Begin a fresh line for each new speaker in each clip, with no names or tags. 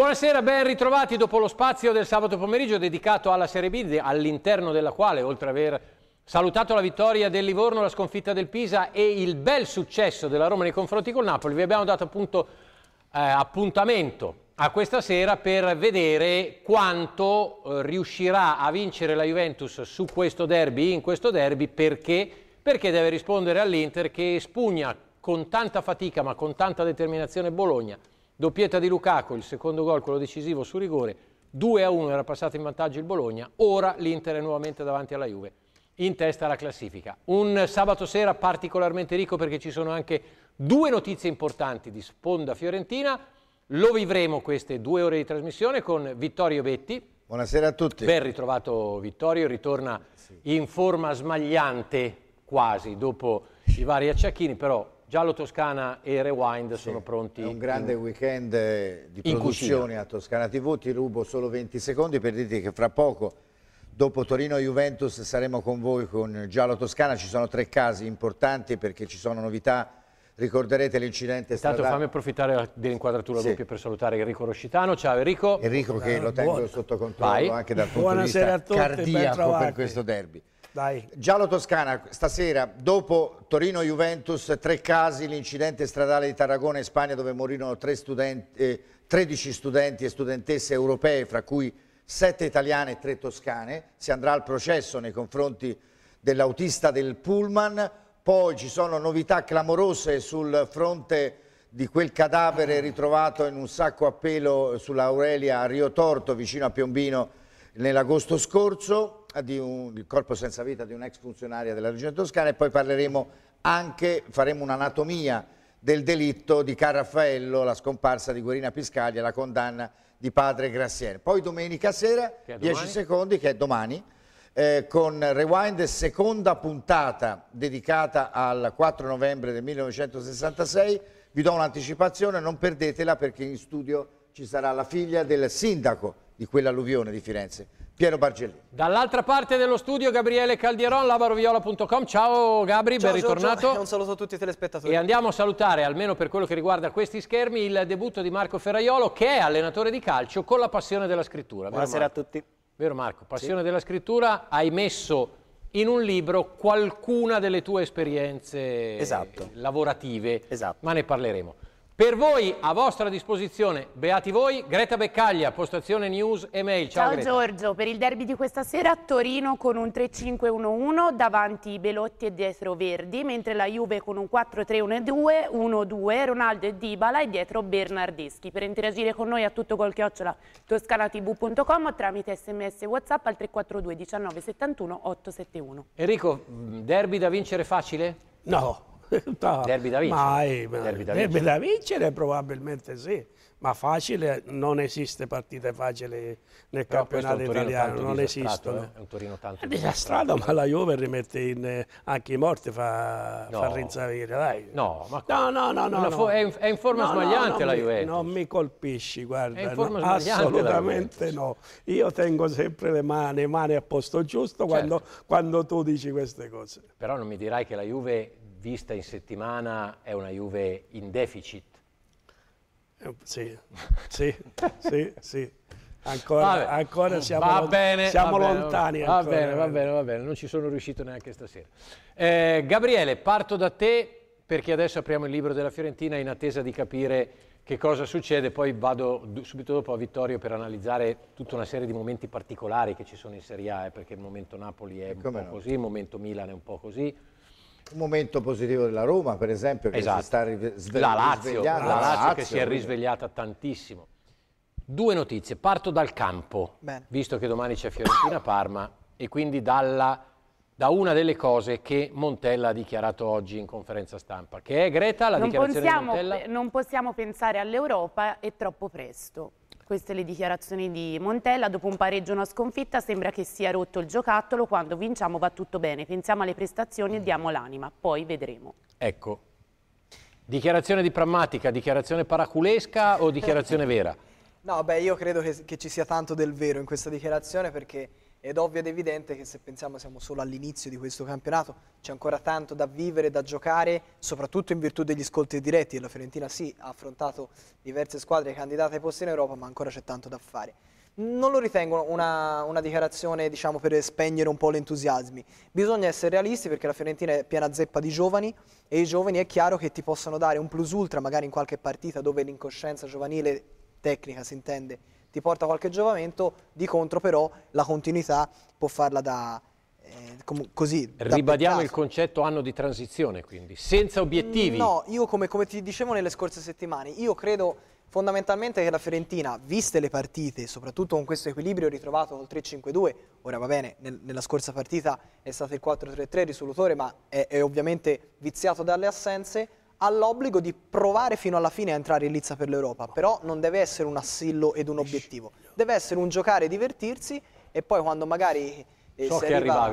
Buonasera, ben ritrovati dopo lo spazio del sabato pomeriggio dedicato alla Serie B, all'interno della quale, oltre ad aver salutato la vittoria del Livorno, la sconfitta del Pisa e il bel successo della Roma nei confronti col Napoli, vi abbiamo dato appunto, eh, appuntamento a questa sera per vedere quanto eh, riuscirà a vincere la Juventus su questo derby, in questo derby, perché, perché deve rispondere all'Inter che spugna con tanta fatica ma con tanta determinazione Bologna Doppietta di Lukaku, il secondo gol, quello decisivo su rigore. 2-1 era passato in vantaggio il Bologna, ora l'Inter è nuovamente davanti alla Juve, in testa alla classifica. Un sabato sera particolarmente ricco perché ci sono anche due notizie importanti di sponda fiorentina. Lo vivremo queste due ore di trasmissione con Vittorio Betti.
Buonasera a tutti. Ben ritrovato
Vittorio, ritorna in forma smagliante quasi dopo i vari acciacchini, però Giallo Toscana e Rewind sì, sono pronti. È un grande in... weekend eh, di produzioni
a Toscana TV, ti rubo solo 20 secondi per dirti che fra poco, dopo Torino-Juventus, saremo con voi con Giallo Toscana, ci sono tre casi importanti perché ci sono novità ricorderete l'incidente stradale. Intanto fammi
approfittare dell'inquadratura sì. doppia per salutare Enrico Roscitano.
Ciao Enrico. Enrico
che lo tengo Buona.
sotto controllo Vai. anche dal punto Buonasera di vista cardiaco per questo derby. Dai. Giallo Toscana, stasera dopo Torino-Juventus, tre casi, l'incidente stradale di Tarragona in Spagna dove morirono studenti, eh, 13 studenti e studentesse europee, fra cui 7 italiane e 3 toscane. Si andrà al processo nei confronti dell'autista del Pullman. Poi ci sono novità clamorose sul fronte di quel cadavere ritrovato in un sacco a pelo sull'Aurelia a Rio Torto, vicino a Piombino, nell'agosto scorso eh, di un, il corpo senza vita di un ex funzionaria della Regione Toscana e poi parleremo anche, faremo un'anatomia del delitto di Carraffaello, la scomparsa di Guerina Piscaglia, e la condanna di padre Grassiere. Poi domenica sera, 10 secondi, che è domani, eh, con Rewind, seconda puntata dedicata al 4 novembre del 1966. Vi do un'anticipazione, non perdetela perché in studio ci sarà la figlia del sindaco di quell'alluvione di Firenze, Piero Bargelli.
Dall'altra parte dello studio Gabriele Caldieron, lavaroviola.com. Ciao Gabri, ciao, ben ritornato. Ciao, ciao. Un saluto a tutti i telespettatori. E andiamo a salutare, almeno per quello che riguarda questi schermi, il debutto di Marco Ferraiolo che è allenatore di calcio con la passione della scrittura. Buonasera a tutti. Vero Marco, passione sì. della scrittura, hai messo in un libro qualcuna delle tue esperienze esatto. lavorative, esatto. ma ne parleremo. Per voi a vostra disposizione, beati voi, Greta Beccaglia, postazione news e mail. Ciao, Ciao
Giorgio, per il derby di questa sera Torino con un 3-5-1-1 davanti Belotti e dietro Verdi, mentre la Juve con un 4-3-1-2, 1-2, Ronaldo e Dybala e dietro Bernardeschi. Per interagire con noi a tutto col chiocciola toscanatv.com tramite sms e whatsapp al 342 1971 871.
Enrico, mm, derby da vincere facile? No realtà. Derby da vincere? Mai, eh, derby da, derby da
vincere probabilmente sì, ma facile, non esiste partite facili nel Però campionato italiano, non esistono. Eh?
È un Torino tanto è disastrato,
ma la Juve rimette in, eh, anche i morti, fa, no. fa rinsavire, dai. No, ma no, no, no, no, no. È, in, è in forma no, sbagliante la Juve. Non mi colpisci, guarda, è in forma no, assolutamente no. Io tengo sempre le mani, mani a posto giusto certo. quando, quando tu dici queste cose.
Però non mi dirai che la Juve vista in settimana è una Juve in deficit.
Eh, sì, sì,
sì, sì. Ancora, ancora siamo, va bene, siamo va lontani. Bene, va, bene, eh. va bene, va bene, non ci sono riuscito neanche stasera. Eh, Gabriele, parto da te perché adesso apriamo il libro della Fiorentina in attesa di capire che cosa succede, poi vado subito dopo a Vittorio per analizzare tutta una serie di momenti particolari che ci sono in Serie A, eh, perché il momento
Napoli è un po' no. così, il momento Milan è un po' così. Un momento positivo della Roma, per esempio, che esatto. si sta risvegliando. La Lazio, la Lazio, Lazio che si è
risvegliata tantissimo. Due notizie, parto dal campo, Bene. visto che domani c'è Fiorentina-Parma e quindi dalla, da una delle cose che Montella ha dichiarato oggi in conferenza stampa, che è Greta, la non dichiarazione possiamo, di Montella.
Non possiamo pensare all'Europa, è troppo presto. Queste le dichiarazioni di Montella. Dopo un pareggio e una sconfitta sembra che sia rotto il giocattolo. Quando vinciamo va tutto bene. Pensiamo alle prestazioni e diamo l'anima. Poi vedremo.
Ecco. Dichiarazione di prammatica, dichiarazione paraculesca o dichiarazione vera?
No, beh, io credo che, che ci sia tanto del vero in questa dichiarazione perché ed ovvio ed evidente che se pensiamo siamo solo all'inizio di questo campionato, c'è ancora tanto da vivere, da giocare, soprattutto in virtù degli scolti diretti. La Fiorentina sì, ha affrontato diverse squadre candidate ai posti in Europa, ma ancora c'è tanto da fare. Non lo ritengo una, una dichiarazione diciamo, per spegnere un po' gli entusiasmi. Bisogna essere realisti perché la Fiorentina è piena zeppa di giovani e i giovani è chiaro che ti possono dare un plus ultra magari in qualche partita dove l'incoscienza giovanile, tecnica si intende, ti porta qualche giovamento, di contro però la continuità può farla da... Eh, così, Ribadiamo il
concetto anno di transizione quindi, senza obiettivi. No,
io come, come ti dicevo nelle scorse settimane, io credo fondamentalmente che la Fiorentina, viste le partite, soprattutto con questo equilibrio ritrovato col 3-5-2, ora va bene, nel, nella scorsa partita è stato il 4-3-3 risolutore, ma è, è ovviamente viziato dalle assenze, ha l'obbligo di provare fino alla fine a entrare in lizza per l'Europa, però non deve essere un assillo ed un obiettivo, deve essere un giocare, divertirsi e poi quando magari eh, so si, arriva,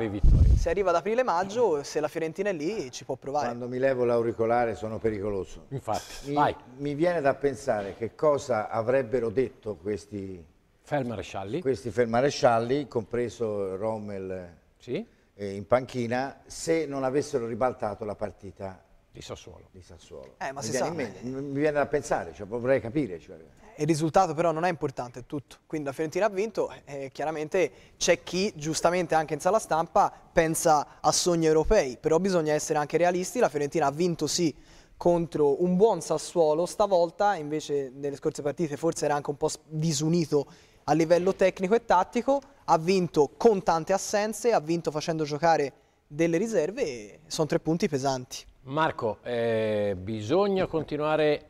se arriva, ad aprile-maggio, se la Fiorentina è lì ci può
provare. Quando mi levo l'auricolare sono pericoloso. Infatti, mi, vai. mi viene da pensare che cosa avrebbero detto questi Felmarescialli, questi Felmarescialli compreso Rommel sì. eh, in panchina, se non avessero ribaltato la partita di Sassuolo.
Di Sassuolo. Eh, ma mi, viene sa... me, mi viene da pensare, cioè, vorrei capire. Cioè. Eh, il risultato però non è importante, è tutto. Quindi la Fiorentina ha vinto e eh, eh, chiaramente c'è chi giustamente anche in sala stampa pensa a sogni europei, però bisogna essere anche realisti, la Fiorentina ha vinto sì contro un buon Sassuolo, stavolta invece nelle scorse partite forse era anche un po' disunito a livello tecnico e tattico, ha vinto con tante assenze, ha vinto facendo giocare delle riserve e sono tre punti pesanti.
Marco, eh, bisogna continuare,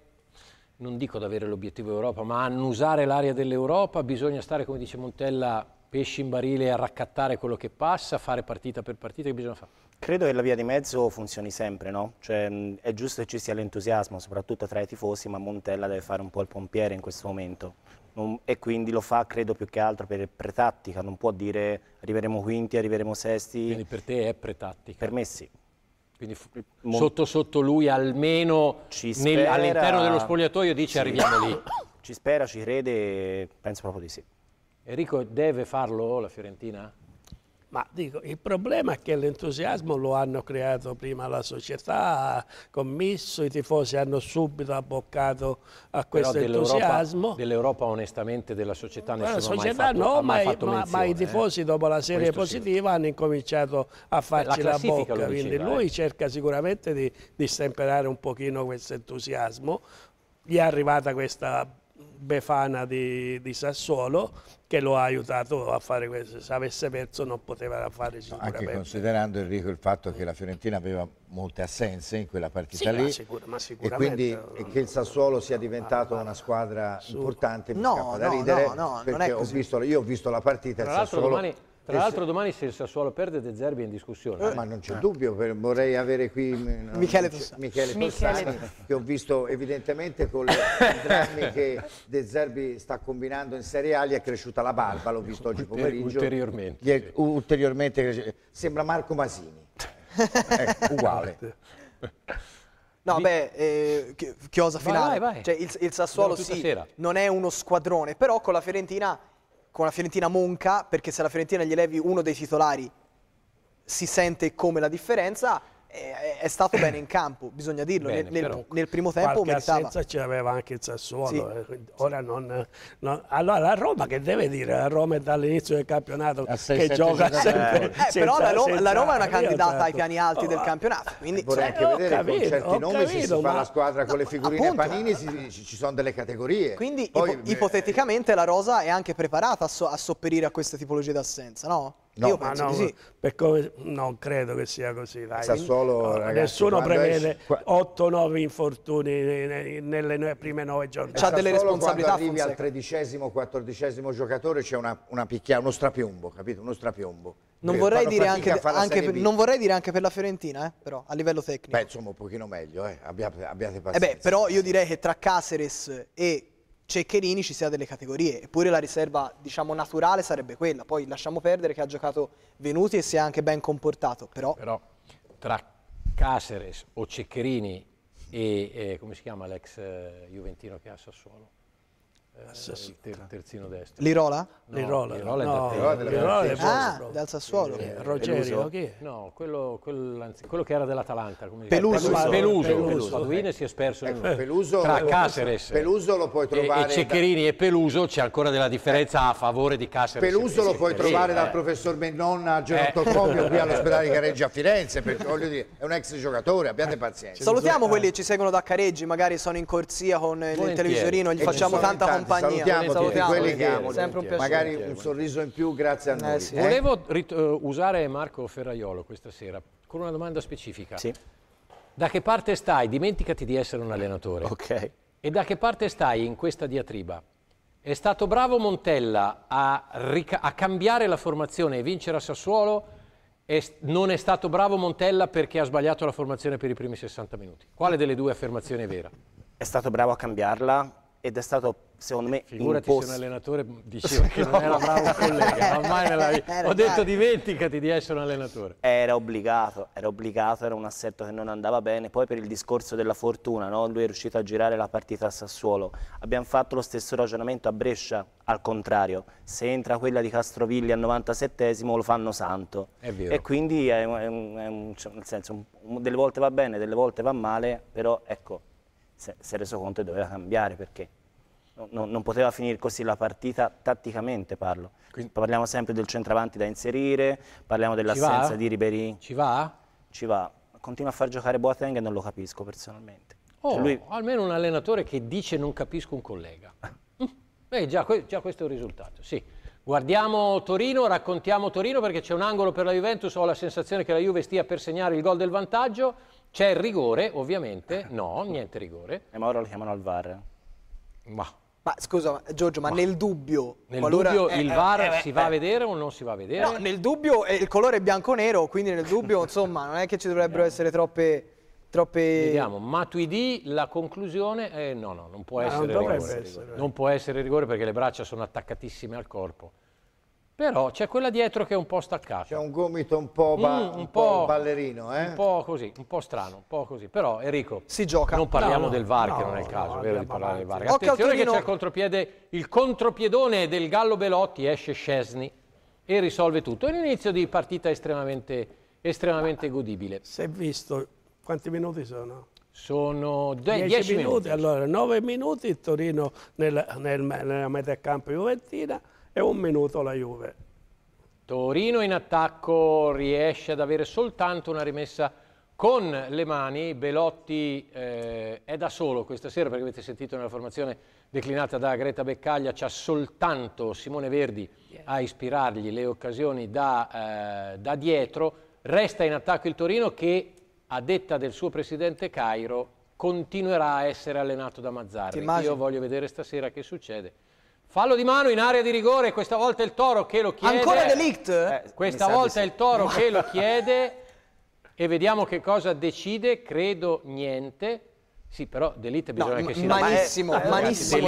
non dico ad avere l'obiettivo Europa, ma a annusare l'area dell'Europa, bisogna stare, come dice Montella, pesci in barile a raccattare quello che passa, fare partita per partita, che bisogna fare?
Credo che la via di mezzo funzioni sempre, no? Cioè, è giusto che ci sia l'entusiasmo, soprattutto tra i tifosi, ma Montella deve fare un po' il pompiere in questo momento. Non, e quindi lo fa, credo, più che altro per pretattica, non può dire arriveremo quinti, arriveremo sesti. Quindi
per te è pretattica? Per me sì. Quindi sotto sotto lui
almeno all'interno dello spogliatoio dice sì. arriviamo lì. Ci spera, ci crede, penso proprio di sì.
Enrico deve farlo la Fiorentina? Ma
dico, il problema è che l'entusiasmo lo hanno creato prima la società, ha commesso, i tifosi hanno subito abboccato a questo dell entusiasmo.
Dell'Europa onestamente della società nessuno la società mai fatto, no, mai, fatto ma, ma, i eh. tifosi eh?
dopo la serie questo positiva sì. hanno incominciato a farci la, la bocca, diceva, quindi lui eh? cerca sicuramente di, di stemperare un pochino questo entusiasmo. Gli è arrivata questa Befana di, di, Sassuolo che lo ha aiutato a fare questo. Se avesse perso non poteva fare
sicuramente. anche considerando Enrico il fatto che la Fiorentina aveva molte assenze in quella partita sì, lì ma sicur ma e quindi non, che il Sassuolo sia diventato una squadra importante mi no, scappa da no, ridere no, no, perché ho visto, io ho visto la partita Tra il Sassuolo domani tra l'altro
domani se il Sassuolo
perde De Zerbi è in discussione. Eh, ma non c'è eh. dubbio, vorrei avere qui no, Michele, Tossani, Michele Tossani, Michele. che ho visto evidentemente con le drammi che De Zerbi sta combinando in Serie A, gli è cresciuta la barba, l'ho visto oggi pomeriggio. Ulteriormente. È, ulteriormente cresci... Sembra Marco Masini. ecco, uguale.
No, beh, eh, chiosa finale. Vai, vai, vai. Cioè, il, il Sassuolo sì, stasera. non è uno squadrone, però con la Fiorentina con la Fiorentina monca, perché se la Fiorentina gli levi uno dei titolari si sente come la differenza, è, è stato bene in campo, bisogna dirlo, bene, nel, nel, primo tempo meritava. assenza
ce l'aveva anche il Sassuolo, sì. Eh. ora non, non, Allora la Roma che deve dire? La Roma è dall'inizio del campionato sei, che gioca sempre... Eh,
senza,
però la Roma, la Roma, è una candidata certo. ai piani alti oh, del campionato, eh, quindi... Vorrei anche vedere capito, con certi nomi capito, se si ma... fa la squadra con no, le figurine appunto, panini si, ci sono delle categorie. Quindi Poi, ip beh,
ipoteticamente la Rosa è anche preparata a, so, a sopperire a queste tipologie d'assenza, no? No, Io penso no, sì.
per come, non credo che sia così. Dai. Sassuolo, no, ragazzi, nessuno prevede
è... 8-9
infortuni nelle prime 9 giorni. C'ha delle responsabilità. Quando arrivi al
tredicesimo, quattordicesimo giocatore c'è una, una picchia, uno strapiombo, capito? Uno strapiombo. Non vorrei, anche, anche per, non vorrei,
dire anche, per la Fiorentina, eh, però,
a livello tecnico. Beh, insomma, un pochino meglio, eh. abbiate, abbiate pazienza. Eh beh, però
io direi che tra Caceres e Ceccherini ci sia delle categorie, eppure la riserva diciamo naturale sarebbe quella, poi lasciamo perdere che ha giocato Venuti e si è anche ben comportato, però... però
tra Caceres o Ceccherini e eh, come si chiama l'ex eh, Juventino che ha Sassuolo? Eh, ter, terzino destro. Lirola? No, Lirola. Lirola, no, Lirola, no, Lirola è ah, dal
Sassuolo. Eh,
Rogerio, che? No, quello, quel, quello, che era dell'Atalanta. Ah, Peluso. Peluso. Peluso. Peluso. Paduino
si è sperso eh, ecco, nel... Peluso, tra Caceres. Peluso lo puoi trovare... E, e Ceccherini
da... e Peluso c'è ancora della differenza a favore di Caceres. Peluso lo puoi trovare eh. dal
professor Mennon a Gerardo Copio eh. qui all'ospedale di Careggi a Firenze, perché voglio dire, è un ex giocatore, abbiate eh. pazienza. Salutiamo quelli
che ci seguono da Careggi, magari sono in corsia con il televisorino, gli facciamo tanta compagnia compagnia. Salutiamo, salutiamo tutti quelli salutiamo, che un magari
un sorriso in più grazie a eh, noi. Eh sì. Volevo eh, usare
Marco Ferraiolo questa sera con una domanda specifica. Sì. Da che parte stai? Dimenticati di essere un allenatore. Ok. E da che parte stai in questa diatriba? È stato bravo Montella a, a cambiare la formazione e vincere a Sassuolo non è stato bravo Montella perché ha sbagliato la formazione per i primi 60 minuti.
Quale delle due affermazioni è vera? È stato bravo a cambiarla ed è stato secondo me Figurati impost- se un allenatore diceva che no. non era bravo un collega, ma mai nella vita. Ho detto dimenticati di essere un allenatore. Era obbligato, era obbligato, era un assetto che non andava bene. Poi per il discorso della fortuna, no? lui è riuscito a girare la partita a Sassuolo. Abbiamo fatto lo stesso ragionamento a Brescia, al contrario. Se entra quella di Castrovilli al 97esimo lo fanno santo. E quindi è un, è un, è un, cioè, nel senso, delle volte va bene, delle volte va male, però ecco si è reso conto che doveva cambiare perché non, non, poteva finire così la partita, tatticamente parlo. Quindi, parliamo sempre del centravanti da inserire, parliamo dell'assenza di Ribery. Ci va? Ci va. Continua a far giocare Boateng e non lo capisco personalmente.
Oh, cioè lui... almeno un allenatore che dice non capisco un collega. Beh, mm. già, già questo è un risultato, sì. Guardiamo Torino, raccontiamo Torino perché c'è un angolo per la Juventus, ho la sensazione che la Juve stia per segnare il gol del vantaggio. C'è il rigore, ovviamente, no, niente rigore. E ma ora lo chiamano al VAR. Ma...
Ma scusa Giorgio, ma, ma nel dubbio... Nel qualora... dubbio eh, il VAR eh, si va a
vedere o non si va a vedere? No,
nel dubbio il colore è bianco-nero, quindi nel dubbio, insomma, non è che ci dovrebbero essere troppe... troppe... Vediamo,
Matuidi, la conclusione... è eh, no, no, non può, no, essere non, essere. non può essere rigore perché le braccia sono attaccatissime al corpo. Però c'è quella dietro che è un po' staccata.
C'è un gomito un po', ba mm, un un po', po
ballerino, eh? Un po' così, un po' strano, un po' così. Però Enrico, si gioca. non parliamo no, del VAR, no, che non è il caso, no, vero, di parlare del VAR. Attenzione che c'è il contropiede, il contropiedone del Gallo Belotti, esce Scesni e risolve tutto. È un inizio di partita estremamente, estremamente godibile. Si
è visto, quanti minuti sono? Sono 10 minuti. minuti. Allora, 9 minuti Torino nel, nel, nella metà campo Juventina e un minuto la Juve.
Torino in attacco riesce ad avere soltanto una rimessa con le mani, Belotti eh, è da solo questa sera perché avete sentito nella formazione declinata da Greta Beccaglia, c'ha soltanto Simone Verdi a ispirargli le occasioni da, eh, da dietro, resta in attacco il Torino che a detta del suo presidente Cairo continuerà a essere allenato da Mazzarri. Io voglio vedere stasera che succede Fallo di mano in area di rigore, questa volta è il Toro che lo chiede. Ancora Delict?
Eh, questa volta è il
Toro che lo chiede e vediamo che cosa decide, credo niente. Sì, però Delite bisogna no, che si manissimo, eh, manissimo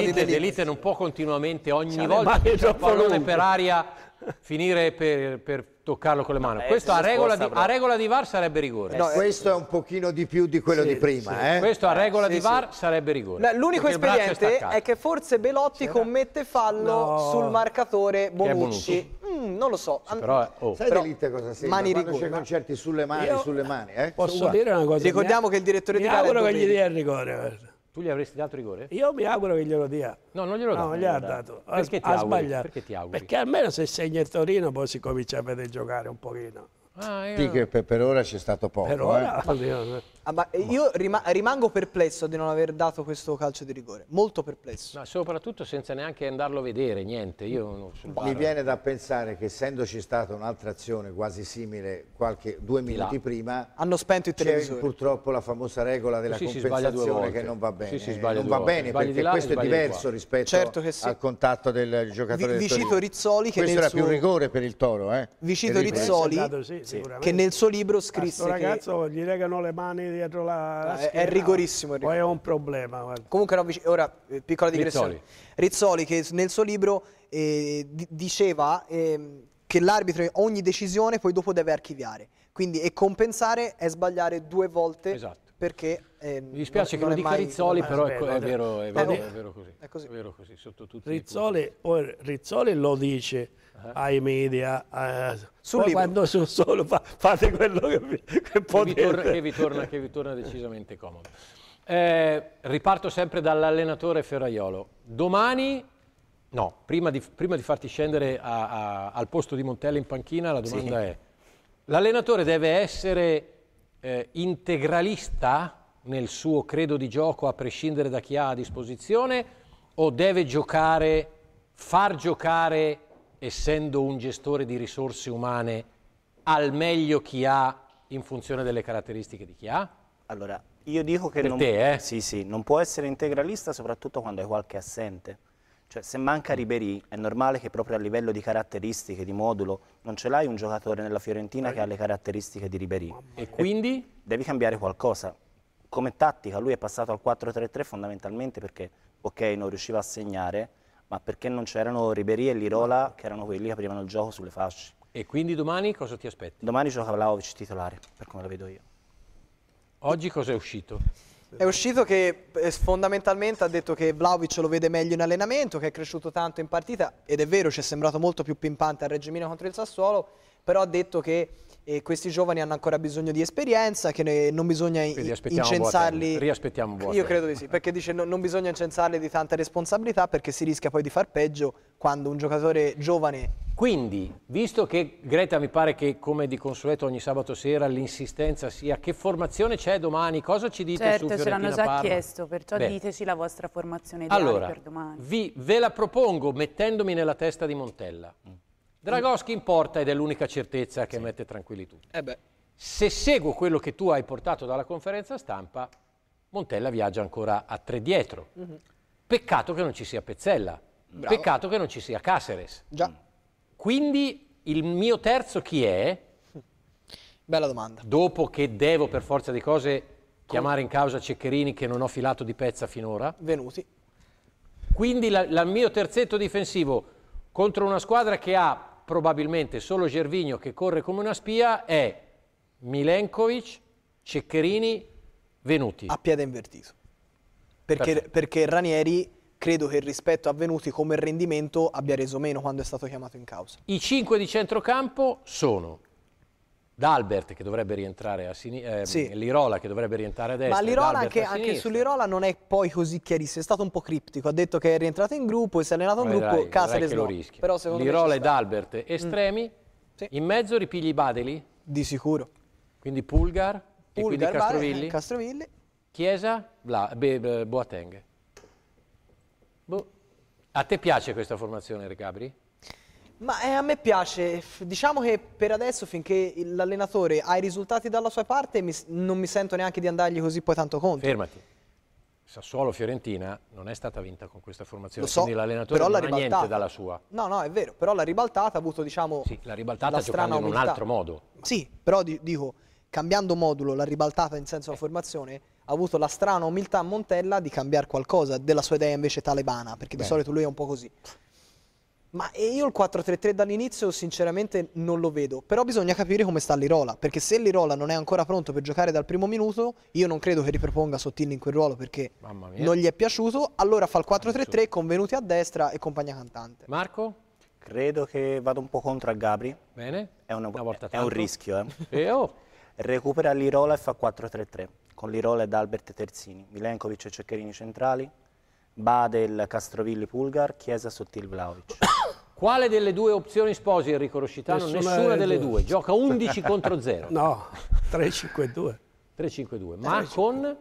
ragazzi, delite, delite, non può continuamente ogni C'è volta che c'è un pallone per aria finire per, per toccarlo con le mani. No, eh, questo
a regola, di, a
regola, di, VAR sarebbe rigore. Eh, no, eh,
questo è un pochino di più di quello sì, di prima. Sì. Eh? Questo a regola sì, di VAR
sarebbe rigore. L'unico espediente è che forse Belotti commette fallo no. sul marcatore Bonucci. Mm, non lo so. però, oh. Sai però, dell'Inter cosa sei?
Mani rigore. C'è concerti sulle mani, Io sulle mani. Eh? Posso dire una cosa? Ricordiamo che il direttore di gara... Mi auguro che gli dia il rigore.
Tu gli avresti dato rigore? Io mi auguro che glielo dia. No, non glielo no, dato. Non gliel'ha dato. Ha, ti
auguri? sbagliato. Perché ti auguri? Perché almeno se segna il Torino poi si comincia a vedere giocare un pochino.
Ah, io... Sì, che
per, per ora c'è stato poco. Per ora,
eh.
eh. Ah, io rima rimango perplesso di non aver dato questo calcio di rigore, molto perplesso.
Ma soprattutto senza neanche andarlo a vedere, niente. Io bar... Mi
viene da pensare che essendoci stata un'altra azione quasi simile qualche due minuti Là. prima... Hanno spento il televisore. purtroppo la famosa regola della sì, compensazione che non va bene. Sì, eh. si non va volte. bene perché questo è diverso rispetto certo sì. al contatto del giocatore Vi, del Vicito Rizzoli che Questo era suo... più rigore per il Toro, eh? Vicito Rizzoli,
che nel
suo libro scrisse Questo ragazzo
gli regano le mani dietro la, la schiena, è rigorissimo,
poi è un problema. Guarda. Comunque no, ora eh, piccola digressione. Rizzoli, Rizzoli che nel suo libro eh, diceva eh, che l'arbitro ogni decisione poi dopo deve archiviare. Quindi e compensare è sbagliare due volte esatto perché eh, mi dispiace non, che non lo dica Rizzoli, però è, è, vero, è, vero, è, vero, è
vero così. È così. È vero così, sotto tutti
Rizzoli,
Rizzoli lo dice ai ah, media. A... Eh, Sul libro. quando sono solo
fa, fate quello che, vi, che potete. Che vi, torna, che vi torna, che vi torna decisamente comodo. Eh, riparto sempre dall'allenatore Ferraiolo. Domani, no, prima di, prima di farti scendere a, a, al posto di Montella in panchina, la domanda sì. è, l'allenatore deve essere eh, integralista nel suo credo di gioco a prescindere da chi ha a disposizione o deve giocare, far giocare essendo un gestore di risorse umane, al meglio chi ha in funzione delle caratteristiche di chi ha? Allora, io dico che non, te, eh?
sì, sì, non, può essere integralista soprattutto quando hai qualche assente. Cioè, se manca mm. Ribery, è normale che proprio a livello di caratteristiche, di modulo, non ce l'hai un giocatore nella Fiorentina che ha le caratteristiche di Ribery.
E quindi?
Devi cambiare qualcosa. Come tattica, lui è passato al 4-3-3 fondamentalmente perché, ok, non riusciva a segnare, ma perché non c'erano Ribéry e Lirola, che erano quelli che aprivano il gioco sulle fasce.
E quindi domani cosa ti aspetti?
Domani gioca Vlaovic titolare, per come lo vedo io. Oggi cosa è uscito? È
uscito che eh, fondamentalmente ha detto che Vlaovic lo vede meglio in allenamento, che è cresciuto tanto in partita, ed è vero, ci è sembrato molto più pimpante al Reggimino contro il Sassuolo, però ha detto che e questi giovani hanno ancora bisogno di esperienza, che non bisogna incensarli. Riaspettiamo voi. Io credo di sì, perché dice no, non bisogna incensarli di tante responsabilità perché si rischia poi di far peggio quando un giocatore giovane... Quindi,
visto che Greta mi pare che come di consueto ogni sabato sera l'insistenza sia che formazione c'è domani, cosa ci dite certo, su Fiorentina Certo, ce l'hanno già Parma? chiesto, perciò Beh. diteci
la vostra formazione allora, per domani.
Allora, ve la propongo mettendomi nella testa di Montella. Mm. Dragoschi importa ed è l'unica certezza che sì. mette tranquilli tutti. Eh Se seguo quello che tu hai portato dalla conferenza stampa, Montella viaggia ancora a tre dietro. Mm-hmm. Peccato che non ci sia Pezzella. Bravo. Peccato che non ci sia Caceres. Già. Quindi il mio terzo chi è? Bella domanda. Dopo che devo per forza di cose chiamare in causa Ceccherini che non ho filato di pezza finora. Venuti. Quindi il mio terzetto difensivo contro una squadra che ha probabilmente solo Gervigno che corre come una spia
è Milenkovic, Ceccherini, Venuti. A piede invertito. Perché, perché, Ranieri credo che rispetto a Venuti come rendimento abbia reso meno quando è stato chiamato in causa.
I cinque di centrocampo sono D'Albert che dovrebbe rientrare a sinistra, eh, sì. Lirola che dovrebbe rientrare a destra. Ma Lirola anche, anche su
Lirola non è poi così chiarissimo, è stato un po' criptico, ha detto che è rientrato in gruppo e si è allenato in Beh, gruppo, casa Casares no. Però secondo Lirola e D'Albert
mm. estremi, mm. sì. in mezzo ripigli Badeli? Di sicuro. Quindi Pulgar, Pulgar e quindi Castrovilli? Bari, Castrovilli. Chiesa, Bla, Boateng. Bo. A te piace questa formazione, Recabri?
Ma eh, a me piace, diciamo che per adesso finché l'allenatore ha i risultati dalla sua parte mi, non mi sento neanche di andargli così poi tanto conto. Fermati,
Sassuolo-Fiorentina non è stata vinta con questa formazione, so, quindi l'allenatore non la ha niente dalla sua.
No, no, è vero, però la ribaltata ha avuto diciamo Sì, la ribaltata la giocando in un altro modo. Sì, però dico, cambiando modulo, la ribaltata in senso eh. la formazione ha avuto la strana umiltà a Montella di cambiare qualcosa della sua idea invece talebana, perché Bene. di solito lui è un po' così. Ma io il 4-3-3 dall'inizio sinceramente non lo vedo, però bisogna capire come sta Lirola, perché se Lirola non è ancora pronto per giocare dal primo minuto, io non credo che riproponga Sottilli in quel ruolo perché non gli è piaciuto, allora fa il 4-3-3 convenuti a destra e compagna cantante.
Marco? Credo che vada un po' contro a Gabri. Bene. È, una, una volta è un rischio. Eh. E eh, oh. Recupera Lirola e fa 4-3-3, con Lirola ed Albert Terzini, Milenkovic e Ceccherini centrali, Badel, Castrovilli, Pulgar, Chiesa, Sottil, Vlaovic.
Quale delle due opzioni sposi Enrico Roscitano? Nessuna, Nessuna delle due. due. Gioca 11 contro 0.
No, 3-5-2. 3-5-2.
Ma,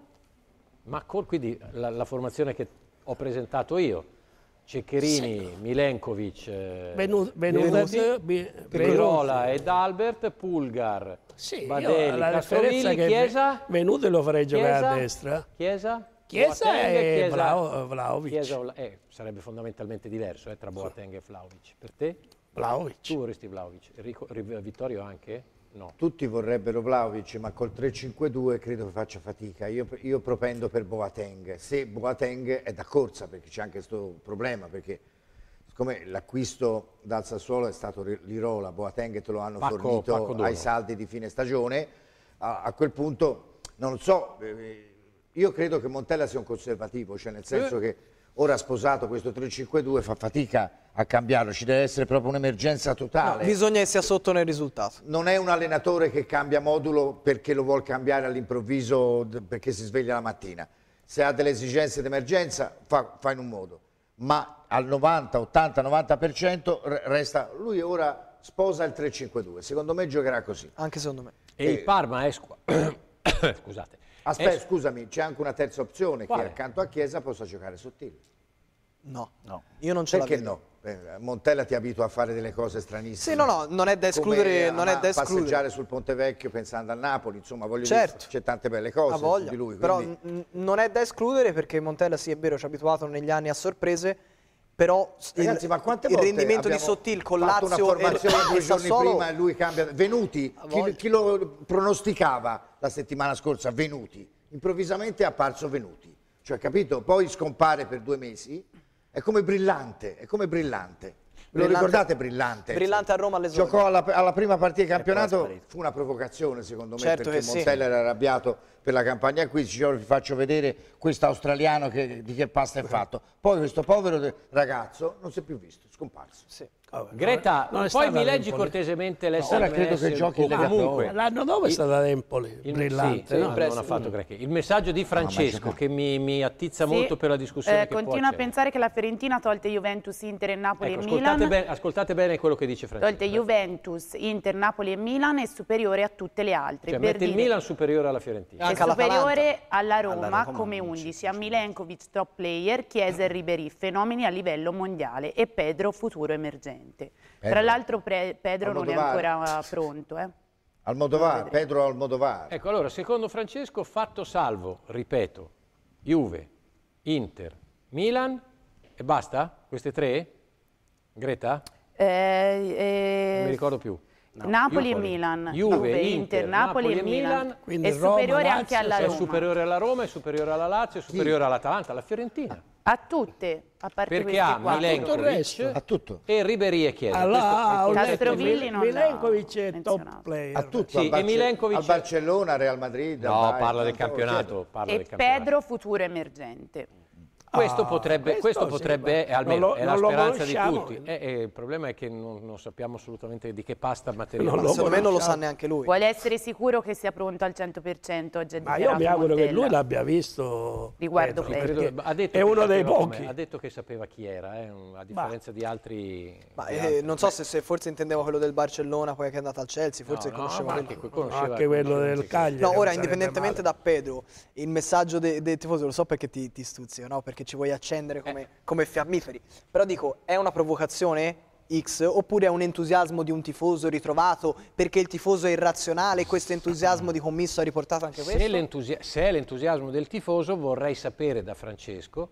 ma, con, quindi la, la, formazione che ho presentato io. Ceccherini, sì. Milenkovic, Venu, Venuti, e D'Albert, Albert, Pulgar, sì, Badelli, Castrovilli, Chiesa.
Venuti lo farei giocare chiesa, a destra. Chiesa? Chiesa e eh, Vlaovic.
Chiesa, eh, sarebbe fondamentalmente diverso eh, tra Boateng e Vlaovic. Per te? Vlaovic. Tu vorresti Vlaovic. Rico, Vittorio anche? No.
Tutti vorrebbero Vlaovic, ma col 3-5-2 credo che faccia fatica. Io, io, propendo per Boateng. Se Boateng è da corsa, perché c'è anche questo problema, perché siccome l'acquisto dal Sassuolo è stato Lirola, Boateng te lo hanno Pacco, fornito Pacco ai saldi di fine stagione, a, a quel punto non lo so... Eh, io credo che Montella sia un conservativo, cioè nel senso eh. che ora sposato questo 3-5-2 fa fatica a cambiarlo, ci deve essere proprio un'emergenza totale. No, bisogna essere sotto nel risultato. Non è un allenatore che cambia modulo perché lo vuole cambiare all'improvviso perché si sveglia la mattina. Se ha delle esigenze d'emergenza fa, fa in un modo, ma al 90, 80, 90% resta... Lui ora sposa il 3-5-2, secondo me giocherà così. Anche secondo me. E, e... il eh.
Parma è... scusate Aspetta, e... Eh.
scusami, c'è anche una terza opzione Quale? che accanto a Chiesa possa giocare Sottile. No, no, io non ce l'ho. Perché no? Eh, Montella ti abitua a fare delle cose stranissime. Sì, no, no, non è da escludere. Non è da escludere. Passeggiare sul Ponte Vecchio pensando al Napoli, insomma, voglio certo. dire, c'è tante belle cose di lui. Però
non è da escludere perché Montella, sì, è vero, ci ha abituato negli anni a sorprese, però Ragazzi, il, il, rendimento di Sottil con Lazio una formazione e, due giorni Sassuolo... prima e lui cambia venuti
chi, chi, lo pronosticava la settimana scorsa Venuti, improvvisamente è apparso Venuti, cioè capito? Poi scompare per due mesi, è come brillante, è come brillante. Ve lo ricordate brillante? Brillante
a Roma all'esordio. Giocò
alla, alla, prima partita di campionato, fu una provocazione secondo me certo perché Montella sì. era arrabbiato per la campagna qui, io vi faccio vedere questo australiano che, di che pasta è fatto. Poi questo povero ragazzo non si è più visto, scomparso. Sì. Greta, non poi mi leggi cortesemente l'SMS. No, ora credo che giochi Comunque,
l'anno dopo è stata l'Empoli, il, brillante. Sì, no? non ha fatto granché. Il messaggio di Francesco che mi, mi attizza sì, molto per la discussione eh, Continua a
pensare che la Fiorentina ha tolte Juventus, Inter e Napoli ecco, e ascoltate Milan.
Ben, ascoltate bene quello che dice Francesco.
Tolte Juventus, Inter, Napoli e Milan è superiore a tutte le altre. Cioè, per mette dire, il Milan
superiore alla Fiorentina. È superiore
alla Roma, alla Roma come 11, 11, a Milenkovic top player, Chiesa e Ribery fenomeni a livello mondiale e Pedro futuro emergente sicuramente. Pedro. Tra l'altro Pedro non è ancora pronto. Eh.
Almodovar, Pedro Almodovar.
Ecco, allora, secondo Francesco, fatto salvo, ripeto, Juve, Inter, Milan e basta? Queste tre? Greta?
Eh, eh... Non mi ricordo
più. No, Napoli, Napoli, e Milan, Juve, Inter, Inter Napoli, Napoli, e Milan, Milan. è superiore cioè, Roma, anche alla Roma. È superiore alla Roma, è superiore alla Lazio, è superiore sì. all'Atalanta, alla Fiorentina.
A tutte, a parte Perché ha Milenkovic
a tutto. e Ribery e Chiesa.
Allora, Castrovilli non Milenkovic
è top player. A tutto,
sì, a, Barce a Barcellona, Real Madrid. No,
parla del campionato. Parla e del campionato.
Pedro, futuro emergente. Questo ah, potrebbe, questo, questo potrebbe sì, almeno lo, è la speranza di tutti.
Eh, eh, il problema è che non, non, sappiamo assolutamente di che pasta materiale. Non lo Secondo me non lo sa
neanche
lui. Vuole essere sicuro che sia pronto al 100% oggi. Ma io mi auguro Montella. che lui
l'abbia visto.
Riguardo Pedro. È uno dei pochi. Ha
detto che sapeva chi era, eh, a differenza ma, di altri.
Ma, di eh, altri. non so se, se, forse intendeva quello del Barcellona, poi che è andato al Chelsea, forse no, conosceva no, quello. Conosceva anche quello del Cagliari. No, ora indipendentemente da Pedro, il messaggio dei tifosi lo so perché ti stuzio, no? Perché perché ci vuoi accendere come, eh. come fiammiferi. Però dico, è una provocazione? X, oppure è un entusiasmo di un tifoso ritrovato perché il tifoso è irrazionale questo entusiasmo di commisso ha riportato anche questo?
Se, se è l'entusiasmo del tifoso vorrei sapere da Francesco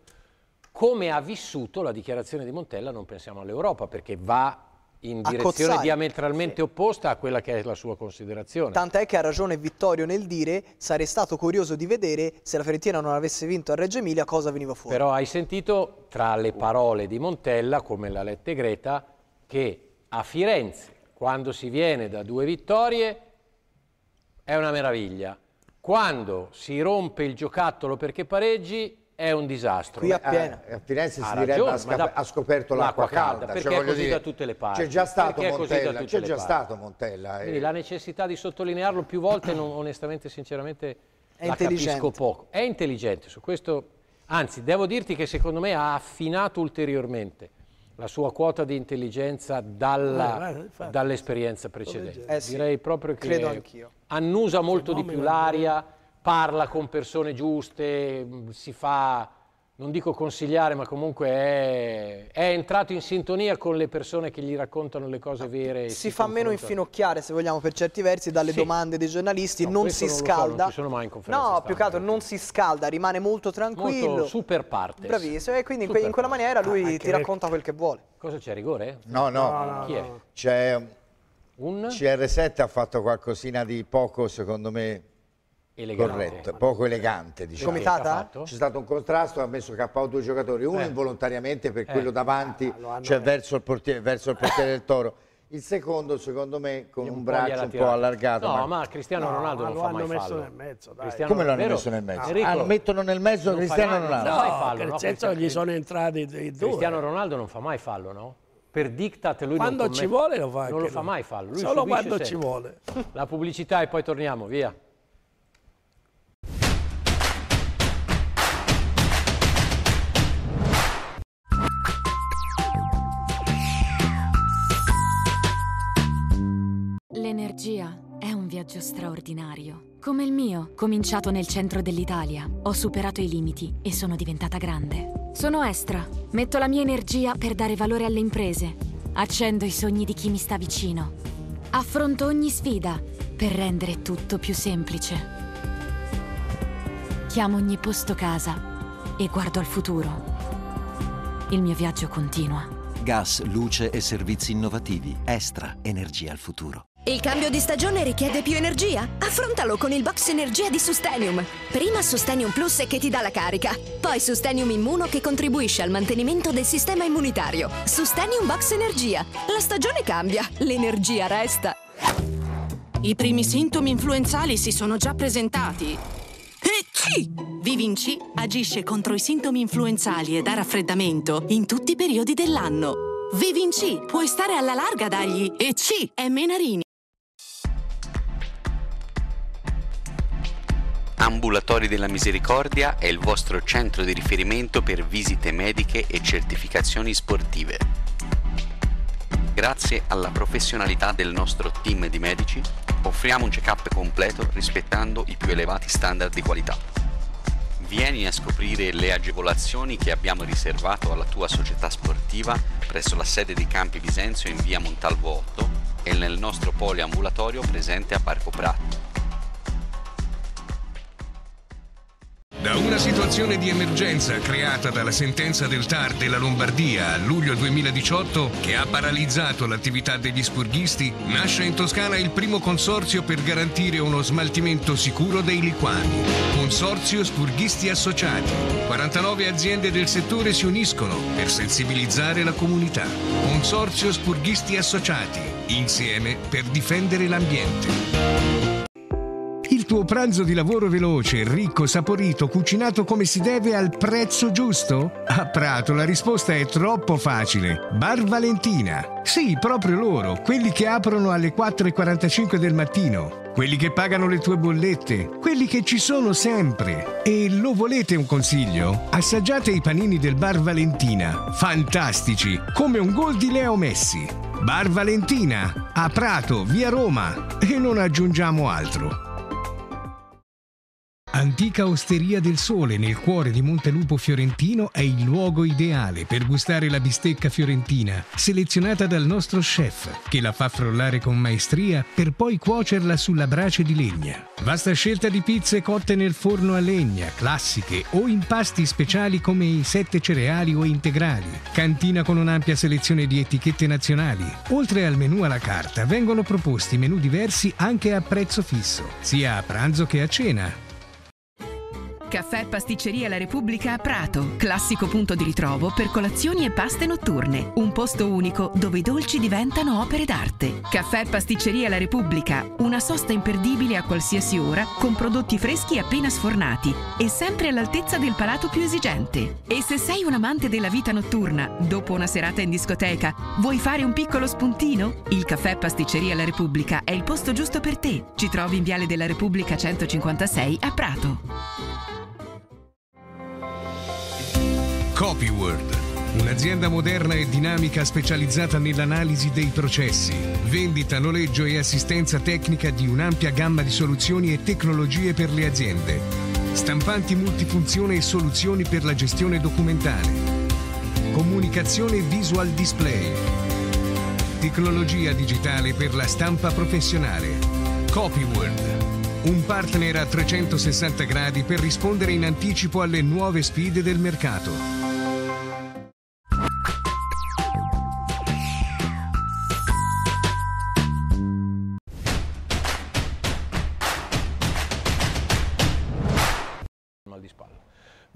come ha vissuto la dichiarazione di Montella non pensiamo all'Europa perché va in direzione Cozzai. diametralmente sì. opposta a quella che è la sua considerazione.
Tant'è che ha ragione Vittorio nel dire sarei stato curioso di vedere se la Fiorentina non avesse vinto a Reggio Emilia cosa veniva fuori.
Però hai sentito tra le parole di Montella, come l'ha letta Greta, che a Firenze quando si viene da due vittorie è una meraviglia. Quando si rompe il giocattolo perché pareggi è un disastro. Qui appena. Eh, a Firenze si direbbe ragione, scap- da, ha
scoperto l'acqua calda, calda perché cioè, è così dire, da tutte le parti. C'è già stato Montella, c'è già stato Montella. E... Eh. Quindi la necessità di
sottolinearlo più volte, non, onestamente, sinceramente, è la capisco poco. È intelligente, su questo, anzi, devo dirti che secondo me ha affinato ulteriormente la sua quota di intelligenza eh, dall'esperienza precedente. Eh sì, Direi proprio che annusa molto di più l'aria parla con persone giuste, si fa, non dico consigliare, ma comunque è, è, entrato in sintonia con le persone che gli raccontano le cose vere. Si, si fa meno
infinocchiare, se vogliamo, per certi versi, dalle sì. domande dei giornalisti, no, non si non scalda. So, non sono mai in conferenza. No, stampa, più che altro non eh. si scalda, rimane molto tranquillo. Molto super parte. Bravissimo, e quindi super in, quella partes. maniera lui ah, ti racconta che... quel che vuole. Cosa c'è, rigore? No, no. no, no Chi è?
C'è... Un... CR7 ha fatto qualcosina di poco, secondo me, Elegante. Corretto, poco elegante diciamo. Comitata? C'è stato un contrasto, ha messo KO due giocatori, uno eh. involontariamente per eh. quello davanti, ah, cioè verso il portiere, verso il portiere del Toro. Il secondo, secondo me, con un, un braccio un po' allargato. No, ma, ma Cristiano no, Ronaldo ma lo, lo hanno messo fallo. nel mezzo. Come lo hanno vero? messo nel mezzo? Enrico, ah, lo mettono nel mezzo non Cristiano Ronaldo. No, fallo, no? Cristiano, gli
sono entrati due. Cristiano Ronaldo non fa mai fallo, no? per diktat lui quando non ci vuole lo fa non lo fa mai fallo lui solo quando sempre. ci vuole la pubblicità e poi torniamo via
L'energia è un viaggio straordinario. Come il mio, cominciato nel centro dell'Italia, ho superato i limiti e sono diventata grande. Sono Estra, metto la mia energia per dare valore alle imprese, accendo i sogni di chi mi sta vicino, affronto ogni sfida per rendere tutto più semplice. Chiamo ogni posto casa e guardo al futuro. Il mio viaggio continua.
Gas, luce e servizi innovativi. Estra, energia al futuro.
Il cambio di stagione richiede più energia? Affrontalo con il box energia di Sustenium. Prima Sustenium Plus che ti dà la carica, poi Sustenium Immuno che contribuisce al mantenimento del sistema immunitario. Sustenium Box
Energia. La stagione
cambia, l'energia resta.
I primi sintomi influenzali si sono già presentati. Eh sì! Vivinci agisce contro i sintomi influenzali e da raffreddamento in tutti i periodi dell'anno.
Vivinci,
puoi stare alla larga dagli eh E C, è Menarini.
Ambulatori della Misericordia è il vostro centro di riferimento per visite mediche e certificazioni sportive. Grazie alla professionalità del nostro team di medici, offriamo un check-up completo rispettando i più elevati standard di qualità. Vieni a scoprire le agevolazioni che abbiamo riservato alla tua società sportiva presso la sede di Campi Bisenzio in via Montalvo 8 e nel nostro poliambulatorio presente a Parco Prati.
Da una situazione di emergenza creata dalla sentenza del TAR della Lombardia a luglio 2018, che ha paralizzato l'attività degli spurghisti, nasce in Toscana il primo consorzio per garantire uno smaltimento sicuro dei liquami. Consorzio Spurghisti Associati. 49 aziende del settore si uniscono per sensibilizzare la comunità. Consorzio Spurghisti Associati. Insieme per difendere l'ambiente tuo pranzo di lavoro veloce, ricco, saporito, cucinato come si deve al prezzo giusto? A Prato la risposta è troppo facile. Bar Valentina. Sì, proprio loro, quelli che aprono alle 4.45 del mattino quelli che pagano le tue bollette, quelli che ci sono sempre. E lo volete un consiglio? Assaggiate i panini del Bar Valentina, fantastici, come un gol di Leo Messi. Bar Valentina, a Prato, via Roma, e non aggiungiamo altro. Antica Osteria del Sole nel cuore di Montelupo Fiorentino è il luogo ideale per gustare la bistecca fiorentina, selezionata dal nostro chef, che la fa frollare con maestria per poi cuocerla sulla brace di legna. Vasta scelta di pizze cotte nel forno a legna, classiche o impasti speciali come i sette cereali o integrali. Cantina con un'ampia selezione di etichette nazionali. Oltre al menù alla carta vengono proposti menù diversi anche a prezzo fisso, sia a pranzo che a cena
Caffè Pasticceria La Repubblica a Prato, classico punto di ritrovo per colazioni e paste notturne, un posto unico dove i dolci diventano opere d'arte. Caffè Pasticceria La Repubblica, una sosta imperdibile a qualsiasi ora, con prodotti freschi appena sfornati e sempre all'altezza del palato più esigente. E se sei un amante della vita notturna, dopo una serata in discoteca, vuoi fare un piccolo spuntino? Il Caffè Pasticceria La Repubblica è il posto giusto per te. Ci trovi in Viale della Repubblica 156 a Prato.
CopyWord, un'azienda moderna e dinamica specializzata nell'analisi dei processi, vendita, noleggio e assistenza tecnica di un'ampia gamma di soluzioni e tecnologie per le aziende, stampanti multifunzione e soluzioni per la gestione documentale, comunicazione visual display, tecnologia digitale per la stampa professionale. CopyWord. un partner a 360 gradi per rispondere in anticipo alle nuove sfide del mercato.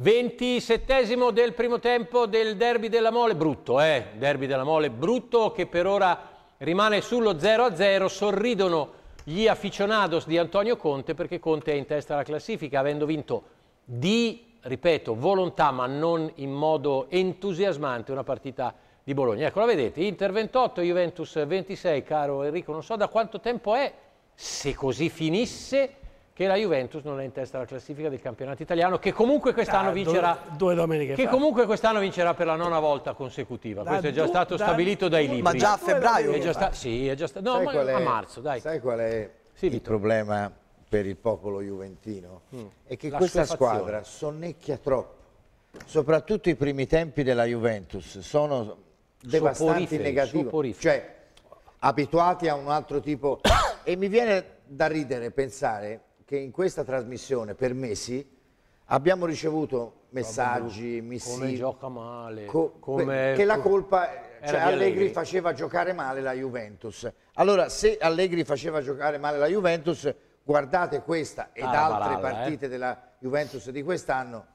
27 del primo tempo del derby della Mole, brutto eh, derby della Mole, brutto che per ora rimane sullo 0-0, sorridono gli aficionados di Antonio Conte perché Conte è in testa alla classifica avendo vinto di, ripeto, volontà ma non in modo entusiasmante una partita di Bologna. Ecco, la vedete, Inter 28, Juventus 26, caro Enrico, non so da quanto tempo è, se così finisse che la Juventus non è in testa alla classifica del campionato italiano, che comunque quest'anno ah, vincerà,
due, due che fa.
comunque quest'anno vincerà per la nona volta consecutiva. Da Questo è già stato da stabilito dai libri. Ma già a febbraio? È già sta,
sì, è già stato. No, ma è, a marzo, dai. Sai qual è sì, il problema mm. per il popolo juventino? Mm. È che la questa squadra sonnecchia troppo. Soprattutto i primi tempi della Juventus sono devastanti negativi. Cioè, abituati a un altro tipo... e mi viene da ridere pensare che in questa trasmissione per mesi abbiamo ricevuto messaggi, come Come gioca male. Co come... Che la colpa... Cioè Allegri, Allegri faceva giocare male la Juventus. Allora, se Allegri faceva giocare male la Juventus, guardate questa ed ah, altre baralla, eh. partite eh. della Juventus di quest'anno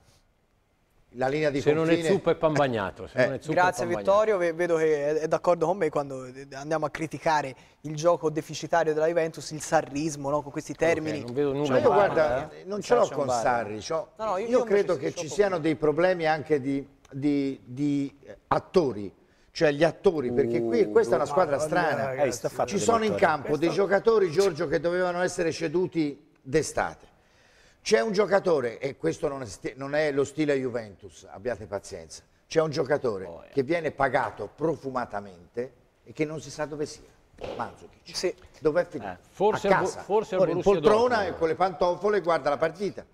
la linea
di se confine. non è zuppa
è pan bagnato. Eh. È Grazie Vittorio,
vedo che è d'accordo con me quando andiamo a criticare il gioco deficitario della Juventus, il sarrismo, no? con questi termini. Okay, non cioè, io guarda, barra, eh? non ce l'ho con barra. Sarri, no, no, io, io credo che ci siano dei
problemi anche di, di, di attori cioè gli attori, perché qui questa è una squadra strana. Ci sono in campo dei giocatori, Giorgio, che dovevano essere ceduti d'estate c'è un giocatore, e questo non è, non è, lo stile Juventus, abbiate pazienza, c'è un giocatore oh, eh. che viene pagato profumatamente e che non si sa dove sia. Manzukic. Sì. Dov'è finito? Eh, forse a casa, forse a Borussia poltrona Dortmund. e con le pantofole guarda la partita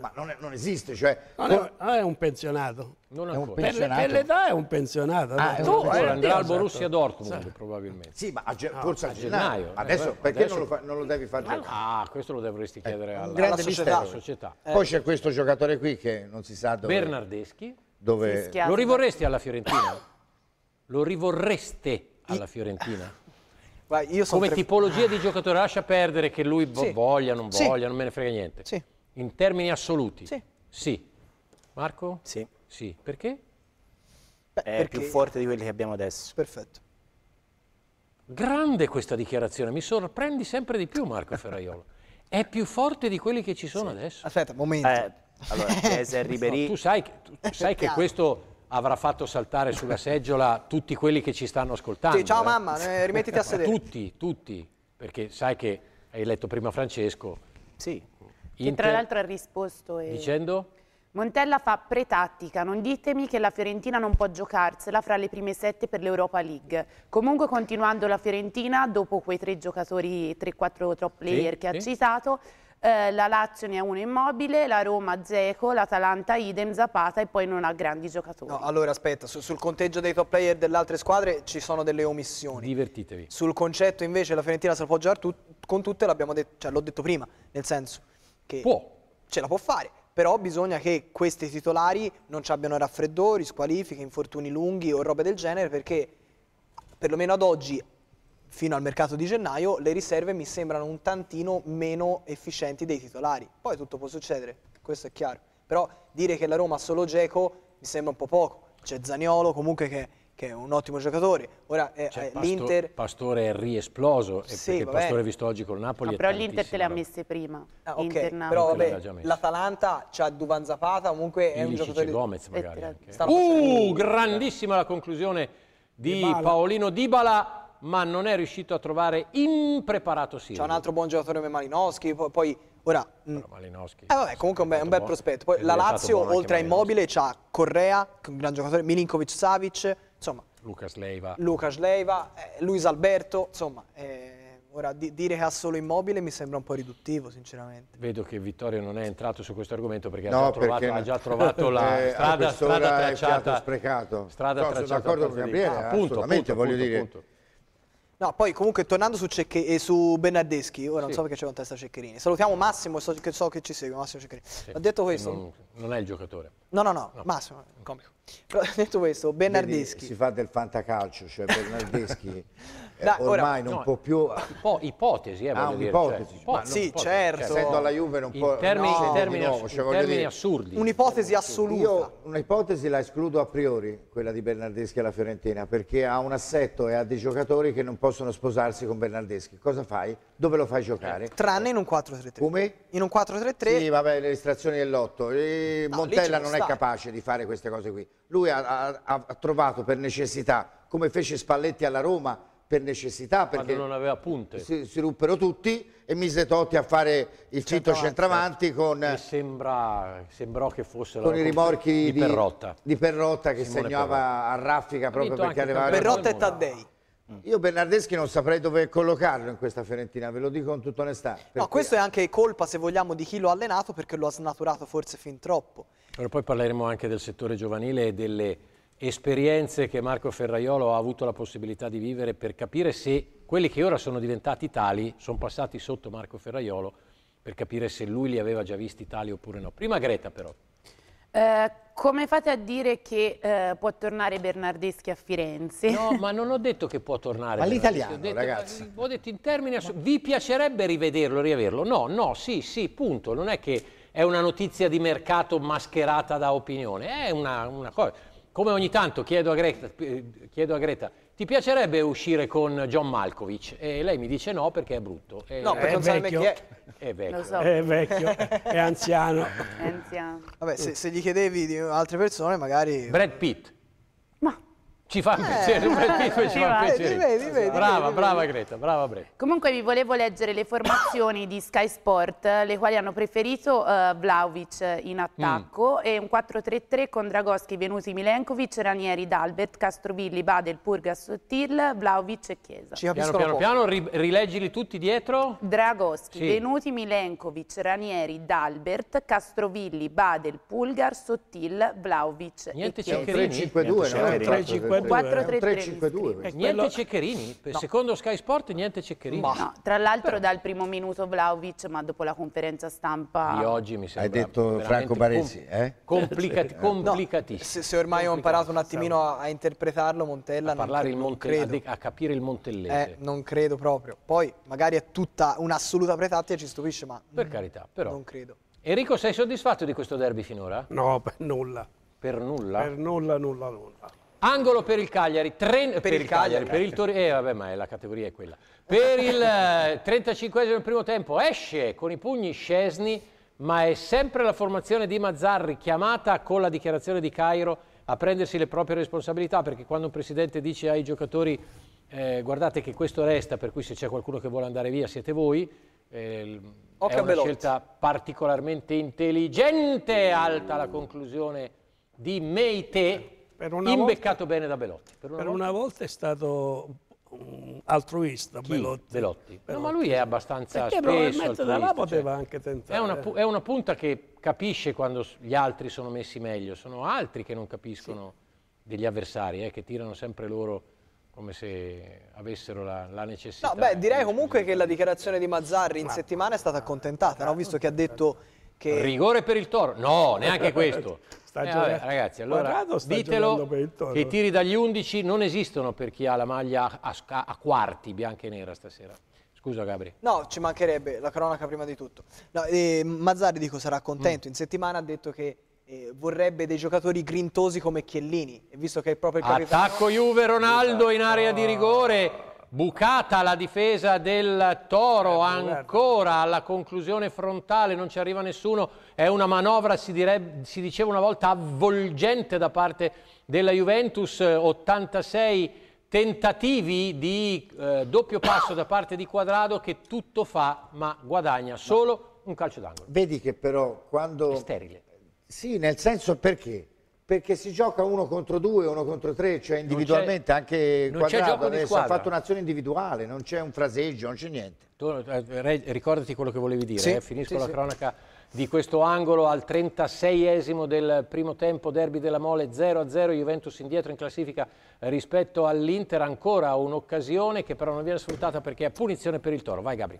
ma non, è, non esiste. Cioè, non ah, è, non ah, è, un pensionato. Non è un pensionato. Per, l'età
è un pensionato. Ah, tu un pensionato. andrà al esatto. Borussia esatto.
Dortmund sì. probabilmente. Sì, ma a no, ah, forse a, gennaio. gennaio. Adesso eh, perché adesso... Non, lo fa, non, lo devi fare giocare? Ah, questo lo dovresti eh, chiedere eh, alla, alla, società. alla, società. Eh. Poi c'è questo giocatore qui che non si sa dove...
Bernardeschi. Dove... Lo rivorresti alla Fiorentina? lo rivorreste alla Fiorentina?
Vai, Come tre...
tipologia di giocatore, lascia perdere che lui sì. voglia, non voglia, sì. non me ne frega niente. Sì. In termini assoluti? Sì. Sì. Marco? Sì. Sì. Perché? Beh, è perché... più forte di quelli che abbiamo adesso. Perfetto. Grande questa dichiarazione, mi sorprendi sempre di più Marco Ferraiolo. è più forte di quelli che ci sono sì. adesso. Aspetta, momento. Eh, allora, Chiesa e Ribery... No, tu sai, che, tu sai che questo avrà fatto saltare sulla seggiola tutti quelli che ci stanno ascoltando. Sì, ciao eh? mamma, eh, rimettiti a sedere. Tutti, tutti, perché sai che hai letto prima Francesco. Sì. Inter... Che tra l'altro
ha risposto... E... Dicendo? Montella fa pretattica, non ditemi che la Fiorentina non può giocarsela fra le prime sette per l'Europa League. Comunque continuando la Fiorentina, dopo quei tre giocatori, tre, quattro top player sì, che sì. ha citato, eh, la Lazio ne ha uno immobile, la Roma Zeco, l'Atalanta idem, Zapata e poi non ha grandi giocatori. No,
allora aspetta, su, sul conteggio dei top player delle altre squadre ci sono delle omissioni.
Divertitevi.
Sul concetto invece la Fiorentina se la può giocare tu con tutte, l'abbiamo detto, cioè, l'ho detto prima, nel senso che può. ce la può fare, però bisogna che questi titolari non ci abbiano raffreddori, squalifiche, infortuni lunghi o roba del genere perché perlomeno ad oggi fino al mercato di gennaio le riserve mi sembrano un tantino meno efficienti dei titolari. Poi tutto può succedere, questo è chiaro. Però dire che la Roma ha solo Geco mi sembra un po' poco. C'è Zaniolo comunque che che è un ottimo giocatore. Ora è, cioè, l'Inter.
Pastore è riesploso sì, perché vabbè. Pastore visto oggi con Napoli. Ah, però l'Inter te le ha
messe prima. Ah, okay. Però vabbè, l'Atalanta c'ha Duvan Zapata, comunque è Il un giocatore. Di... Gomez magari. Anche. Uh,
grandissima la conclusione di Dybala. Paolino Dibala ma non è riuscito a trovare impreparato Silva. C'è un
altro buon giocatore come Malinowski, poi ora... Mm, però Malinowski... Eh vabbè, comunque un, be un bel, prospetto. Poi, la Lazio, oltre a Immobile, c'ha Correa, un gran giocatore, Milinkovic-Savic, insomma,
Lucas Leiva,
Lucas Leiva eh, Luis Alberto, insomma, eh, ora di dire che ha solo immobile mi sembra un po' riduttivo sinceramente.
Vedo che Vittorio non è entrato su questo argomento perché, no, ha, già perché trovato, ha, già trovato, la eh,
strada, strada tracciata.
sprecato. Strada no, tracciata. d'accordo con Gabriele, eh, ah, appunto, appunto, voglio punto, dire. Punto.
No, poi comunque tornando su, Cecche, eh, su Bernardeschi, ora sì. non so perché c'è un testa Ceccherini. Salutiamo Massimo, so che, so che ci segue, Massimo Ceccherini. Sì. Ho detto questo. Non,
non, è il giocatore.
No, no, no, no. Massimo, comico. detto questo, Bernardeschi.
Vedi, si fa del fantacalcio, cioè Bernardeschi da,
ormai ora, non no, può più...
Ipo ipotesi, eh, ah, un'ipotesi. Cioè, ipo sì, ipotesi.
certo. essendo alla
Juve non in può... Termini, no, termini, nuovo, cioè, in termini dire, assurdi. Un'ipotesi
assoluta. Io
un'ipotesi la escludo a priori, quella di Bernardeschi alla Fiorentina, perché ha un assetto e ha dei giocatori che non possono sposarsi con Bernardeschi. Cosa fai? Dove lo fai giocare? Eh. Tranne in un 4-3-3. Come? In un 4-3-3. Sì, vabbè, le estrazioni dell'8. No, Montella non è capace di fare queste cose qui lui ha, ha, ha trovato per necessità, come fece Spalletti alla Roma, per necessità perché Quando non
aveva punte si,
si, ruppero tutti e mise Totti a fare il finto centravanti certo. con mi sembra, sembrò che fosse con i rimorchi di, di Perrotta di Perrotta che Simone segnava Perrotta. a raffica proprio perché arrivava Perrotta e Taddei
io Bernardeschi non saprei dove collocarlo in questa Fiorentina, ve lo dico con tutta onestà. Perché... No, questo è anche colpa, se vogliamo, di chi lo ha allenato perché lo ha snaturato forse fin troppo.
Allora, poi parleremo anche del settore giovanile e delle esperienze che Marco Ferraiolo ha avuto la possibilità di vivere per capire se quelli che ora sono diventati tali sono passati sotto Marco Ferraiolo per capire se lui li aveva già visti tali oppure no. Prima Greta però.
Eh, come fate a dire che eh, può tornare Bernardeschi a Firenze? No, ma
non ho detto che può tornare. Ma l'italiano, ragazzi. Ho detto in termini assoluti. Vi piacerebbe rivederlo, riaverlo? No, no, sì, sì, punto. Non è che è una notizia di mercato mascherata da opinione. È una, una cosa. Come ogni tanto chiedo a Greta, eh, chiedo a Greta ti piacerebbe uscire con John Malkovich? E lei mi dice no perché è brutto. E no, perché è non vecchio. Sai chi è. È
vecchio. So.
È vecchio, è anziano. È anziano. Vabbè, se, se gli chiedevi di altre persone magari... Brad Pitt.
Ci fa eh. piacere, eh, Brad
ci fa piacere. Vedi, vedi, vedi, brava, brava
Greta, brava Breta.
Comunque vi volevo leggere le formazioni di Sky Sport, le quali hanno preferito uh, eh, Vlaovic in attacco mm. e un 4-3-3 con Dragoschi, Venuti, Milenkovic, Ranieri, D'Albert, Castrovilli, Badel, Purgas, Sottil, Vlaovic e Chiesa. Ci piano piano, piano
ri rileggili tutti dietro. Dragoschi, sì. Venuti,
Milenkovic, Ranieri, D'Albert, Castrovilli, Badel, Pulgar, Sottil, Vlaovic Niente e
Chiesa. Niente 3-5-2, no? 3-5-2.
3-5-2. Eh, niente
Ceccherini, secondo Sky Sport niente Ceccherini.
tra l'altro dal primo minuto Vlaovic, ma dopo la conferenza stampa... Di oggi
mi sembra... Hai detto Franco Baresi, eh?
complicatissimo.
Se, ormai ho imparato
un attimino
a, interpretarlo, Montella... A parlare il credo.
a capire il montellese.
Eh, non credo proprio. Poi magari è tutta un'assoluta pretattia ci stupisce, ma... Per
carità, però... Non credo. Enrico, sei soddisfatto di questo derby finora? No, per nulla. Per nulla? Per nulla, nulla, nulla. Angolo per il Cagliari, tre, per, per, il, Cagliari, per il certo. Torino, eh vabbè ma è la categoria è quella, per il 35 eh, primo tempo esce con i pugni Scesni, ma è sempre la formazione di Mazzarri chiamata con la dichiarazione di Cairo a prendersi le proprie responsabilità, perché quando un presidente dice ai giocatori eh, guardate che questo resta, per cui se c'è qualcuno che vuole andare via siete voi, eh, è una Belotti. scelta particolarmente intelligente, alta la conclusione di Meite Imbeccato volta, bene da Belotti. Per
una, per volta. una volta è stato
altruista Chi? Belotti. Belotti. No, ma lui è abbastanza Perché spesso altruista. Da là poteva
cioè, anche tentare. È una,
è una, punta che capisce quando gli altri sono messi meglio, sono altri che non capiscono sì. degli avversari, eh, che tirano sempre loro come se avessero la, la necessità. No, beh,
direi eh, comunque che la dichiarazione di Mazzarri in ma, settimana è stata accontentata, no? visto che ha detto che... Rigore
per il Toro? No, neanche questo. eh, vabbè, ragazzi, allora ditelo che i tiri dagli 11 non esistono per chi ha la maglia a, a, a quarti bianca e nera stasera. Scusa Gabri.
No, ci mancherebbe la cronaca prima di tutto. No, eh, Mazzari dico sarà contento, mm. in settimana ha detto che eh, vorrebbe dei giocatori grintosi come Chiellini, visto che è proprio il capitano... Attacco Juve, Ronaldo
in area di rigore, Bucata la difesa del Toro, eh, ancora alla conclusione frontale, non ci arriva nessuno, è una manovra, si, direbbe, si diceva una volta, avvolgente da parte della Juventus, 86 tentativi di eh, doppio passo da parte di Quadrado che tutto fa ma guadagna solo
un calcio d'angolo. Vedi che però quando... È sterile. Sì, nel senso perché perché si gioca uno contro due, uno contro tre, cioè individualmente anche non quadrato adesso ha fatto un'azione individuale, non c'è un fraseggio, non c'è niente. Tu eh, ricordati quello che volevi dire, sì,
eh, finisco sì, la sì. cronaca di questo angolo al 36esimo del primo tempo derby della Mole 0-0 Juventus indietro in classifica rispetto all'Inter ancora un'occasione che però non viene sfruttata perché è punizione per il Toro vai Gabri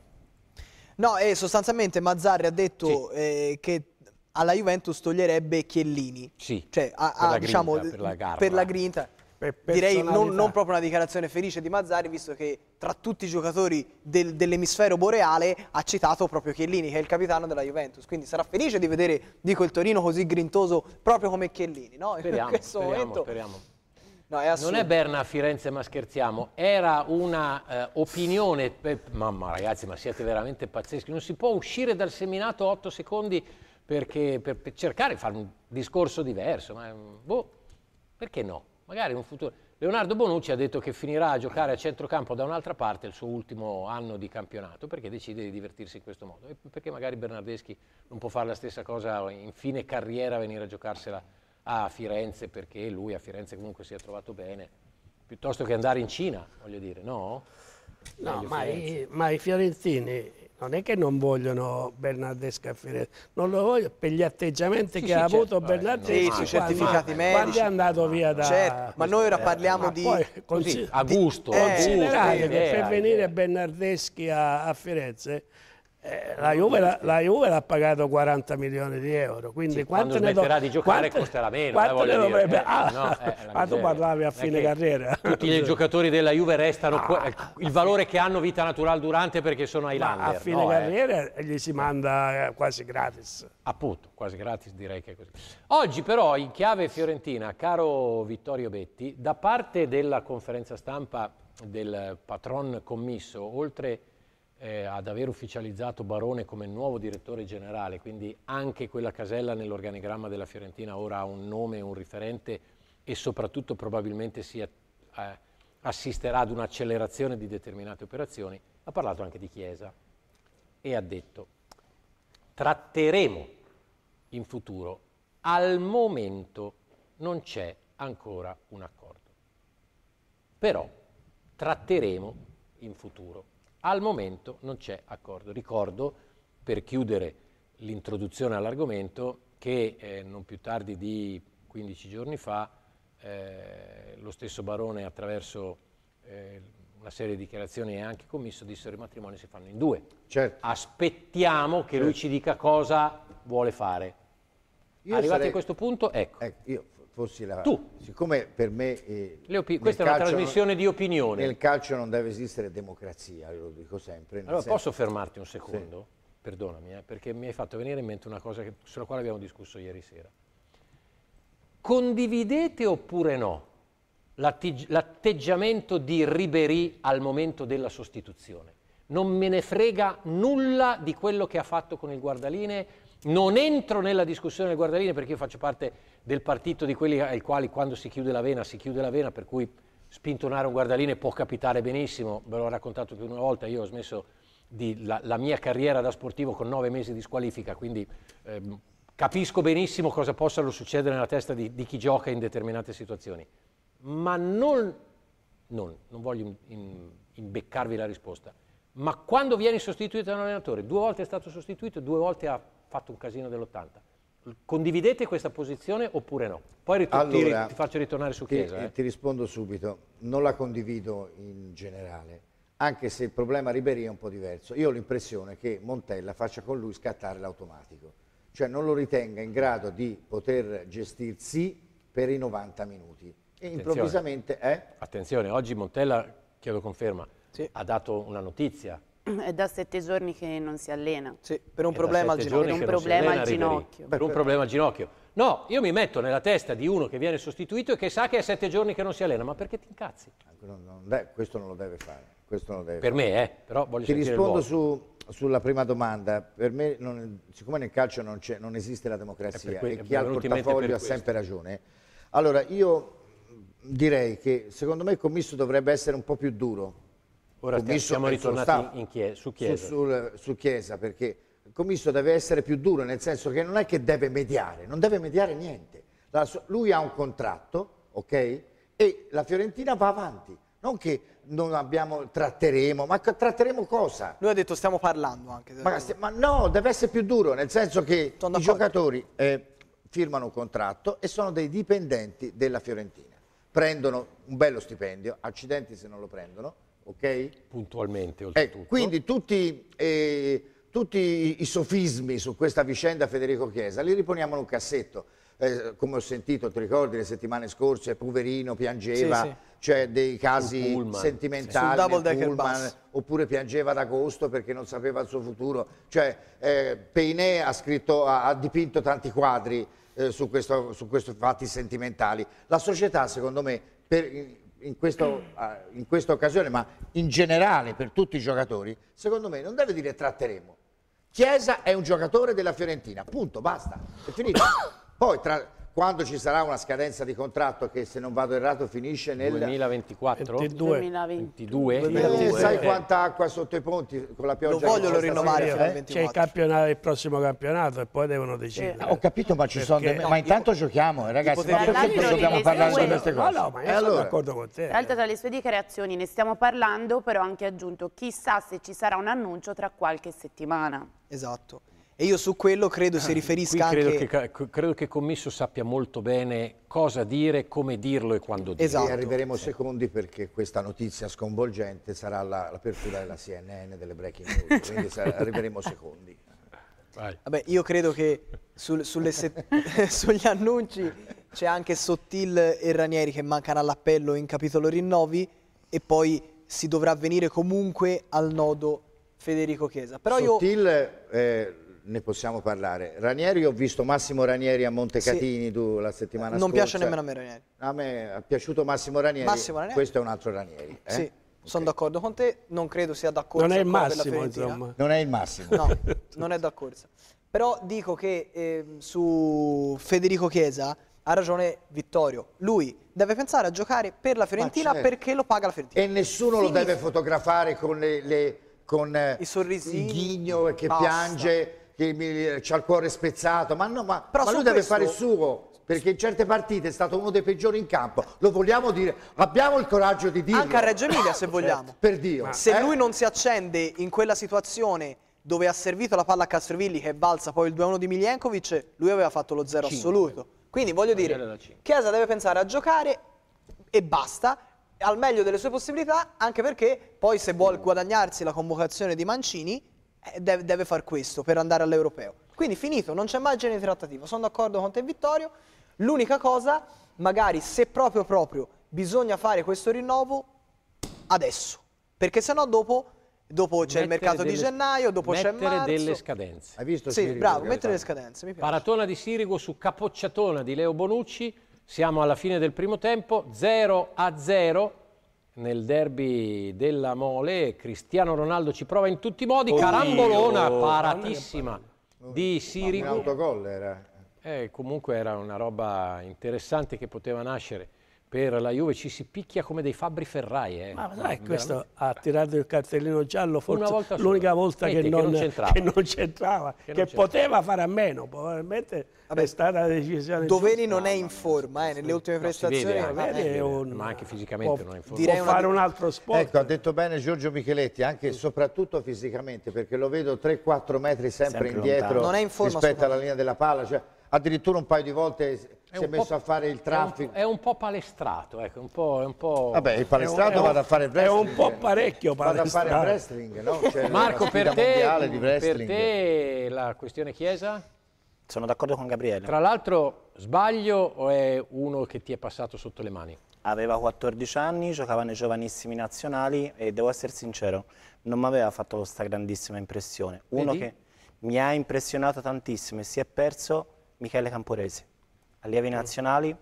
No, e sostanzialmente Mazzarri ha detto sì. eh, che alla Juventus toglierebbe Chiellini. Sì, cioè, a, per, la a, diciamo, grinta, per, la per, la grinta, per Direi non, non, proprio una dichiarazione felice di Mazzari, visto che tra tutti i giocatori del, dell'emisfero boreale ha citato proprio Chiellini, che è il capitano della Juventus. Quindi sarà felice di vedere, dico, il Torino così grintoso proprio come Chiellini, no? Speriamo, In speriamo, momento... speriamo.
No, è non è Berna a Firenze, ma scherziamo. Era un'opinione. Eh, mamma ragazzi, ma siete veramente pazzeschi. Non si può uscire dal seminato 8 secondi perché, per, per, cercare di fare un discorso diverso, ma boh, perché no? Magari in un futuro. Leonardo Bonucci ha detto che finirà a giocare a centrocampo da un'altra parte il suo ultimo anno di campionato perché decide di divertirsi in questo modo e perché magari Bernardeschi non può fare la stessa cosa in fine carriera venire a giocarsela a Firenze perché lui a Firenze comunque si è trovato bene piuttosto che andare in Cina, voglio dire, no? No, ma i,
ma i, fiorentini non è che non vogliono Bernardesco a Firenze, non lo voglio per gli atteggiamenti sì, che sì, ha certo. avuto certo, Bernardesco sì, certificati quando, quando è andato via da... Certo, ma noi ora parliamo eh, di... Poi, così, a gusto, eh, considerate eh, che per eh. venire Bernardeschi a, a Firenze eh, la, Juve, la, la, Juve, l'ha pagato 40 milioni di euro, quindi sì, quando smetterà do... di giocare quante, costerà meno. Eh, dovrebbe... eh, ah, no, ma eh, tu parlavi a fine carriera.
Tutti i giocatori della Juve restano ah, eh, il valore che hanno vita naturale durante perché sono ai Ma a fine no, carriera gli si manda quasi gratis. Appunto, quasi gratis direi che è così. Oggi però in chiave fiorentina, caro Vittorio Betti, da parte della conferenza stampa del patron commisso, oltre eh, ad aver ufficializzato Barone come nuovo direttore generale, quindi anche quella casella nell'organigramma della Fiorentina ora ha un nome, un riferente e soprattutto probabilmente si eh, assisterà ad un'accelerazione di determinate operazioni, ha parlato anche di Chiesa e ha detto tratteremo in futuro, al momento non c'è ancora un accordo, però tratteremo in futuro. Al momento non c'è accordo. Ricordo, per chiudere l'introduzione all'argomento, che eh, non più tardi di 15 giorni fa eh, lo stesso Barone attraverso eh, una serie di dichiarazioni e anche commisso che i matrimoni si fanno in due. Certo. Aspettiamo che certo. lui ci dica cosa vuole fare. Io Arrivati sarei... a questo
punto, ecco. ecco io fossi la... Tu. Siccome per me... Eh, questa è una trasmissione non, di opinione. Nel calcio non deve esistere democrazia, io lo dico sempre. Allora senso. posso fermarti un secondo? Sì. Perdonami,
eh, perché mi hai fatto venire in mente una cosa che, sulla quale abbiamo discusso ieri sera. Condividete oppure no l'atteggiamento di Ribery al momento della sostituzione? Non me ne frega nulla di quello che ha fatto con il guardaline, non entro nella discussione del guardaline perché io faccio parte del partito di quelli ai quali quando si chiude la vena si chiude la vena, per cui spintonare un guardaline può capitare benissimo, ve l'ho raccontato più di una volta, io ho smesso di, la, la, mia carriera da sportivo con nove mesi di squalifica, quindi ehm, capisco benissimo cosa possa succedere nella testa di, di, chi gioca in determinate situazioni, ma non, non, non voglio imbeccarvi la risposta, ma quando vieni sostituito da un allenatore, due volte è stato sostituito, due volte ha fatto un casino dell'80 Condividete questa posizione oppure no? Poi allora, ti, ti, faccio ritornare su Chiesa. Ti, eh.
ti, rispondo subito, non la condivido in generale, anche se il problema Riberia è un po' diverso. Io ho l'impressione che Montella faccia con lui scattare l'automatico, cioè non lo ritenga in grado di poter gestirsi per i 90 minuti. E
Attenzione. improvvisamente è... Eh? Attenzione, oggi Montella, chiedo conferma, sì. ha dato una notizia
È da sette giorni che non si allena. Sì, per un è problema al ginocchio. Per un problema allena, al ginocchio. Per un problema
al ginocchio.
No, io mi metto nella testa di uno che viene sostituito e che sa che è sette giorni che non si allena, ma perché ti incazzi?
No, no, beh, questo non lo deve fare. Lo deve per fare. me, eh, però voglio Ti rispondo su, sulla prima domanda. Per me, non, siccome nel calcio non, non esiste la democrazia e chi ha il portafoglio ha sempre ragione, allora io direi che secondo me il commisso dovrebbe essere un po' più duro Ora commisso, siamo ritornati chiesa, su Chiesa. Su, sul, su Chiesa, perché il commisso deve essere più duro, nel senso che non è che deve mediare, non deve mediare niente. La, lui ha un contratto, ok? E la Fiorentina va avanti. Non che non abbiamo, tratteremo, ma tratteremo cosa? Lui ha detto stiamo parlando anche. Ma, ma no, deve essere più duro, nel senso che i giocatori eh, firmano un contratto e sono dei dipendenti della Fiorentina. Prendono un bello stipendio, accidenti se non lo prendono, ok? Puntualmente, eh, oltretutto. Eh, quindi tutti, eh, tutti, i sofismi su questa vicenda Federico Chiesa li riponiamo in un cassetto. Eh, come ho sentito, ti ricordi le settimane scorse, Poverino piangeva, sì, sì. cioè dei casi sentimentali, sì. pullman, oppure piangeva ad agosto perché non sapeva il suo futuro. Cioè, eh, Peiné ha, scritto, ha, ha dipinto tanti quadri eh, su, questo, su questi fatti sentimentali. La società, secondo me, per, in, questo, ah, in questa occasione, ma in generale per tutti i giocatori, secondo me non deve dire tratteremo. Chiesa è un giocatore della Fiorentina, punto, basta, è finito. Poi tra, quando ci sarà una scadenza di contratto che se non vado errato finisce nel 2024 22. 2022 2022 sai quanta acqua sotto i ponti con la pioggia non vogliono rinnovare eh? c'è il, il
prossimo campionato e poi devono decidere eh. ho capito ma ci sono dei... ma intanto giochiamo eh, ragazzi ma
perché dobbiamo parlare di queste
cose no, no
ma
io
eh, allora, sono d'accordo con
te tra l'altro tra le sue dichiarazioni ne stiamo parlando però anche aggiunto chissà se ci sarà un annuncio tra qualche settimana esatto
e io su quello credo si ah, riferisca Qui credo anche... Che, credo che Commisso sappia molto bene cosa dire, come dirlo e quando esatto. dirlo. Esatto. E
arriveremo sì. secondi perché questa notizia sconvolgente sarà l'apertura della CNN, delle breaking news, quindi sarà, arriveremo secondi.
Vabbè, io credo che sul, sugli annunci c'è anche Sottil e Ranieri che mancano all'appello in capitolo rinnovi e poi si dovrà venire comunque al nodo Federico Chiesa. Però Sottil...
Io... Eh, ne possiamo parlare. Ranieri, ho visto Massimo Ranieri a Montecatini sì. tu, la settimana non scorsa. Non piace nemmeno a me Ranieri. A me è piaciuto Massimo Ranieri, Massimo Ranieri. questo è un altro Ranieri. Eh? Sì, okay.
sono d'accordo con te, non credo sia d'accordo. Non è il massimo, insomma. Non è il massimo. No, non è d'accordo. Però dico che eh, su Federico Chiesa ha ragione Vittorio. Lui deve pensare a giocare per la Fiorentina certo. perché lo paga la Fiorentina. E nessuno Finito. lo deve
fotografare con le, le con eh, il ghigno che Basta. piange che ha il cuore spezzato, ma, no, ma, ma lui questo... deve fare il suo perché in certe partite è
stato uno dei peggiori in campo. Lo vogliamo dire, abbiamo il coraggio di dirlo. Anche a Reggio Emilia se vogliamo. Per Dio. Ma, se eh? lui non si accende in quella situazione dove ha servito la palla a Castrovilli che balza poi il 2-1 di Milenkovic, lui aveva fatto lo 0 assoluto. Quindi voglio dire, Chiesa deve pensare a giocare e basta, al meglio delle sue possibilità, anche perché poi se vuole guadagnarsi la convocazione di Mancini eh, deve, deve far questo per andare all'europeo. Quindi finito, non c'è margine di trattativo. sono d'accordo con te Vittorio, l'unica cosa, magari se proprio proprio bisogna fare questo rinnovo, adesso, perché sennò dopo... Dopo c'è mettere il mercato delle, di gennaio, dopo c'è marzo. Mettere delle scadenze. Hai visto Sì, Sirigo, bravo, mettere le scadenze, mi piace.
Paratona di Sirigo su capocciatona di Leo Bonucci. Siamo alla fine del primo tempo, 0 a 0 nel derby della Mole. Cristiano Ronaldo ci prova in tutti i modi. Oddio, Carambolona paratissima di Sirigu. Un
autogol era.
Eh, comunque era una roba interessante che poteva nascere per la Juve ci si picchia come dei fabbri ferrai. Eh. Ma sai, questo ha
tirato il cartellino giallo forse volta l'unica volta Metti, che, non, che non
c'entrava, che, che, che, poteva fare a meno, probabilmente
Vabbè, è stata la decisione. Doveni non è in
forma, eh,
nelle ultime
prestazioni. Eh, vede, eh, ma, eh, un, ma
anche fisicamente può, non è in forma. Direi può fare un
altro sport. Ecco, ha detto bene Giorgio Micheletti, anche e soprattutto fisicamente, perché lo vedo 3-4 metri sempre, sempre indietro rispetto alla linea della palla, cioè, addirittura un paio di volte si è, è messo a fare il traffico.
È un, è un po' palestrato, ecco, un po', un po'... Vabbè, il palestrato vado a fare il wrestling. È un po'
parecchio
palestrato. Vado a fare il
wrestling, no? Cioè, Marco, per te, per te la
questione Chiesa? Sono d'accordo con Gabriele. Tra l'altro, sbaglio o è uno che ti è passato sotto le mani? Aveva 14 anni, giocava nei giovanissimi nazionali e devo essere sincero, non mi aveva fatto questa grandissima impressione. Uno Vedi? che mi ha impressionato tantissimo e si è perso Michele Camporesi allievi mm. nazionali,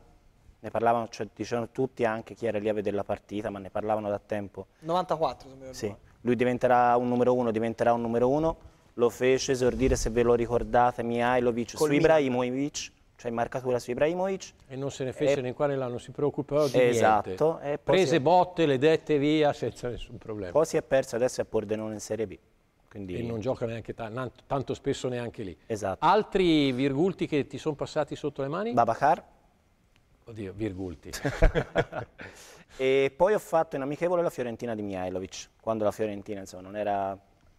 ne parlavano, cioè, dicevano tutti anche chi era lieve della partita, ma ne parlavano da tempo.
94,
se mi Sì, lui diventerà un numero uno, diventerà un numero uno, lo fece esordire, se ve lo ricordate, Mihailovic su Ibrahimovic, cioè in marcatura su Ibrahimovic.
E non se ne fece e... né qua né si preoccupò di esatto, niente. Esatto. Prese è... botte, le dette via senza nessun problema.
Poi si è perso adesso è a Pordenone in Serie B. Quindi... E non
gioca neanche ta tanto spesso neanche
lì. Esatto. Altri virgulti che ti sono passati sotto le mani? Babacar. Oddio, virgulti. e poi ho fatto in amichevole la Fiorentina di Mihailovic, quando la Fiorentina insomma, non era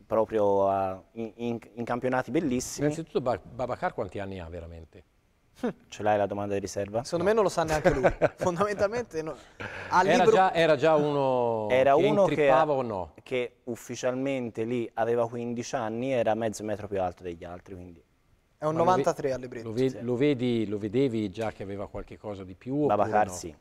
proprio a, in, in, in, campionati bellissimi. Innanzitutto Babacar quanti anni ha veramente? Hm. Ce l'hai la domanda di riserva? Secondo no. me non lo sa
neanche
lui. Fondamentalmente no.
era, libro... già, era, già,
uno era che uno che, o
no? Che ufficialmente lì aveva 15 anni e era mezzo metro più alto degli altri, quindi...
È un Ma 93 alle Lo, ve lo,
vedi, lo, vedevi già che aveva qualche cosa di più?
Babacar no? sì.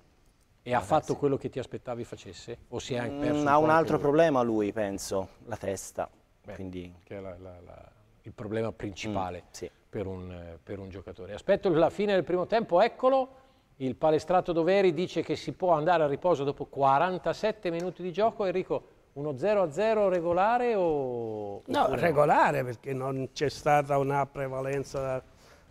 E ha fatto quello che ti aspettavi facesse? O si è anche mm, perso? Mm, ha un altro
problema lui, penso, la testa. Beh, quindi... Che è la, la, la, il problema mm, principale. Mm, sì per un, per un giocatore.
Aspetto la fine del primo tempo, eccolo. Il palestrato Doveri dice che si può andare a riposo dopo 47 minuti di gioco. Enrico, uno 0-0 regolare o...
No, regolare
perché non c'è stata una
prevalenza,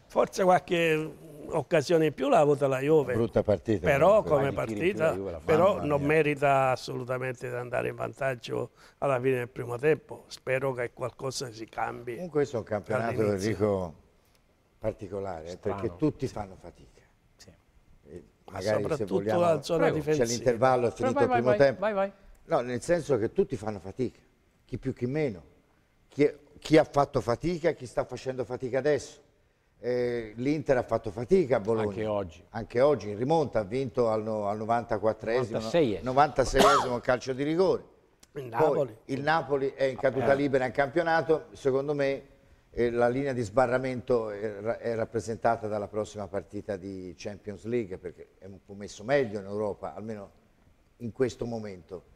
forse qualche occasione in più l'ha avuta la Juve. brutta
partita. Però come ah, partita, però non
merita assolutamente di andare in vantaggio alla fine del primo tempo. Spero che qualcosa si cambi. Comunque questo è un campionato,
Enrico particolare, eh, Strano, perché tutti sì. fanno fatica. Sì. magari se vogliamo, la zona prego, difensiva. C'è l'intervallo, è finito vai, il primo vai, tempo. Vai, vai. No, nel senso che tutti fanno fatica, chi più chi meno, chi, chi ha fatto fatica, chi sta facendo fatica adesso. Eh, L'Inter ha fatto fatica a Bologna. Anche oggi. Anche oggi in rimonta ha vinto al, no, al 94esimo, 96esimo calcio di rigore. Il Napoli. Poi, il Napoli è in caduta libera in campionato, secondo me la linea di sbarramento è rappresentata dalla prossima partita di Champions League perché è un po' messo meglio in Europa, almeno in questo momento.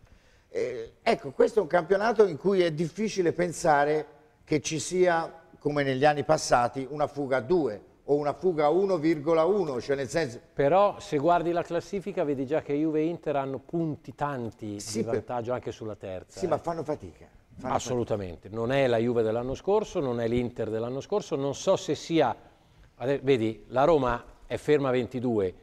Eh, ecco, questo è un campionato in cui è difficile pensare che ci sia, come negli anni passati, una fuga a 2 o una fuga a 1,1, cioè senso... Però se
guardi la classifica vedi già che Juve e Inter hanno punti tanti sì, di vantaggio anche sulla terza.
Sì, eh. ma fanno fatica.
Assolutamente, non è la Juve dell'anno scorso, non è l'Inter dell'anno scorso, non so se sia... Vedi, la Roma è ferma a 22,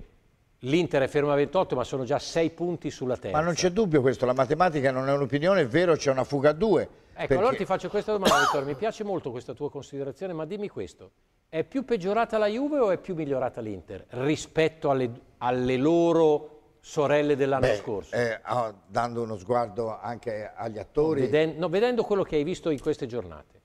L'Inter è ferma a 28, ma sono già 6 punti sulla terza. Ma non
c'è dubbio questo, la matematica non è un'opinione, è vero, c'è una fuga a due. Ecco, perché... allora ti
faccio questa domanda, Vittorio. Mi piace molto questa tua considerazione, ma dimmi questo. È più peggiorata la Juve o è più migliorata l'Inter rispetto alle, alle loro sorelle
dell'anno scorso. Eh, oh, dando uno sguardo anche agli attori. Veden no, vedendo quello che hai visto in queste giornate.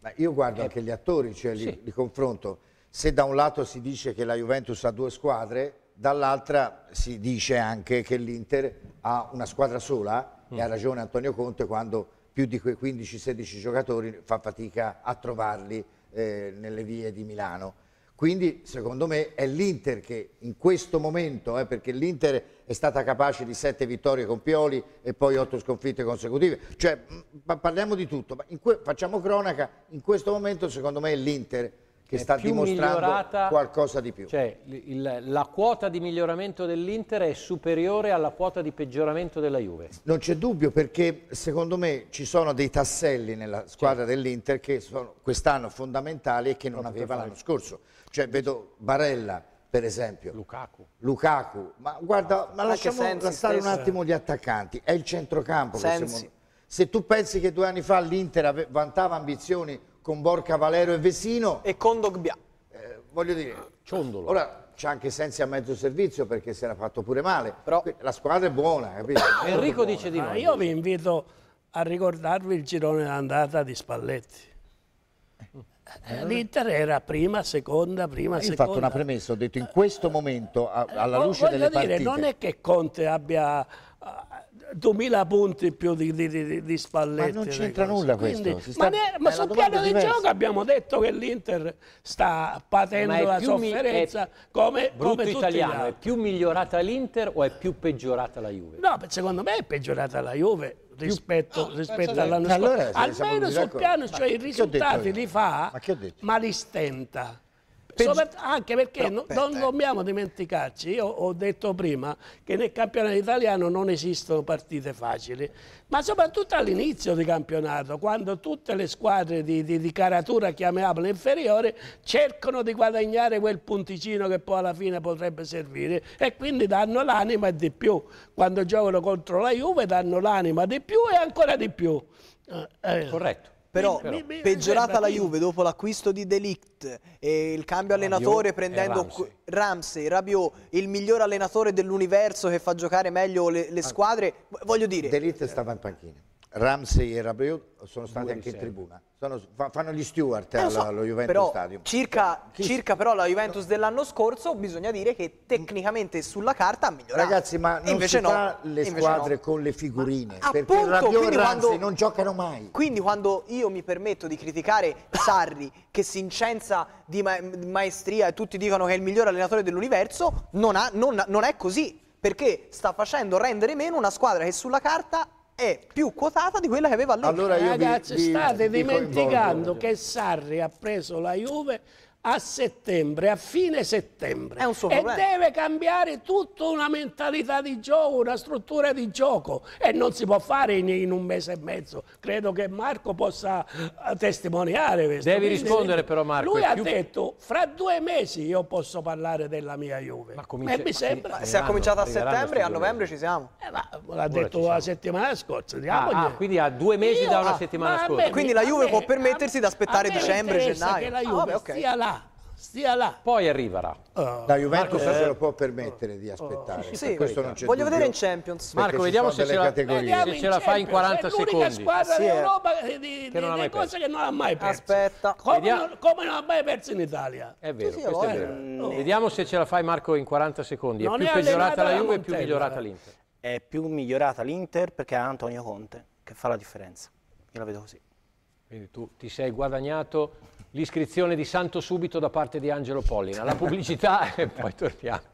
Ma io guardo eh, anche gli attori, cioè li, sì. li, confronto. Se da un lato si dice che la Juventus ha due squadre, dall'altra si dice anche che l'Inter ha una squadra sola mm. e ha ragione Antonio Conte quando più di quei 15-16 giocatori fa fatica a trovarli eh, nelle vie di Milano. Quindi secondo me è l'Inter che in questo momento, eh, perché l'Inter è stata capace di sette vittorie con Pioli e poi otto sconfitte consecutive, cioè parliamo di tutto, ma facciamo cronaca, in questo momento secondo me è l'Inter che sta dimostrando qualcosa di più. Cioè, il,
la quota di
miglioramento
dell'Inter è superiore alla quota di peggioramento della Juve.
Non c'è dubbio perché secondo me ci sono dei tasselli nella squadra cioè. dell'Inter che sono quest'anno fondamentali e che non, non aveva l'anno scorso. Cioè, vedo Barella, per esempio. Lukaku. Lukaku. Ma guarda, ma lasciamo stare un attimo gli attaccanti. È il centrocampo. Che siamo... Se tu pensi che due anni fa l'Inter vantava ambizioni con Borca, Valero e Vesino. E con Dogbia. Eh, voglio dire... Ciondolo. Ora, c'è anche Sensi a mezzo servizio perché si era fatto pure male. Però la squadra è buona, eh, capito? Enrico buona.
dice di no. Ah, io vi invito a ricordarvi il girone d'andata di Spalletti.
Eh. L'Inter
era prima, seconda, prima, seconda. Ho fatto una
premessa, ho detto in questo momento, eh, alla luce delle dire, partite... non è
che Conte abbia 2000 punti più di, di, di, di Spalletti. Ma non c'entra nulla Quindi, questo. Sta... ma, ma sul piano di gioco abbiamo detto che l'Inter sta patendo la sofferenza come, come tutti italiano, È
più migliorata l'Inter o è più peggiorata la Juve?
No, secondo me è
peggiorata la Juve rispetto, no, ah, rispetto all'anno scorso. Allora, Almeno sul piano, cioè ma i risultati li fa, ma, ma
li stenta. Sopra, anche perché Però, non, non eh. dobbiamo dimenticarci, io ho detto prima che nel campionato italiano non esistono partite facili, ma soprattutto all'inizio di campionato, quando tutte le squadre di, di, di caratura chiamiamola inferiore cercano di guadagnare quel punticino che poi alla fine potrebbe servire e quindi danno l'anima di più. Quando giocano contro la Juve danno l'anima di più e ancora
di più. Eh, eh. Corretto. Però, però peggiorata la Juve dopo l'acquisto di Delict e il cambio allenatore Rabiot eh, prendendo Ramsey. Ramsey, Rabiot, il miglior allenatore dell'universo che fa giocare meglio le, le ah. squadre, voglio dire... Delict stava in panchina. Ramsey e
Rabiot sono stati anche in tribuna.
Sono, fanno gli steward eh, so, allo Juventus però, Stadium. Circa, circa, però la Juventus no. dell'anno scorso, bisogna dire che tecnicamente sulla carta ha migliorato. Ragazzi, ma non invece si no, fa le squadre no.
con le figurine, ma, perché appunto, Rabiot e Ramsey quando, non
giocano mai. Quindi quando io mi permetto di criticare Sarri, che si incensa di ma maestria e tutti dicono che è il miglior allenatore dell'universo, non, non, non è così perché sta facendo rendere meno una squadra che sulla carta è più quotata di quella che aveva allora. io Ragazzi, vi, state vi dimenticando
che Sarri ha preso la Juve a settembre, a fine settembre. e problema. deve cambiare tutta una mentalità di gioco, una struttura di gioco e non si può fare in, in un mese e mezzo. Credo che Marco possa eh, testimoniare
questo. Devi Quindi, rispondere però Marco. Lui ha più... detto
fra due mesi io posso parlare della mia Juve. Ma, comincia... mi sembra... Ma se ha cominciato a settembre, a novembre
ci siamo. Eh,
l'ha detto la settimana scorsa. Ah, ah, quindi
a due
mesi io, da una settimana scorsa. Me, quindi la Juve me, può
permettersi di aspettare dicembre, gennaio. Che la ah, Juve ah, vabbè, okay.
stia là stia là. Poi arriverà. Uh, la Juventus Marco, se eh, lo può permettere di oh. aspettare. Uh, sì, questo non c'è Voglio vedere in Champions. Marco, vediamo se, ce la, vediamo se ce la fa in 40 è secondi. È l'unica squadra sì, d'Europa
eh. di, di, che non ha mai perso. che non ha mai perso. Aspetta.
Come, vediamo... non,
come non, ha mai
perso in Italia. È vero, sì, sì, è oh, eh. vero. No. Oh.
Vediamo se ce la fai Marco in 40 secondi. Non è più è peggiorata la Juve e più migliorata l'Inter.
È più migliorata l'Inter perché ha Antonio Conte che fa la differenza. Io la vedo così. Quindi tu ti sei guadagnato l'iscrizione di
Santo Subito da parte di Angelo Pollina. La pubblicità e poi torniamo.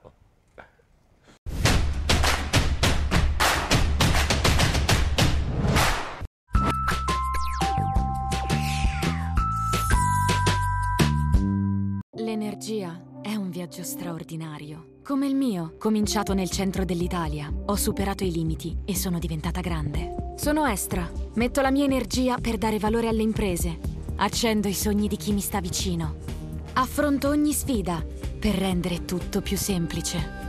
L'energia è un viaggio straordinario, come il mio, cominciato nel centro dell'Italia. Ho superato i limiti e sono diventata grande. Sono Estra, metto la mia energia per dare valore alle imprese Accendo i sogni di chi mi sta vicino. Affronto ogni sfida per rendere tutto più semplice.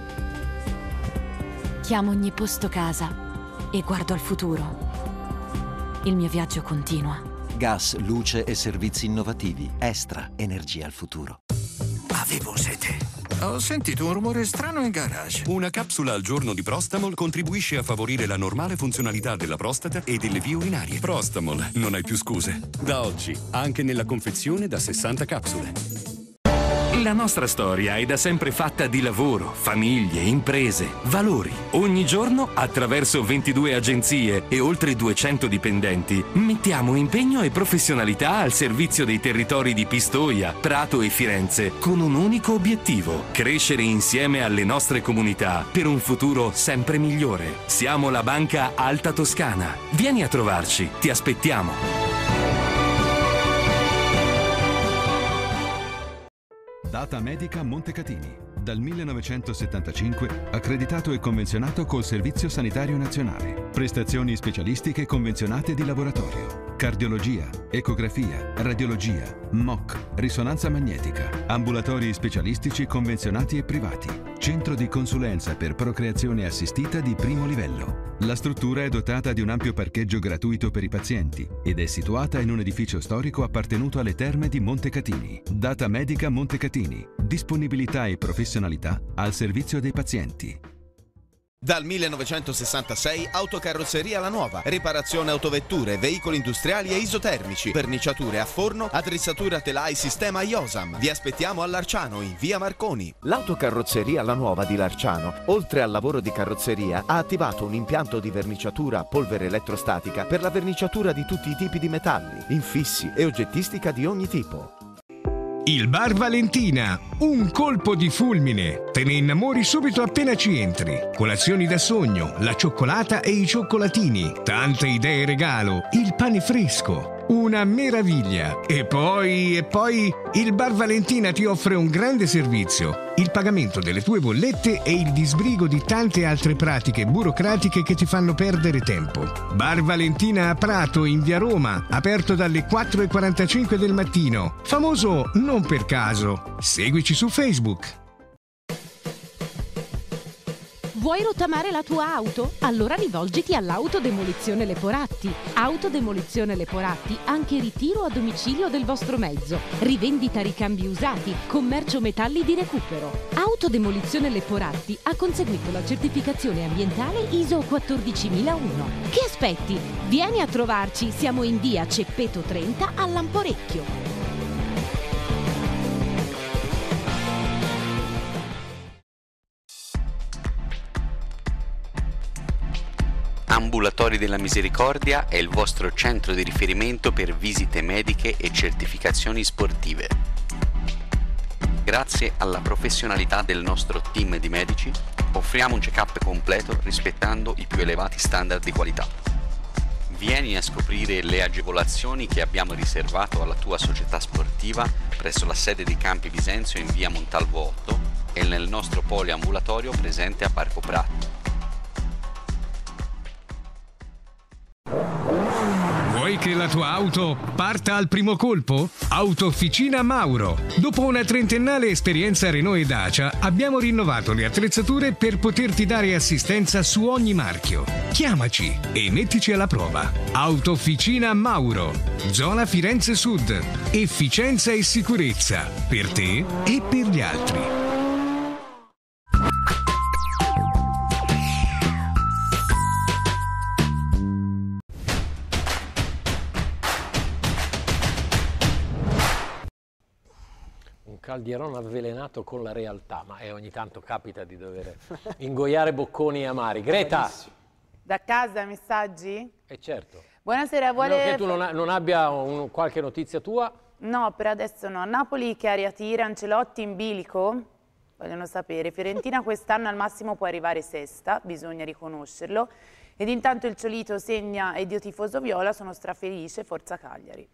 Chiamo ogni posto casa e guardo al futuro. Il mio viaggio continua.
Gas, luce e servizi innovativi. Extra, energia al futuro.
Avevo sete.
Ho sentito
un rumore strano in garage. Una
capsula al giorno di Prostamol contribuisce a favorire la normale funzionalità della prostata e delle vie urinarie. Prostamol, non hai più scuse. Da oggi, anche nella confezione da 60 capsule. La nostra storia è da sempre fatta di lavoro, famiglie, imprese, valori. Ogni giorno, attraverso 22 agenzie e oltre 200 dipendenti, mettiamo impegno e professionalità al servizio dei territori di Pistoia, Prato e Firenze con un unico obiettivo, crescere insieme alle nostre comunità per un futuro sempre migliore. Siamo la Banca Alta Toscana. Vieni a trovarci, ti aspettiamo. Data Medica Montecatini dal 1975 accreditato e convenzionato col Servizio Sanitario Nazionale. Prestazioni specialistiche convenzionate di laboratorio. Cardiologia, ecografia, radiologia, MOC, risonanza magnetica, ambulatori specialistici convenzionati e privati, centro di consulenza per procreazione assistita di primo livello, la struttura è dotata di un ampio parcheggio gratuito per i pazienti ed è situata in un edificio storico appartenuto alle terme di Montecatini. Data medica Montecatini. Disponibilità e professionalità professionalità al servizio dei pazienti. Dal 1966 Autocarrozzeria La Nuova, riparazione autovetture, veicoli industriali e isotermici, verniciature a forno, attrezzatura telai sistema IOSAM. Vi aspettiamo a Larciano in via Marconi. L'Autocarrozzeria La Nuova di Larciano, oltre al lavoro di carrozzeria, ha attivato un impianto di verniciatura a polvere elettrostatica per la verniciatura di tutti i tipi di metalli, infissi e oggettistica di ogni tipo.
Il Bar Valentina, un colpo di fulmine. Te ne innamori subito appena ci entri. Colazioni da sogno, la cioccolata e i cioccolatini, tante idee regalo, il pane fresco. Una meraviglia. E poi, e poi, il Bar Valentina ti offre un grande servizio, il pagamento delle tue bollette e il disbrigo di tante altre pratiche burocratiche che ti fanno perdere tempo. Bar Valentina a Prato, in via Roma, aperto dalle 4.45 del mattino. Famoso non per caso. Seguici su Facebook.
Vuoi rottamare la tua auto? Allora rivolgiti all'Autodemolizione Leporatti. Autodemolizione Leporatti, anche ritiro a domicilio del vostro mezzo, rivendita ricambi usati, commercio metalli di recupero. Autodemolizione Leporatti ha conseguito la certificazione ambientale ISO 14001. Che aspetti? Vieni a trovarci, siamo in via Ceppeto 30 a Lamporecchio.
Ambulatori della Misericordia è il vostro centro di riferimento per visite mediche e certificazioni sportive. Grazie alla professionalità del nostro team di medici, offriamo un check-up completo rispettando i più elevati standard di qualità. Vieni a scoprire le agevolazioni che abbiamo riservato alla tua società sportiva presso la sede di Campi Bisenzio in via Montalvo 8 e nel nostro poliambulatorio presente a Parco Prati
Vuoi che la tua auto parta al primo colpo? Autofficina Mauro. Dopo una trentennale esperienza Renault e Dacia, abbiamo rinnovato le attrezzature per poterti dare assistenza su ogni marchio. Chiamaci e mettici alla prova. Autofficina Mauro. Zona Firenze Sud. Efficienza e sicurezza. Per te e per gli altri.
Calderón avvelenato con la realtà, ma ogni tanto capita di dover ingoiare bocconi amari. Greta!
Da casa messaggi? Eh certo. Buonasera, vuole... Perché tu non,
non abbia un, qualche notizia tua?
No, per adesso no. Napoli che tira, Ancelotti in bilico? Vogliono sapere. Fiorentina quest'anno al massimo può arrivare sesta, bisogna riconoscerlo. Ed intanto il Ciolito segna e Dio tifoso viola, sono strafelice, forza Cagliari.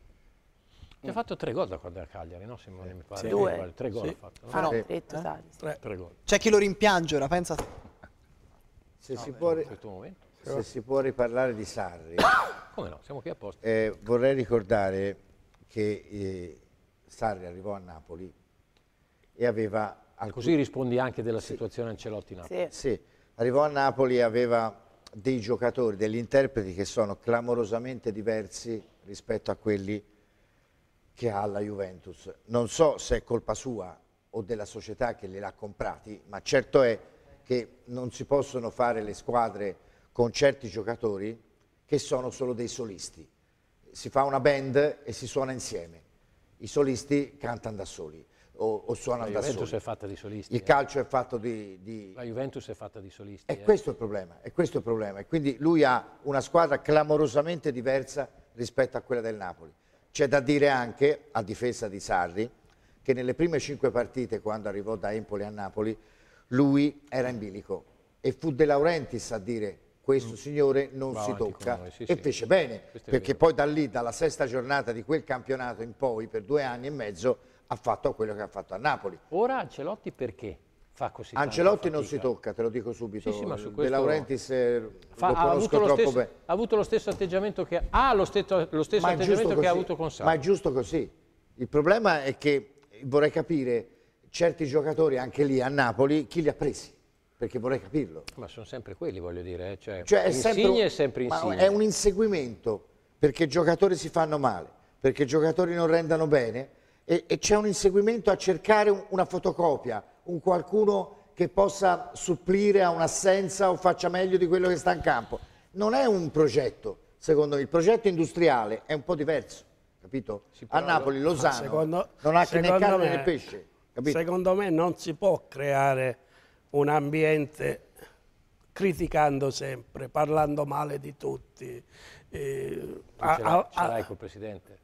Ti ha fatto tre gol da quando era Cagliari, no? Simone, sì. mi pare.
Sì. Due. Tre gol sì. ha fatto. No? Ah no, tre, Detto, Eh? Tre. tre gol. C'è chi lo rimpiange ora, pensa...
Se, no, si, può ri...
se si, può, riparlare di Sarri... Come no, siamo qui apposta. Eh, vorrei ricordare che eh, Sarri arrivò a Napoli e aveva... Alcun... Così
rispondi anche della sì. situazione Ancelotti-Napoli. Sì.
sì, arrivò a Napoli e aveva dei giocatori, degli interpreti che sono clamorosamente diversi rispetto a quelli che ha la Juventus. Non so se è colpa sua o della società che gliel'ha comprati, ma certo è che non si possono fare le squadre con certi giocatori che sono solo dei solisti. Si fa una band e si suona insieme. I solisti cantano da soli o, o suonano da soli. La Juventus è fatta di solisti. Il eh. calcio è fatto di, di, La Juventus è fatta di solisti. E eh. questo è il problema, è questo il problema. E quindi lui ha una squadra clamorosamente diversa rispetto a quella del Napoli. C'è da dire anche, a difesa di Sarri, che nelle prime cinque partite, quando arrivò da Empoli a Napoli, lui era in bilico e fu De Laurentiis a dire questo mm. signore non Va si tocca sì, e sì. fece bene Questo perché poi da lì, dalla sesta giornata di quel campionato in poi, per due anni e mezzo, ha fatto quello che ha fatto a Napoli. Ora Ancelotti perché? fa così Ancelotti non si tocca, te lo dico subito. Sì, sì, ma su De Laurentiis eh, fa, ha, avuto lo stesso, bene.
ha avuto lo stesso atteggiamento che ha lo stesso, lo stesso atteggiamento che ha avuto con Sarri. Ma è
giusto così. Il problema è che vorrei capire certi giocatori anche lì a Napoli chi li ha presi perché vorrei capirlo.
Ma sono sempre quelli, voglio dire. Eh? Cioè, cioè è sempre, un, è sempre insigne. è un
inseguimento, perché i giocatori si fanno male, perché i giocatori non rendano bene, e, e c'è un inseguimento a cercare un, una fotocopia, un qualcuno che possa supplire a un'assenza o faccia meglio di quello che sta in campo. Non è un progetto, secondo me, il progetto industriale è un po' diverso, capito? A Napoli Lozano secondo, non ha che né carne me, né pesce,
capito? Secondo me non si può creare un ambiente criticando sempre, parlando male di tutti. Eh, ce l'hai
col Presidente?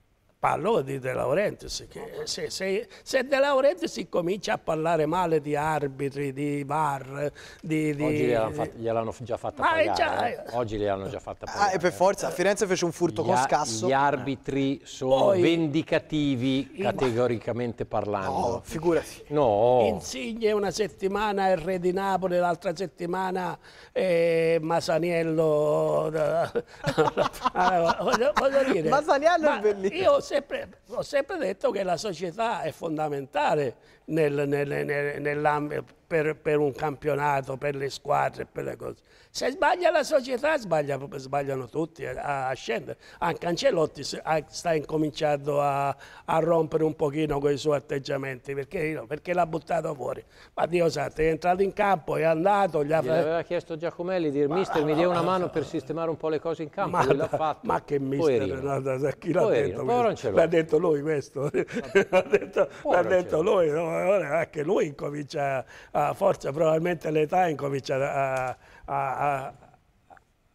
parlo di De Laurentiis, se, se, se, De Laurentiis comincia a parlare male di arbitri, di VAR, di... di Oggi
gliel'hanno gliel già fatta pagare. Già... Eh. Oggi gliel'hanno già fatta pagare. Ah, e
per forza, a Firenze fece un furto gli con scasso. Gli
arbitri sono Poi, vendicativi, in... categoricamente parlando. No, figurati. No.
Insigne una settimana il re di Napoli, l'altra settimana eh, Masaniello... Eh, voglio dire... Masaniello Ma è bellissimo. Io se sempre, ho sempre detto che la società è fondamentale nel, nel, nel, per, per, un campionato, per le squadre, per le cose. Se sbaglia la società, sbaglia, sbagliano tutti a, a, scendere. Anche Ancelotti sta incominciando a, a, rompere un pochino con i suoi atteggiamenti perché, perché l'ha buttato fuori. Ma Dio santo, è entrato in campo, è andato. Gli, ha... aveva
chiesto Giacomelli di dire: Mister, no, mi dia una no, mano no, per sistemare un po' le cose in campo. Ma, l'ha fatto. ma che
mister, no, da, chi l'ha detto? L'ha detto lui questo. l'ha
detto, detto,
lui, no? anche lui incomincia, a, forza, probabilmente l'età incomincia a, a,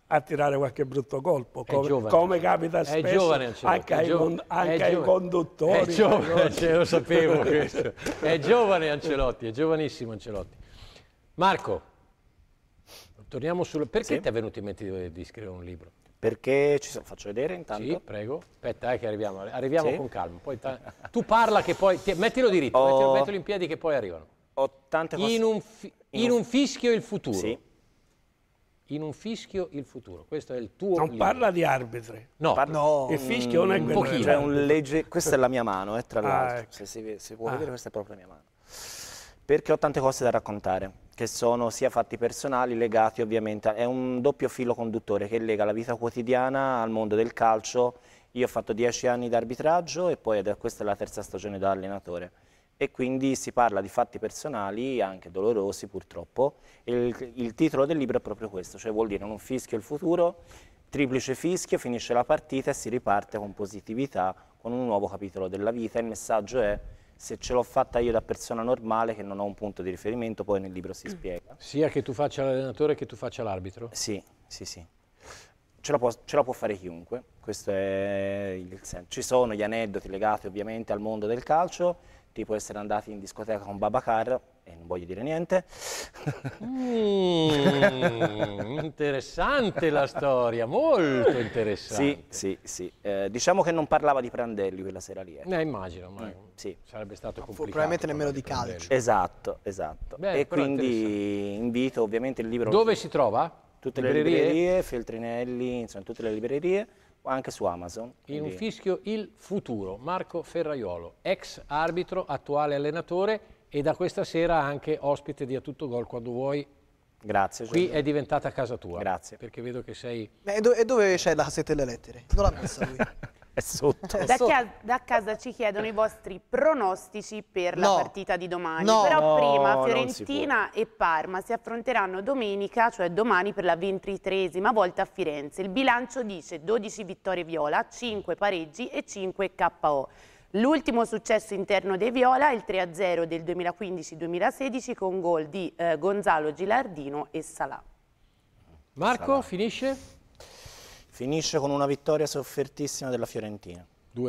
a, tirare qualche brutto colpo, come, giovane, come capita spesso giovane, anche, ai, con, anche ai, conduttori. È giovane, cioè, lo sapevo questo.
È giovane Ancelotti, è giovanissimo Ancelotti. Marco, torniamo sul... Perché sì? ti è venuto in mente di, di scrivere un libro? perché ci sono, faccio vedere intanto. Sì, prego. Aspetta, eh, che arriviamo, arriviamo sì. con calma. tu parla che poi, ti, mettilo diritto, oh, mettilo, mettilo in piedi che poi arrivano. Ho tante cose. In un, fi, in un fischio il futuro. Sì. In un fischio il futuro, questo è il tuo Non libro. parla di arbitri. No. Parla, no. Il fischio
non è quello. Pochino. Cioè un legge, questa è la mia mano, eh, tra ah, l'altro. Ah, ecco. Se si, si può ah. vedere questa è proprio la mia mano perché ho tante cose da raccontare, che sono sia fatti personali legati ovviamente, è un doppio filo conduttore che lega la vita quotidiana al mondo del calcio. Io ho fatto dieci anni di arbitraggio e poi questa è la terza stagione da allenatore e quindi si parla di fatti personali, anche dolorosi purtroppo, il, il titolo del libro è proprio questo, cioè vuol dire non fischio il futuro, triplice fischio, finisce la partita e si riparte con positività, con un nuovo capitolo della vita. Il messaggio è se ce l'ho fatta io da persona normale che non ho un punto di riferimento, poi nel libro si mm. spiega. Sia che tu faccia l'allenatore che tu faccia l'arbitro? Sì, sì, sì. Ce la, può, ce la, può, fare chiunque, questo è il senso. Ci sono gli aneddoti legati ovviamente al mondo del calcio, tipo essere andati in discoteca con Babacar, e eh, non voglio dire niente. Mm, interessante la storia, molto interessante. Sì, sì, sì. Eh, diciamo che non parlava di Prandelli quella sera lì. Ecco.
Eh, immagino, ma
mm, sì. sarebbe stato complicato. Probabilmente nemmeno di Prandelli. Esatto, esatto. Beh, e quindi invito ovviamente il libro... Dove si trova? Tutte librerie? le librerie, Feltrinelli, insomma tutte le librerie anche su Amazon.
In un fischio il futuro, Marco Ferraiolo, ex arbitro, attuale allenatore, e da questa sera anche ospite di A Tutto Gol quando vuoi. Grazie. Qui Giorgio. è diventata casa tua. Grazie. Perché vedo che sei...
Beh, e, do e dove c'è la sete delle lettere? Non l'ha messa lui.
è sotto. Da, ca
da, casa ci chiedono i vostri pronostici per no. la partita di domani. No. Però prima Fiorentina e Parma si affronteranno domenica, cioè domani per la ventitresima volta a Firenze. Il bilancio dice 12 vittorie viola, 5 pareggi e 5 KO. L'ultimo successo interno dei Viola è il 3-0 del 2015-2016 con gol di eh, Gonzalo Gilardino e Salà.
Marco, Salà. finisce? Finisce con una vittoria soffertissima della Fiorentina. 2-1,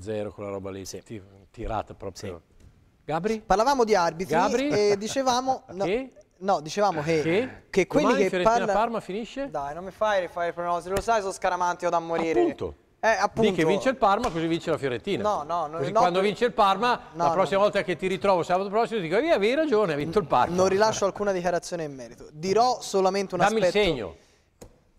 1-0, con la roba lì, sì. tirata proprio. Sì.
Gabri? Parlavamo di arbitri Gabri? e dicevamo... No, che? No, dicevamo che, che? che quelli Domani che parlano... Parma finisce? Dai, non mi fai rifare il pronostico, lo sai sono scaramanti o da morire. Appunto. Eh, appunto. Dì che vince
il Parma, così vince la Fiorentina. No, no, no. Così no, quando vince il Parma, no, la prossima no. volta che ti ritrovo sabato prossimo, ti dico: eh, avevi ragione, hai vinto il Parma. Non rilascio
alcuna dichiarazione in merito. Dirò solamente un Dammi aspetto. Dammi il segno.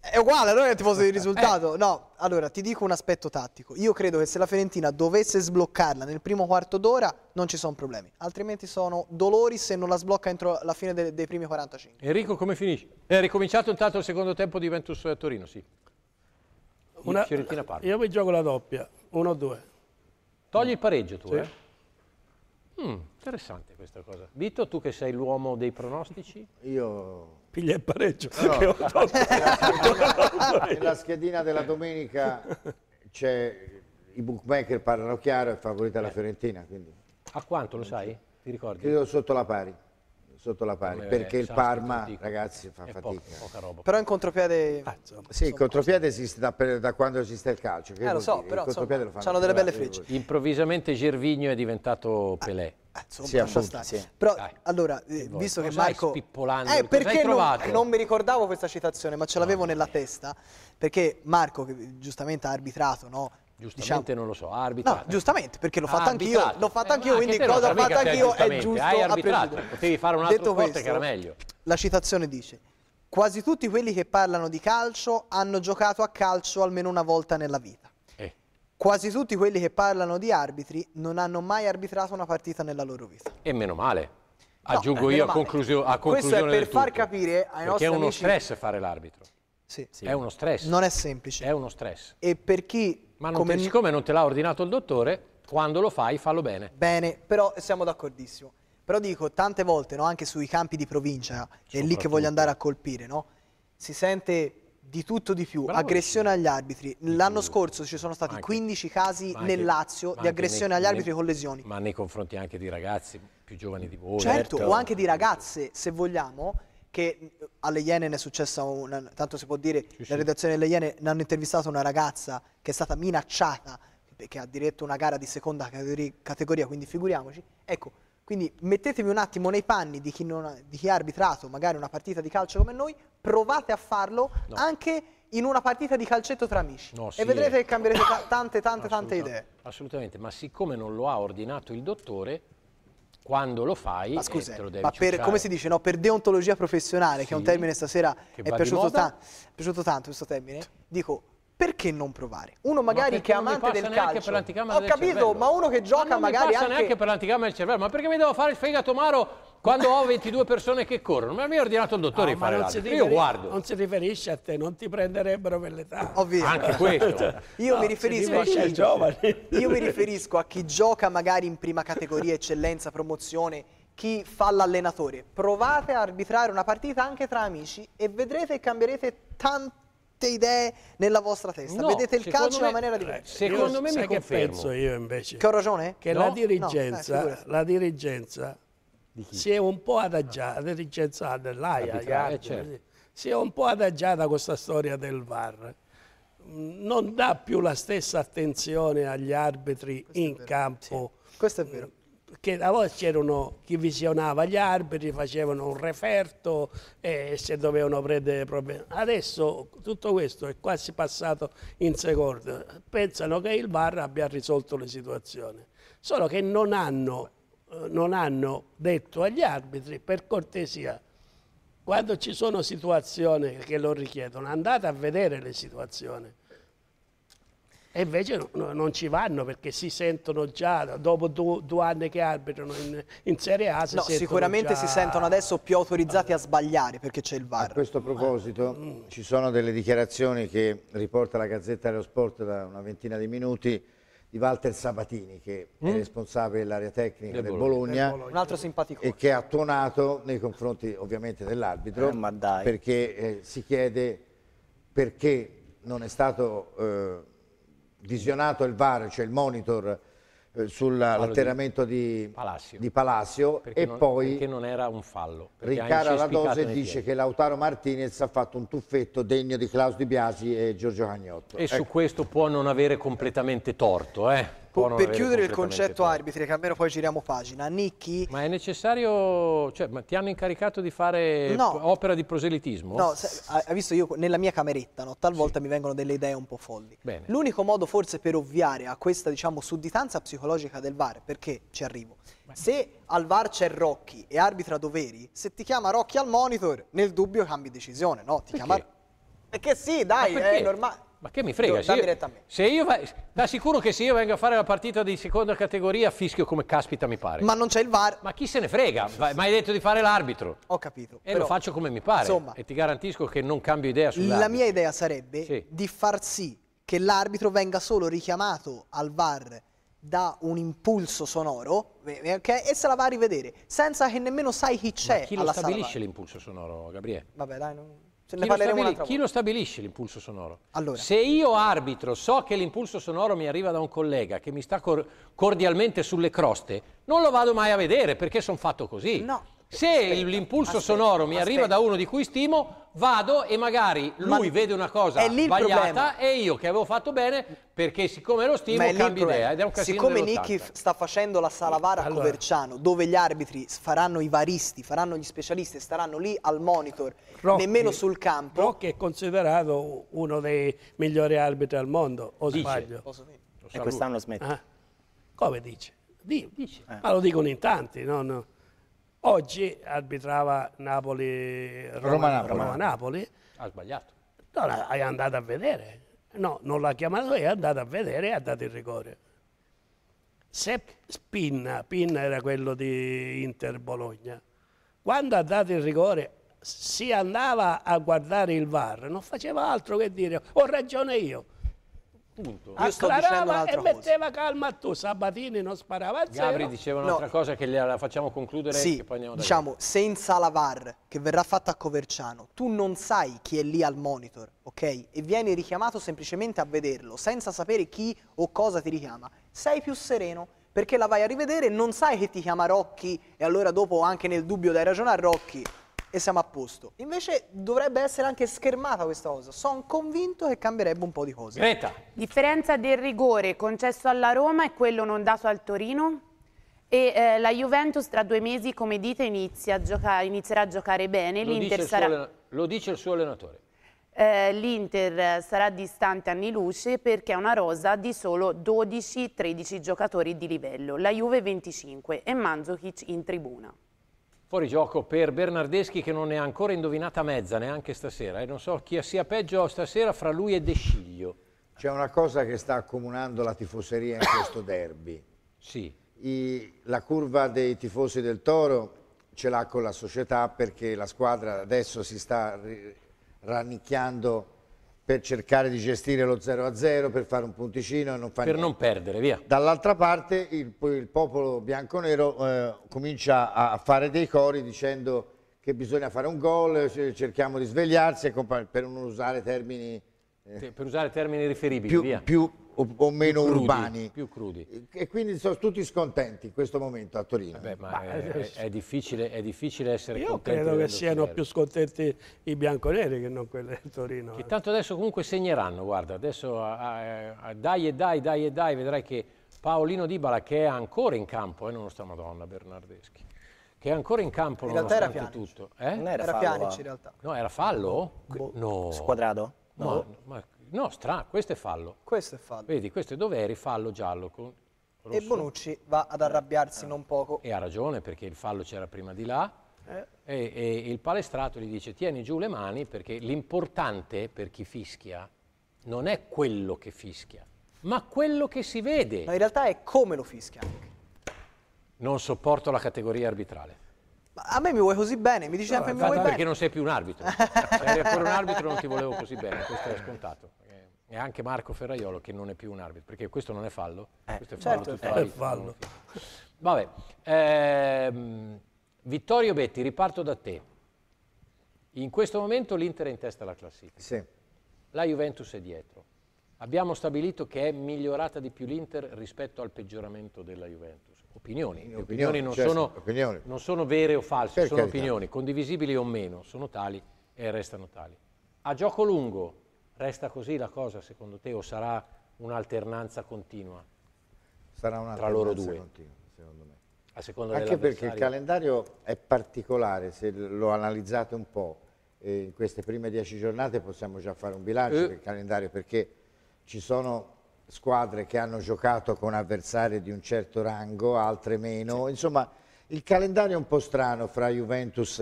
È uguale, allora è posso dire il eh. risultato. Eh. No, allora ti dico un aspetto tattico. Io credo che se la Fiorentina dovesse sbloccarla nel primo quarto d'ora non ci sono problemi, altrimenti sono dolori se non la sblocca entro la fine dei, dei primi 45.
Enrico, come finisce? È eh, ricominciato intanto il secondo tempo di Ventus a Torino, sì. Una, Fiorentina Parma. Io mi gioco la doppia, 1-2. Togli il pareggio tu, sì. eh?
Mm,
interessante questa cosa.
Vito, tu che sei l'uomo dei pronostici? Io... Piglia il
pareggio. Però, la, schedina della domenica c'è... I bookmaker parlano chiaro, è favorita eh. la Fiorentina. Quindi. A quanto lo sai? Ti ricordi? Credo sotto la pari sotto la pari, eh, perché il esatto, Parma, ragazzi, fa fatica. Poca, roba. però in contropiede... Ah, sì, il contropiede eh. esiste da, da, quando esiste il calcio.
Eh, lo so, dire? però insomma, hanno delle belle frecce.
Improvvisamente Gervigno è diventato Pelé. Ah, ah insomma, sì, appunto, sì. Però, Dai.
allora, eh, visto Cosa che Marco... Eh, perché non, non, mi ricordavo questa citazione, ma ce l'avevo no, nella mia. testa, perché Marco, che giustamente ha arbitrato, no? Giustamente diciamo, non lo so, ha arbitrato. No, giustamente, perché l'ho fatto anch'io, l'ho fatto eh, anch'io, eh, quindi cosa ho fatto anch'io è giusto Hai arbitrato, potevi fare un altro sport che era meglio. La citazione dice, quasi tutti quelli che parlano di calcio hanno giocato a calcio almeno una volta nella vita. Eh. Quasi tutti quelli che parlano di arbitri non hanno mai arbitrato una partita nella loro vita.
E meno male. No, Aggiungo eh, io male. a, conclusio, a conclusione Questo è per far tutto.
capire ai nostri amici... è uno stress
fare l'arbitro.
Sì. sì. È uno stress. Non è semplice. È uno stress. E per chi ma non te, siccome
non te l'ha ordinato il dottore, quando lo fai, fallo bene.
Bene, però siamo d'accordissimo. Però dico, tante volte, no, anche sui campi di provincia, è lì che voglio andare a colpire, no? si sente di tutto di più, Bravo, aggressione sì. agli arbitri. L'anno scorso ci sono stati anche, 15 casi anche, nel Lazio di aggressione nei, agli arbitri nei, con lesioni.
Ma nei confronti anche di ragazzi più giovani di voi. Certo, certo, o anche
di ragazze, se vogliamo, che eh, alle Iene ne è successa una, tanto si può dire, sì, la redazione delle Iene ne hanno intervistato una ragazza che è stata minacciata, perché ha diretto una gara di seconda categoria, quindi figuriamoci. Ecco, quindi mettetevi un attimo nei panni di chi, ha, di chi ha arbitrato magari una partita di calcio come noi, provate a farlo no. anche in una partita di calcetto tra amici no, sì, e vedrete eh. che cambierete tante, tante, tante idee.
Assolutamente, ma siccome non lo ha ordinato il dottore, quando lo fai ma scusa, te lo devi ma per, come si
dice no? per deontologia professionale sì, che è un termine stasera che è piaciuto, ta è piaciuto tanto questo termine dico perché non provare? Uno magari ma che è amante del calcio. Per Ho del capito, cervello. ma uno che gioca ma non magari anche... neanche
per l'anticamera del cervello, ma perché mi devo fare il fegato amaro quando ho 22 persone che corrono, ma mi ha ordinato il dottore no, di fare l'altro, io
guardo. Non
si riferisce a te, non ti prenderebbero per l'età. Ovvio. Anche
questo. io, no, mi riferisco a chi, io mi
riferisco a chi gioca magari in prima categoria, eccellenza, promozione, chi fa l'allenatore. Provate a arbitrare una partita anche tra amici e vedrete e cambierete tanto idee nella vostra testa. No, Vedete il calcio in una maniera diversa.
Secondo me mi confermo. che penso io invece? Che ho ragione? Che no? la dirigenza, no, eh, la dirigenza si è un po' adagiata, rigezzata l'AIA, eh, certo. si è un po' adagiata questa storia del VAR. Non dà più la stessa attenzione agli arbitri Questo in campo. Sì. Questo è vero che a volte c'erano chi visionava gli arbitri, facevano un referto e se dovevano prendere problemi. Adesso tutto questo è quasi passato in secondo. Pensano che il VAR abbia risolto le situazioni, solo che non hanno eh, non hanno detto agli arbitri, per cortesia, quando ci sono situazioni che lo richiedono, andate a vedere le situazioni. E invece no, non ci vanno perché si sentono già, dopo due, due anni che arbitrano in,
in Serie A, si no, sicuramente già... si sentono adesso più autorizzati a sbagliare perché c'è il VAR. A questo proposito Ma... Mm.
ci sono delle dichiarazioni che riporta la Gazzetta dello Sport da una ventina di minuti di Walter Sabatini che mm. è responsabile dell'area tecnica del, del Bologna, Bologna,
un altro simpatico e
che ha tuonato nei confronti ovviamente dell'arbitro eh, perché eh, si chiede perché non è stato eh, visionato il VAR cioè il monitor eh, sull'alteramento di, Palacio, di Palacio e non, poi che non era un fallo rincara la dose e dice piedi. che Lautaro Martinez ha fatto un tuffetto degno di Claus Di Biasi e Giorgio Cagnotto e ecco. su
questo può non avere completamente torto eh? per chiudere il concetto
fare. arbitri,
che almeno poi giriamo pagina,
Nicchi... Ma è necessario... Cioè, ma ti hanno incaricato di fare no. opera di proselitismo? No,
hai visto io nella mia cameretta, no? talvolta sì. mi vengono delle idee un po' folli. L'unico modo forse per ovviare a questa, diciamo, sudditanza psicologica del VAR, perché ci arrivo, se al VAR c'è Rocchi e arbitra doveri, se ti chiama Rocchi al monitor, nel dubbio cambi decisione, no? Ti perché? chiama... Perché sì, dai, perché? è normale...
Ma che mi frega? Se io, se io va, da sicuro che se io vengo a fare la partita di seconda categoria fischio come caspita mi pare. Ma non c'è il VAR. Ma chi se ne frega? Ma hai detto di fare l'arbitro. Ho capito. E però, lo faccio come mi pare. Insomma, e ti garantisco che non cambio idea sull'arbitro. La mia
idea sarebbe sì. di far sì che l'arbitro venga solo richiamato al VAR da un impulso sonoro okay, e se la va a rivedere senza che nemmeno sai chi c'è. Ma chi lo stabilisce
l'impulso sonoro, Gabriele? Vabbè, dai, non...
Ce ne chi parleremo lo Chi lo
stabilisce l'impulso sonoro? Allora. Se io arbitro so che l'impulso sonoro mi arriva da un collega che mi sta cor cordialmente sulle croste, non lo vado mai a vedere perché sono fatto così. No. Se l'impulso sonoro mi aspetta. arriva da uno di cui stimo, vado e magari lui Ma vede una cosa sbagliata e io che avevo fatto bene perché siccome lo stimo cambio idea ed è un casino siccome Nicky
sta facendo la salavara allora. a Coverciano dove gli arbitri faranno i varisti faranno gli specialisti e staranno lì al monitor Rocchi, nemmeno sul campo
Rocchi è considerato uno dei migliori arbitri al mondo o dice. sbaglio
e quest'anno smette ah.
come dice? Di, dice. Eh. ma lo dicono in tanti no? no. Oggi arbitrava Napoli, Roma, Roma-Napoli. Roma, ha sbagliato. No, è andato a vedere. No, non l'ha chiamato, è andato a vedere e ha dato il rigore. Se Pinna, Pinna era quello di Inter-Bologna, quando ha dato il rigore si andava a guardare il VAR, non faceva altro che dire ho ragione io.
Punto. Io sto dicendo un'altra cosa. E
metteva calma a tu, Sabatini non sparava a zero. Gabri diceva
un'altra no. cosa che la facciamo concludere sì, diciamo,
senza la VAR che verrà fatta a Coverciano, tu non sai chi è lì al monitor, ok? E vieni richiamato semplicemente a vederlo, senza sapere chi o cosa ti richiama. Sei più sereno, perché la vai a rivedere non sai che ti chiama Rocchi e allora dopo anche nel dubbio dai ragione a Rocchi e siamo a posto. Invece dovrebbe
essere anche schermata questa cosa. Sono convinto che cambierebbe un po' di cose. Greta. Differenza del rigore concesso alla Roma e quello non dato al Torino? E eh, la Juventus tra due mesi, come dite, inizia a giocare, inizierà a giocare bene. Lo dice, sarà... lo dice il suo allenatore. Eh, L'Inter sarà distante anni luce perché è una rosa di solo 12-13 giocatori di livello, la Juve 25 e Manzokic in tribuna.
Fuori gioco per Bernardeschi che non ne ha ancora indovinata mezza, neanche stasera. E eh. non so chi sia peggio stasera fra
lui e De Sciglio. C'è una cosa che sta accomunando la tifoseria in questo derby. Sì. I, la curva dei tifosi del Toro ce l'ha con la società perché la squadra adesso si sta rannicchiando per cercare di gestire lo 0 a 0, per fare un punticino e non fare Per niente. non
perdere, via.
Dall'altra parte il, il popolo bianconero eh, comincia a fare dei cori dicendo che bisogna fare un gol, cerchiamo di svegliarsi, per non usare termini... Eh, per usare termini riferibili, più, via. Più, o, o meno crudi, urbani. Più crudi. E quindi sono tutti scontenti in questo momento a Torino. Vabbè, ma, ma è, eh, è, difficile, è, difficile, essere Io contenti. Io credo che siano più
scontenti i bianconeri che non quelli del Torino.
Che eh. tanto adesso comunque segneranno, guarda, adesso a, a, dai e dai, dai e dai, vedrai che Paolino Dibala che è ancora in campo, eh, non lo sta Madonna Bernardeschi, che è ancora in campo in nonostante era Pianic. tutto. Eh? Non era, era Pianic eh. in realtà. No, era fallo? Boh. No. Squadrado? No. Ma, ma No, strano, questo è fallo. Questo è fallo. Vedi, questo è doveri, fallo giallo. Con rosso. E Bonucci
va ad arrabbiarsi eh. non poco. E ha ragione
perché il fallo c'era prima di là. Eh. E, e il palestrato gli dice tieni giù le mani perché l'importante per chi fischia non è quello che fischia, ma
quello che si vede. Ma in realtà è come lo fischia. Non sopporto la categoria arbitrale. a me mi vuoi così bene, mi dice no, sempre mi vuoi perché bene. Perché
non sei più un arbitro. Se cioè, eri ancora un arbitro non ti volevo così bene, questo è scontato e anche Marco Ferraiolo che non è più un arbitro, perché questo non è fallo, eh, questo è certo, fallo certo, tutta è fallo. Vabbè, ehm, Vittorio Betti, riparto da te. In questo momento l'Inter è in testa alla classifica, sì. la Juventus è dietro. Abbiamo stabilito che è migliorata di più l'Inter rispetto al peggioramento della Juventus. Opinioni, opinioni, opinioni, non, cioè, sono, opinioni. non, sono, vere o false, per sono carità. Diciamo? opinioni, condivisibili o meno, sono tali e restano tali. A gioco lungo, Resta così la cosa, secondo te, o sarà un'alternanza continua?
Sarà un'alternanza tra loro due. continua, secondo me. Anche perché il calendario è particolare, se lo analizzate un po', eh, in queste prime dieci giornate possiamo già fare un bilancio eh. del calendario, perché ci sono squadre che hanno giocato con avversari di un certo rango, altre meno, sì. insomma il calendario è un po' strano fra Juventus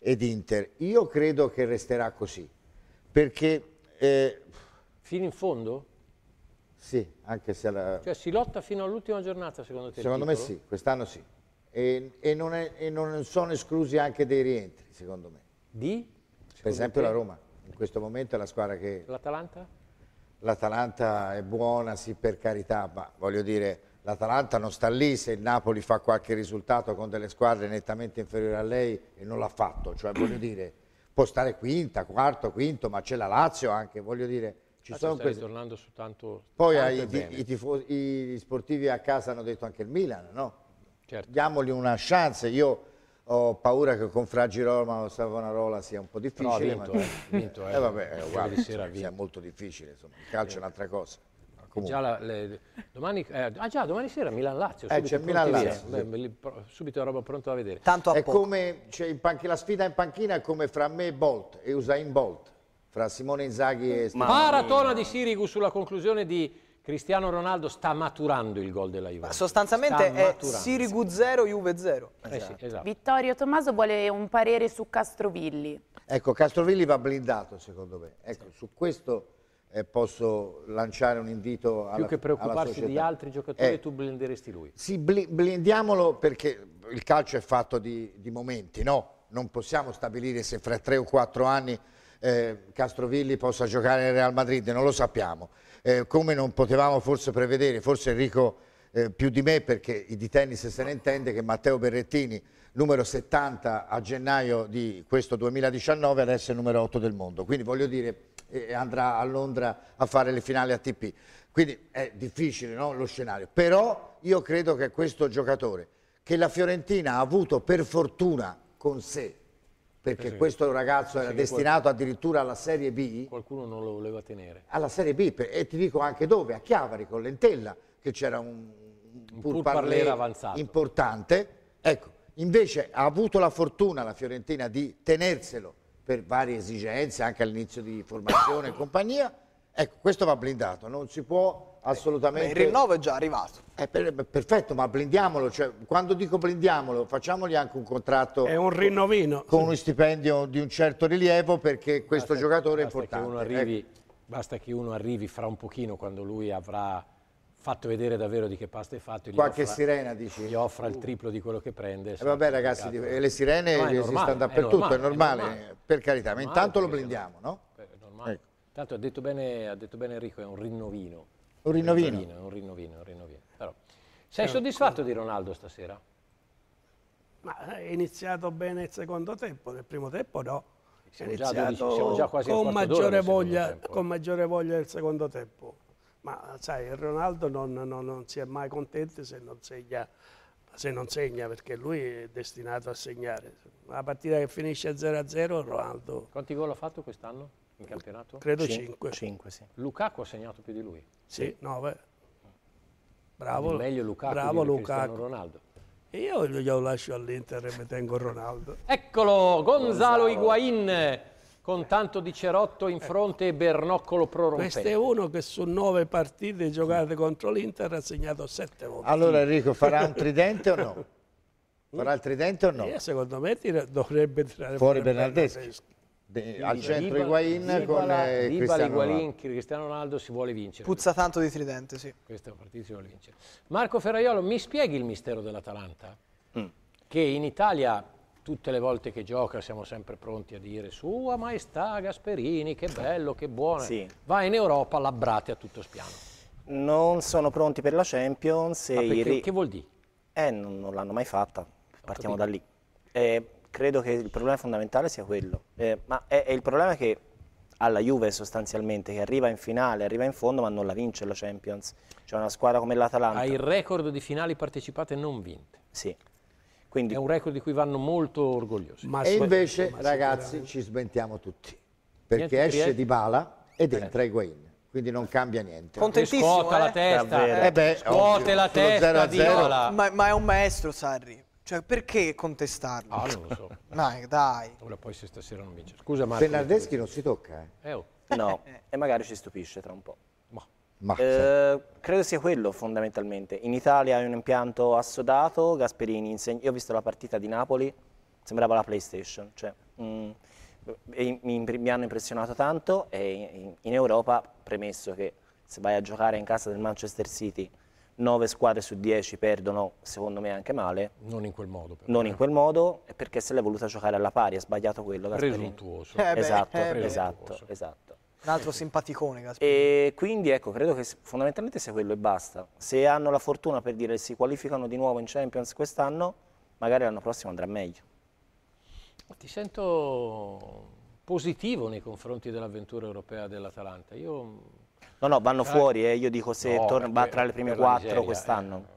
ed Inter. Io credo che resterà così, perché e... Fino in fondo? Sì, anche se... La... Cioè si lotta fino all'ultima giornata secondo te? Secondo me sì, quest'anno sì. E, e, non è, e, non sono esclusi anche dei rientri, secondo me. Di? Secondo per esempio te? la Roma, in questo momento è la squadra che...
L'Atalanta?
L'Atalanta è buona, sì, per carità, ma voglio dire, l'Atalanta non sta lì se il Napoli fa qualche risultato con delle squadre nettamente inferiori a lei e non l'ha fatto, cioè voglio dire può stare quinta, quarto, quinto, ma c'è la Lazio anche, voglio dire, ci ah, sono questi. tornando su tanto. Poi tanto i, i, tifosi, i, sportivi a casa hanno detto anche il Milan, no? Certo. Diamogli una chance. Io ho paura che con Fragirolma o Savonarola sia un po' difficile. Però ha vinto, ma... eh, vinto, eh. eh vabbè, eh, guarda, sera, vinto. sia molto difficile, insomma. Il calcio è un'altra cosa. Già la,
le, domani, eh, ah già, domani sera Milan-Lazio. Eh, c'è Milan-Lazio.
Subito roba pronta a vedere. Tanto è poco. come, cioè, la sfida in panchina è come fra me e Bolt e Usain Bolt. Fra Simone Inzaghi e... Stefano. Maratona di
Sirigu sulla conclusione di Cristiano Ronaldo sta maturando il gol della Juventus. Ma sostanzialmente è Sirigu
0, Juve 0. Eh sì, esatto. esatto.
Vittorio Tommaso vuole un parere su Castrovilli.
Ecco, Castrovilli va
blindato secondo me. Ecco, sì. su questo eh, posso lanciare un invito alla Più che preoccuparsi di altri giocatori, eh, tu
blenderesti lui.
Sì, blendiamolo perché il calcio è fatto di, di momenti, no? Non possiamo stabilire se fra tre o quattro anni eh, Castrovilli possa giocare nel Real Madrid, non lo sappiamo. Eh, come non potevamo forse prevedere, forse Enrico eh, più di me perché di tennis se ne intende, che Matteo Berrettini numero 70 a gennaio di questo 2019 ad essere numero 8 del mondo. Quindi voglio dire, eh, andrà a Londra a fare le finali ATP. Quindi è difficile no, lo scenario. Però io credo che questo giocatore, che la Fiorentina ha avuto per fortuna con sé, perché eh sì. questo ragazzo era destinato qualcuno, addirittura alla Serie B. Qualcuno non lo voleva tenere. Alla Serie B, e ti dico anche dove, a Chiavari con Lentella, che c'era un, un, un pur pur parler avanzato. importante. Ecco, Invece ha avuto la fortuna la Fiorentina di tenerselo per varie esigenze, anche all'inizio di formazione e compagnia. Ecco, questo va blindato, non si può assolutamente... il rinnovo è già arrivato. È per... perfetto, ma blindiamolo, cioè, quando dico blindiamolo, facciamogli anche un contratto... È un rinnovino. Con uno stipendio di un certo rilievo perché questo basta, giocatore basta è importante. Che
arrivi, ecco. Basta che uno arrivi fra un pochino, quando lui avrà fatto vedere davvero di che pasta è fatto. Qualche offra, sirena dici? Gli offra il triplo di quello che prende. eh vabbè ragazzi, le sirene no, esistono dappertutto, è normale, è normale, è normale
per carità, ma intanto lo
blindiamo, no? Ecco. Tanto ha detto, bene, ha detto, bene, Enrico, è un rinnovino. Un rinnovino? Un rinnovino, un rinnovino, un rinnovino. Però, sei soddisfatto di Ronaldo stasera?
Ma è iniziato bene il secondo tempo, nel primo tempo no.
Siamo già 12, siamo già
quasi con, maggiore voglia, eh. con maggiore voglia il secondo tempo ma sai, il Ronaldo non, non, non si è mai contento se non, segna, se non segna, perché lui è destinato a segnare. La partita che finisce 0-0, Ronaldo... Quanti gol ha fatto quest'anno
in campionato? Credo 5. 5 sì. Lukaku ha segnato più di lui? Sì, 9. Bravo, il meglio Lukaku bravo di Lukaku. Ronaldo.
Io glielo lascio
all'Inter e mi tengo Ronaldo. Eccolo, Gonzalo, Gonzalo. Higuain con tanto di cerotto in eh. fronte e bernoccolo prorompente. Questo è
uno che su nove partite giocate contro l'Inter ha segnato sette volte. Allora Enrico farà un tridente o no? Farà il tridente o no? Io, eh, secondo me tira, dovrebbe tirare fuori Bernardeschi.
Bernardeschi. De, al centro
Higuain con eh, Dibala, Cristiano Ronaldo.
Cristiano Ronaldo si vuole vincere. Puzza
tanto di tridente, sì. Questa partita si vuole vincere.
Marco Ferraiolo, mi spieghi il mistero dell'Atalanta? Mm. Che in Italia tutte le volte che gioca siamo sempre pronti a dire sua maestà Gasperini, che bello, che buono. Sì. Va in Europa, labbrate a tutto spiano.
Non sono pronti per la Champions. Ma ah, ieri... che vuol dire? Eh, non, non l'hanno mai fatta, partiamo da lì. Eh, credo che il problema fondamentale sia quello. Eh, ma è, è il problema che alla Juve sostanzialmente, che arriva in finale, arriva in fondo, ma non la vince la Champions. C'è cioè, una squadra come l'Atalanta. Ha il
record di finali partecipate non vinte. Sì. Quindi, è un
record di cui vanno molto orgogliosi. Ma e invece, ragazzi, ci smentiamo tutti. Perché niente, esce Di Bala ed eh. entra i Guain. Quindi non cambia niente. Contentissimo, Scuota eh? la testa. Eh beh, eh, Scuote la testa, 0 -0.
Ma, ma è un maestro, Sarri. Cioè, perché contestarlo? Ah, non lo so. dai, dai.
Ora poi se stasera non vince. Scusa, Marco. Bernardeschi non si tocca, eh? eh oh. Eh, no, e magari ci stupisce tra un po'. Eh, credo sia quello fondamentalmente. In Italia è un impianto assodato, Gasperini insegna... Io ho visto la partita di Napoli, sembrava la PlayStation, cioè, mh, mm, mi, mi, hanno impressionato tanto e in, in Europa, premesso che se vai a giocare in casa del Manchester City 9 squadre su 10 perdono, secondo me anche male.
Non in quel modo. Però.
Non in eh. quel modo, perché se l'è voluta giocare alla pari, ha sbagliato quello. Gasperini. Presuntuoso. Eh beh, esatto, eh esatto, esatto.
Un altro simpaticone,
Gasperini. E quindi ecco, credo che fondamentalmente sia quello e basta. Se hanno la fortuna per dire si qualificano di nuovo in Champions quest'anno, magari l'anno prossimo andrà meglio.
Ti sento positivo nei confronti dell'avventura europea dell'Atalanta. Io...
No, no, vanno tra... fuori, eh. io dico se no, torna, va
tra le prime quattro eh. quest'anno. Eh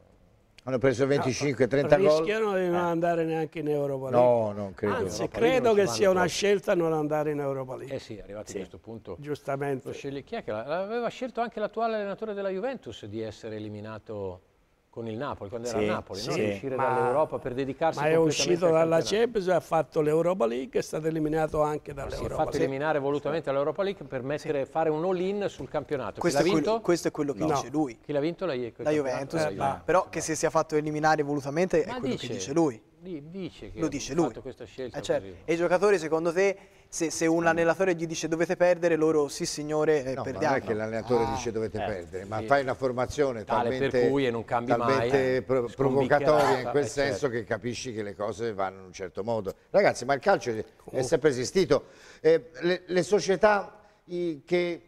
hanno preso 25-30 no, gol.
Rischiano
di non eh. andare neanche in Europa League. No, non credo.
Anzi, Europa
credo che sia una troppo.
scelta non andare in Europa League. Eh sì,
arrivati sì. a questo punto. Giustamente. Lo sceglie chi è che l'aveva scelto anche l'attuale allenatore della Juventus di essere eliminato con il Napoli, quando sì, era a Napoli, sì, no? uscire dall'Europa per dedicarsi ma è uscito dalla
Champions ha fatto l'Europa League è stato eliminato anche ah, dall'Europa League si è fatto sì. eliminare
volutamente all'Europa League per mettere, fare un all-in sul campionato questo, è quello, questo è quello che no. dice lui chi l'ha vinto? La, la Juventus, eh, la Juventus.
però che si sia fatto eliminare volutamente ma è quello dice, che dice lui dice che lo dice lui. fatto questa scelta. Eh, certo. E i giocatori, secondo te, se, se un allenatore gli dice dovete perdere, loro sì signore, eh, no, perdiamo. non è che l'allenatore ah, dice dovete eh, perdere, ma sì. fai una
formazione Tale talmente, per cui non cambi talmente mai, eh, pro provocatoria in quel eh, senso certo. che capisci che le cose vanno in un certo modo. Ragazzi, ma il calcio è sempre esistito. Eh, le, le, società i, che...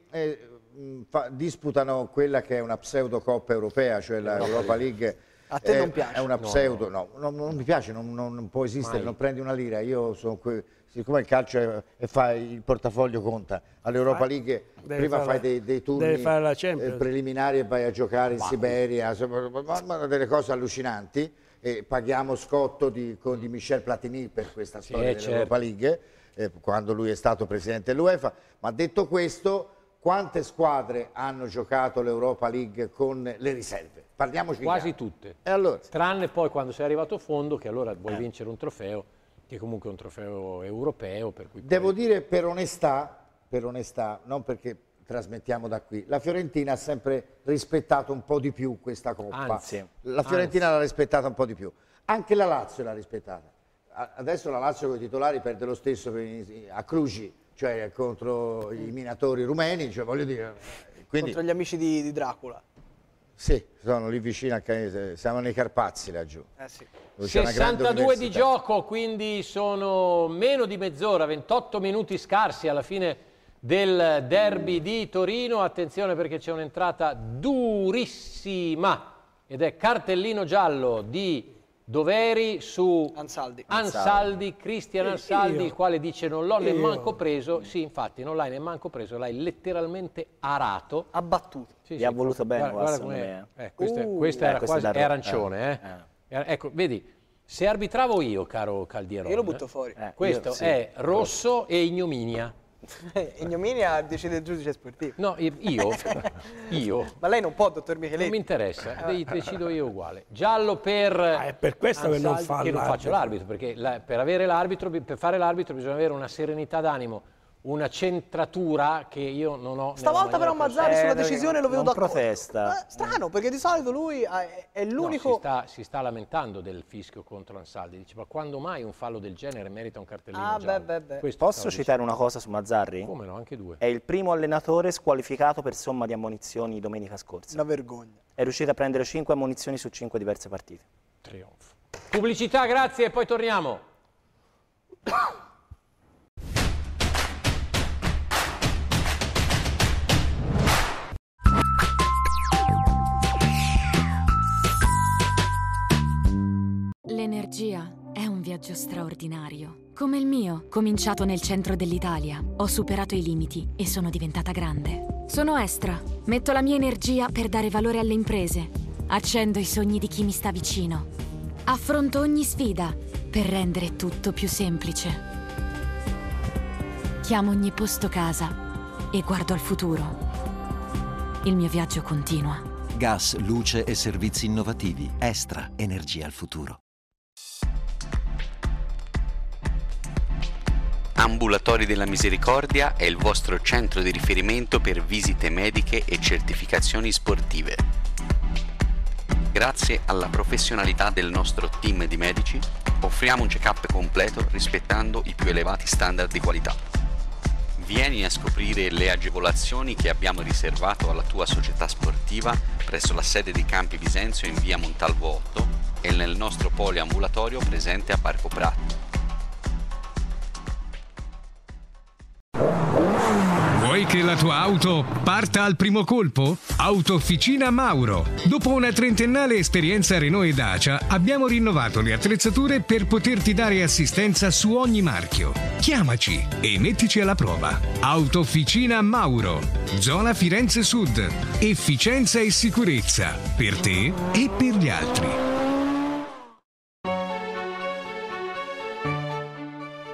Fa, disputano quella che è una pseudo coppa europea, cioè l'Europa League a te eh, non piace? È una pseudo, no, no. no non mi piace, non, non, non può esistere, Mai. non prendi una lira. Io sono qui, siccome il calcio è, è fa, il portafoglio conta, all'Europa League Deve prima fai dei, dei turni eh, preliminari e vai a giocare in wow. Siberia, delle cose allucinanti. E paghiamo scotto di, con, di Michel Platini per questa storia sì, eh, dell'Europa certo. League, eh, quando lui è stato presidente dell'UEFA. Ma detto questo, quante squadre hanno giocato l'Europa League con le riserve? Parliamoci Quasi chiaro. tutte.
Allora? Tranne poi quando sei arrivato a fondo, che allora vuoi eh. vincere
un trofeo, che comunque è un trofeo europeo. Devo poi... dire per onestà, per onestà, non perché trasmettiamo da qui, la Fiorentina ha sempre rispettato un po' di più questa coppa. Anzi. La Fiorentina l'ha rispettata un po' di più. Anche la Lazio l'ha rispettata. Adesso la Lazio con i titolari perde lo stesso a Cruci, cioè contro i minatori rumeni, cioè voglio dire... Eh, quindi... Contro gli amici di, di Dracula. Sì, sono lì vicino a Canese, siamo nei Carpazzi laggiù. Eh sì. 62 di
gioco, quindi sono meno di mezz'ora, 28 minuti scarsi alla fine del derby di Torino. Attenzione perché c'è un'entrata durissima ed è cartellino giallo di doveri su Ansaldi, Ansaldi Cristian Ansaldi, il quale dice non l'ho neanche preso, sì infatti non l'hai neanche preso, l'hai letteralmente arato. Abbattuto. Sì, Gli sì, ha voluto bene, guarda, guarda eh, questa, uh, eh, questa eh. Eh, eh, era quasi, è arancione. Eh, ecco, vedi, se arbitravo io, caro Caldiero, Io lo butto fuori.
questo io, sì, è rosso
e ignominia.
Ignominia decide il giudice sportivo. No, io.
io.
Ma lei non può, dottor Micheletti. Non mi
interessa, decido io uguale. Giallo per... Ah, è per questo Ansaldi, che non, fa che non faccio l'arbitro, perché la, per, l'arbitro, per fare l'arbitro bisogna avere una serenità d'animo una centratura che io non ho... Stavolta però Mazzari sulla eh,
decisione lo vedo da... protesta.
Eh, strano, perché di solito lui eh, è l'unico... No,
si, sta, si, sta, lamentando del fischio contro Ansaldi, dice ma quando mai un fallo del genere merita un cartellino ah, giallo? Beh, beh, beh. Posso
citare dicendo. una cosa su Mazzarri? Come no, anche due. È il primo allenatore squalificato per somma di ammonizioni domenica scorsa. Una vergogna. È riuscito a prendere 5 ammonizioni su 5 diverse partite.
Trionfo. Pubblicità, grazie, e poi torniamo.
L'energia è un viaggio straordinario. Come il mio, cominciato nel centro dell'Italia, ho superato i limiti e sono diventata grande. Sono Estra, metto la mia energia per dare valore alle imprese, accendo i sogni di chi mi sta vicino, affronto ogni sfida per rendere tutto più semplice. Chiamo ogni posto casa e guardo al futuro. Il mio viaggio continua.
Gas, luce e servizi innovativi. Estra, energia al futuro.
Ambulatori della Misericordia è il vostro centro di riferimento per visite mediche e certificazioni sportive. Grazie alla professionalità del nostro team di medici, offriamo un check-up completo rispettando i più elevati standard di qualità. Vieni a scoprire le agevolazioni che abbiamo riservato alla tua società sportiva presso la sede di Campi Bisenzio in via Montalvo 8 e nel nostro poliambulatorio presente a Parco Pratti.
Vuoi che la tua auto parta al primo colpo? Autofficina Mauro. Dopo una trentennale esperienza Renault e Dacia, abbiamo rinnovato le attrezzature per poterti dare assistenza su ogni marchio. Chiamaci e mettici alla prova. Autofficina Mauro. Zona Firenze Sud. Efficienza e sicurezza
per te e per gli altri.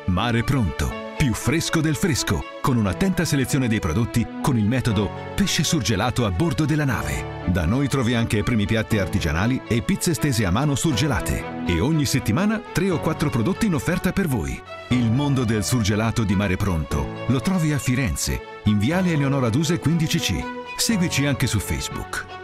Mare pronto più fresco del fresco, con un'attenta selezione dei prodotti con il metodo pesce surgelato a bordo della nave. Da noi trovi anche primi piatti artigianali e pizze stese a mano surgelate. E ogni settimana 3 o 4 prodotti in offerta per voi. Il mondo del surgelato di mare pronto lo trovi a Firenze, in viale Eleonora Duse 15C. Seguici anche su Facebook.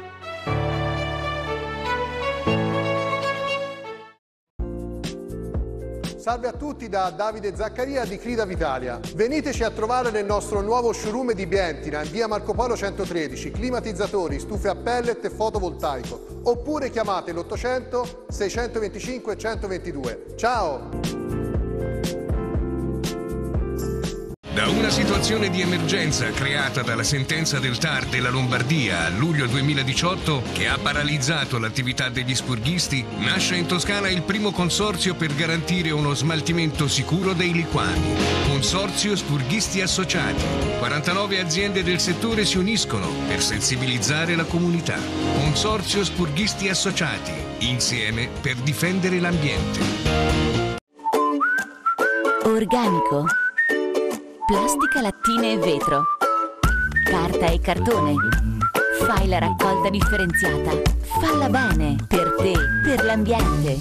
Salve a tutti da Davide Zaccaria di Crida Vitalia. Veniteci a trovare nel nostro nuovo showroom di Bientina, in via Marco Polo 113, climatizzatori, stufe a pellet e fotovoltaico. Oppure chiamate l'800 625 122. Ciao!
Da una situazione di emergenza creata dalla sentenza del TAR della Lombardia a luglio 2018 che ha paralizzato l'attività degli spurghisti, nasce in Toscana il primo consorzio per garantire uno smaltimento sicuro dei liquami. Consorzio Spurghisti Associati. 49 aziende del settore si uniscono per sensibilizzare la comunità. Consorzio Spurghisti Associati. Insieme per difendere l'ambiente.
Organico Plastica, lattine e vetro. Carta e cartone. Fai la raccolta differenziata. Falla bene. Per te, per l'ambiente.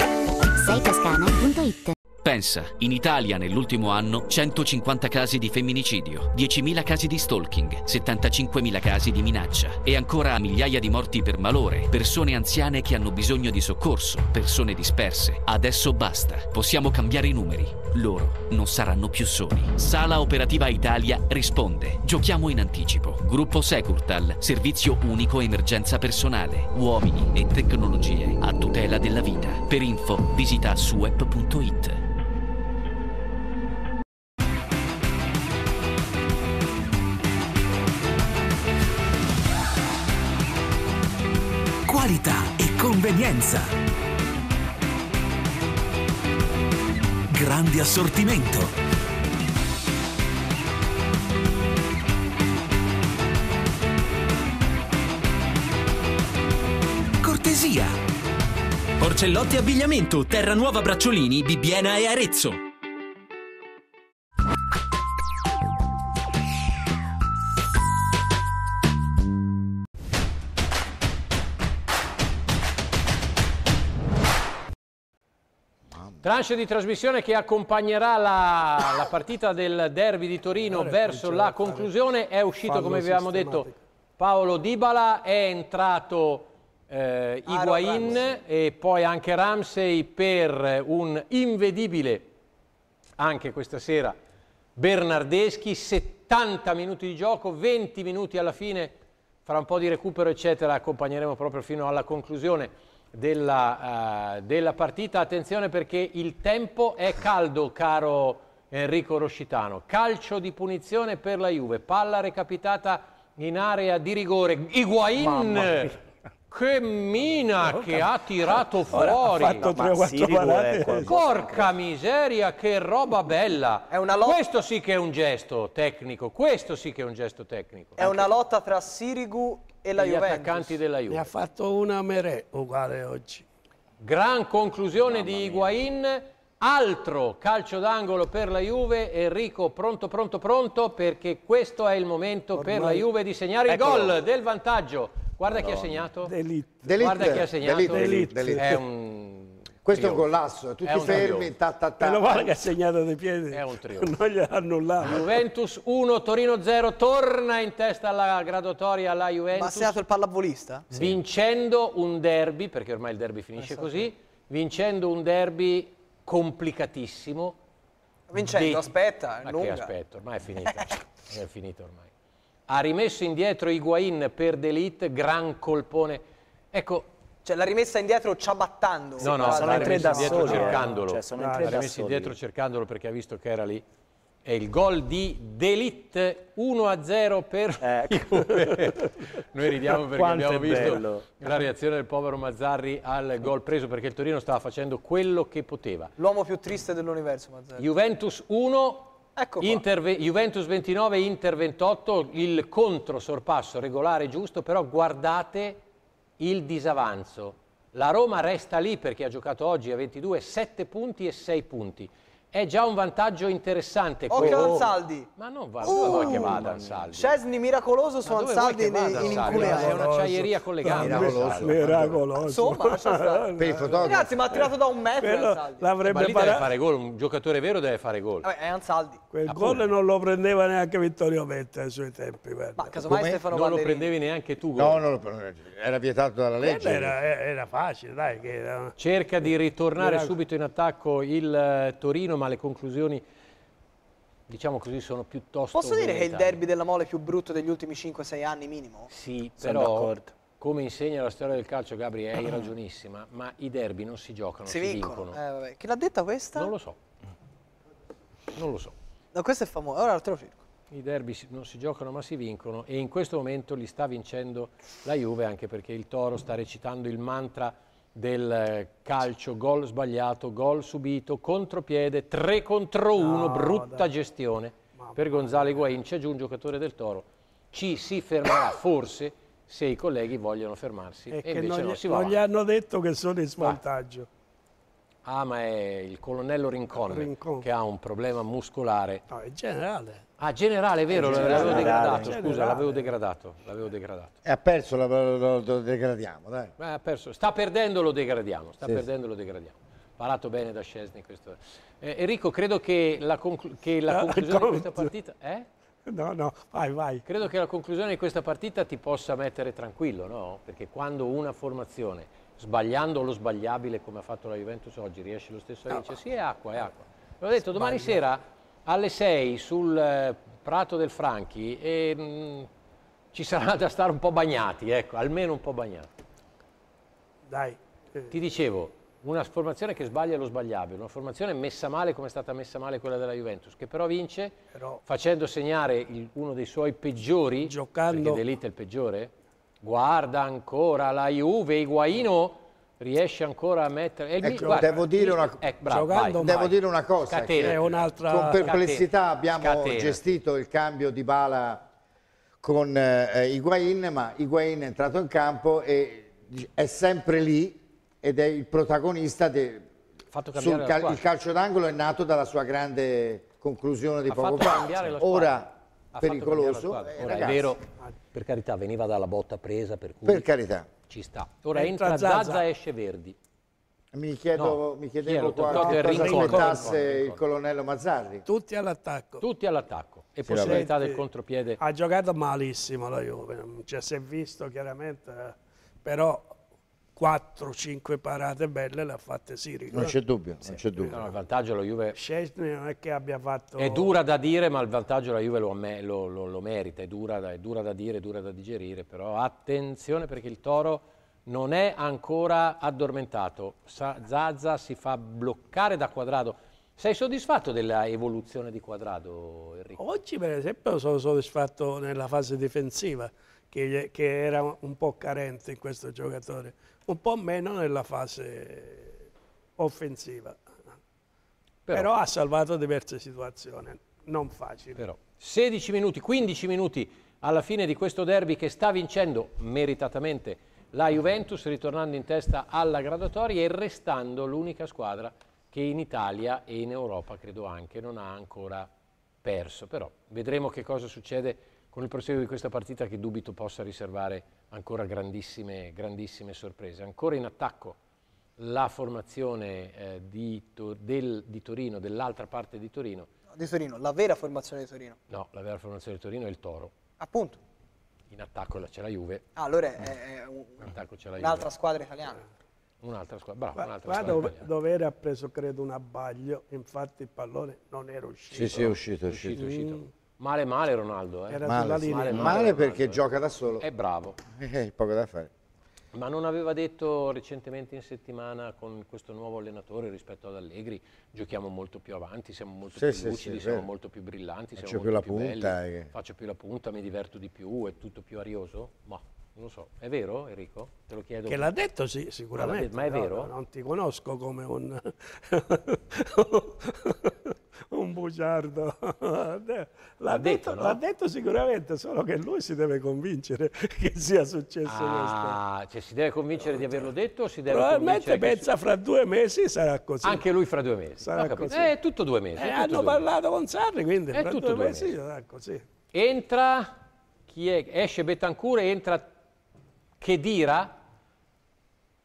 Sei toscana.it
Pensa, in Italia nell'ultimo anno 150 casi di femminicidio, 10.000 casi di stalking, 75.000 casi di minaccia e ancora migliaia di morti per malore, persone anziane che hanno bisogno di soccorso, persone disperse. Adesso basta, possiamo cambiare i numeri. Loro non saranno più soli. Sala Operativa Italia risponde. Giochiamo in anticipo. Gruppo Securtal, servizio unico emergenza personale, uomini e tecnologie a tutela della vita. Per info visita suep.it.
qualità e convenienza. Grande assortimento. Cortesia. Porcellotti Abbigliamento, Terra Nuova Bracciolini, Bibbiena e Arezzo.
Tranche di trasmissione che accompagnerà la, la partita del derby di Torino verso la conclusione. È uscito, come vi avevamo detto, Paolo Dibala, è entrato eh, ah, Higuain e poi anche Ramsey per un invedibile, anche questa sera, Bernardeschi. 70 minuti di gioco, 20 minuti alla fine, fra un po' di recupero eccetera, accompagneremo proprio fino alla conclusione della, uh, della, partita. Attenzione perché il tempo è caldo, caro Enrico Roscitano. Calcio di punizione per la Juve, palla recapitata in area di rigore. Higuain! Che mina che ha tirato fuori! Ha fatto 3 o 4 parate. Porca miseria, che roba bella! Questo sì che è un gesto tecnico, questo sì che è un gesto tecnico.
È una lotta tra Sirigu e la gli Juventus. attaccanti della Juve. Ne ha fatto una
Merè uguale oggi.
Gran conclusione Mamma di Higuain. Mia. Altro calcio d'angolo per la Juve, Enrico pronto pronto pronto perché questo è il momento Ormai. per la Juve di segnare Eccolo. il gol del vantaggio. Guarda no. chi ha segnato.
Delite.
Guarda chi ha segnato. Delite. È un questo Io. è un
collasso,
tutti fermi, ta ta ta.
Meno male che ha segnato dei piedi. È un trionfo. Non gliel'ha annullato.
Juventus 1, Torino 0,
torna
in testa alla graduatoria la Juventus. Ma ha segnato il
pallavolista?
Sì. Vincendo un derby, perché ormai il derby finisce esatto. così, vincendo un derby complicatissimo. Vincendo, di... aspetta, è Ma lunga. che aspetta, ormai è finito. è finito ormai. Ha rimesso indietro Higuain per Delete, gran colpone. Ecco,
cioè l'ha rimessa indietro ciabattando. No, no, sono entrati da soli. Eh. Cercandolo. Cioè, sono entrati da
rimessa indietro cercandolo perché ha visto che era lì. È il gol di Delitt 1-0 per ecco. Noi ridiamo perché Quanto abbiamo visto bello. la reazione del povero Mazzarri al gol preso perché il Torino stava facendo quello che poteva.
L'uomo più triste dell'universo Mazzarri.
Juventus 1, Ecco Juventus 29, Inter 28, il contro sorpasso regolare giusto, però guardate il disavanzo. La Roma resta lì perché ha giocato oggi a 22, 7 punti e 6 punti. È già un vantaggio interessante. Occhio ad Ansaldi. Ma non va, dove uh. vuoi che vada Ansaldi?
Scesni miracoloso su Ma Ansaldi in, in Ansaldi? È una con collegata. Miracoloso.
Miracoloso.
Insomma, lascia stare. Ragazzi, ma ha tirato da
un metro L'avrebbe Ma lì deve
fare gol, un giocatore vero deve fare gol.
Vabbè, è Ansaldi. Quel gol
non lo prendeva neanche Vittorio Vetta ai suoi tempi. Verde. Ma casomai Come? Stefano Non lo prendevi
neanche tu. Gol. No, non lo prendevi. Era vietato dalla legge. Era,
era facile, dai. Che era... Cerca di ritornare subito
in attacco il eh, Torino, ma le conclusioni diciamo così, sono piuttosto... Posso dire che è il derby
della mole più brutto degli ultimi 5-6 anni minimo? Sì, sono però come insegna la storia del calcio,
Gabri, hai ragionissima, ma i derby non si giocano, si, si vincono.
vincono. Eh, Chi l'ha detta questa? Non lo so. Non lo so. No, questo è famoso, ora te lo cerco. I derby non si giocano
ma si vincono e in questo momento li sta vincendo la Juve anche perché il Toro sta recitando il mantra del calcio, gol sbagliato, gol subito, contropiede, 3 contro 1, no, brutta dai. gestione Mamma per Gonzalo Higuain, c'è giù un giocatore del Toro, ci si fermerà forse se i colleghi vogliono fermarsi e, e invece non, gli, si va non gli
hanno detto che sono in svantaggio. Ah.
Ah, ma è il colonnello Rincon, Rincon. che ha un problema muscolare. No, è generale. Ah, generale, è vero, l'avevo degradato, generale. scusa, l'avevo degradato,
degradato, E ha perso, lo, lo, lo degradiamo, dai. Ma ha
perso, sta perdendo, lo degradiamo, sta sì, perdendo, lo degradiamo. Parato bene da Scesni questo. Eh, Enrico, credo che la, conclu che la ah, conclusione di questa partita... Eh? No, no, vai, vai. Credo che la conclusione di questa partita ti possa mettere tranquillo, no? Perché quando una formazione sbagliando lo sbagliabile come ha fatto la Juventus oggi, riesce lo stesso a vincere? Sì, è acqua, è eh, acqua. L'ho detto Sbaglia. domani sera alle 6 sul eh, Prato del Franchi e, ehm, mh, ci sarà da stare un po' bagnati, ecco, almeno un po' bagnati. Dai. Eh. Ti dicevo, una formazione che sbaglia lo sbagliabile, una formazione messa male come è stata messa male quella della Juventus, che però vince però, facendo segnare il, uno dei suoi peggiori, giocando, perché De Ligt è il peggiore, guarda ancora la Juve, Iguaino riesce ancora a mettere... Ecco, mi... guarda, devo, dire una... Ecco, bravo, vai, devo vai. dire
una cosa, Catena. con perplessità Catena. abbiamo Catena. gestito il cambio di bala con eh, Higuain, ma Iguain è entrato in campo e è sempre lì ed è il protagonista de... sul cal il calcio d'angolo è nato dalla sua grande conclusione di ha poco fa ora pericoloso eh, Ora, ragazzi, è vero per carità, veniva dalla botta presa, per cui... Per carità. Ci sta. Ora entra, entra Zazza. Zazza, esce Verdi. Mi, chiedo, no, mi chiedevo qua cosa il colonnello Mazzarri. Tutti all'attacco. Tutti all'attacco e sì, possibilità del
contropiede. Ha
giocato malissimo la Juve, cioè, si è visto chiaramente, eh. però 4-5 parate belle le ha fatte Siri. Non c'è
dubbio, sì. non c'è dubbio. No, il
vantaggio la Juve... Scesni
non è che abbia fatto... È dura
da dire, ma il vantaggio la Juve lo, lo, lo, lo merita, è dura, da, è dura da dire, è dura da digerire, però attenzione perché il Toro non è ancora addormentato. Zazza si fa bloccare da Quadrado. Sei soddisfatto della evoluzione di Quadrado, Enrico? Oggi, per esempio,
sono soddisfatto nella fase difensiva, che, che era un po' carente in questo giocatore un po' meno nella fase offensiva. Però, Però ha salvato diverse situazioni, non facili.
Però. 16 minuti, 15 minuti alla fine di questo derby che sta vincendo meritatamente la Juventus ritornando in testa alla graduatoria e restando l'unica squadra che in Italia e in Europa credo anche non ha ancora perso. Però vedremo che cosa succede con il proseguo di questa partita che dubito possa riservare ancora grandissime, grandissime sorprese. Ancora in attacco la formazione eh, di, to del, di Torino, dell'altra parte di Torino.
No, di Torino, la vera formazione di Torino.
No, la vera formazione di Torino è il Toro. Appunto in attacco c'è la Juve.
Ah, allora è, un'altra
un squadra italiana. Un'altra squadra, bravo, un'altra qua squadra dove,
Dovere ha preso credo un abbaglio, infatti
il pallone non era uscito.
Sì, sì, è
uscito, è uscito. È uscito.
Mm. Male male Ronaldo, eh. male,
male, male perché gioca da solo. È bravo. Eh, eh, poco da fare.
Ma non aveva detto recentemente in settimana con questo nuovo allenatore rispetto ad Allegri, giochiamo molto più avanti, siamo molto sì, più sì, lucidi, sì, siamo vero. molto più brillanti, faccio più la più punta, belli, eh. faccio più la punta, mi diverto di più, è tutto più arioso? Ma non lo so, è vero Enrico? Te lo chiedo. Che l'ha detto sì, sicuramente. Ma, ma è vero?
non ti conosco come un... un bugiardo. L'ha,
detto, detto, no? detto
sicuramente, solo che lui si deve convincere che sia successo ah,
questo. Cioè si deve convincere di averlo detto? Si deve Probabilmente pensa si... fra due mesi sarà così. Anche lui fra due mesi. Sarà così. È eh, tutto due mesi. Eh, tutto hanno due parlato mesi. con Sarri, quindi è eh, fra due, due mesi, mesi sarà così. Entra, chi è? esce Betancourt e entra Chedira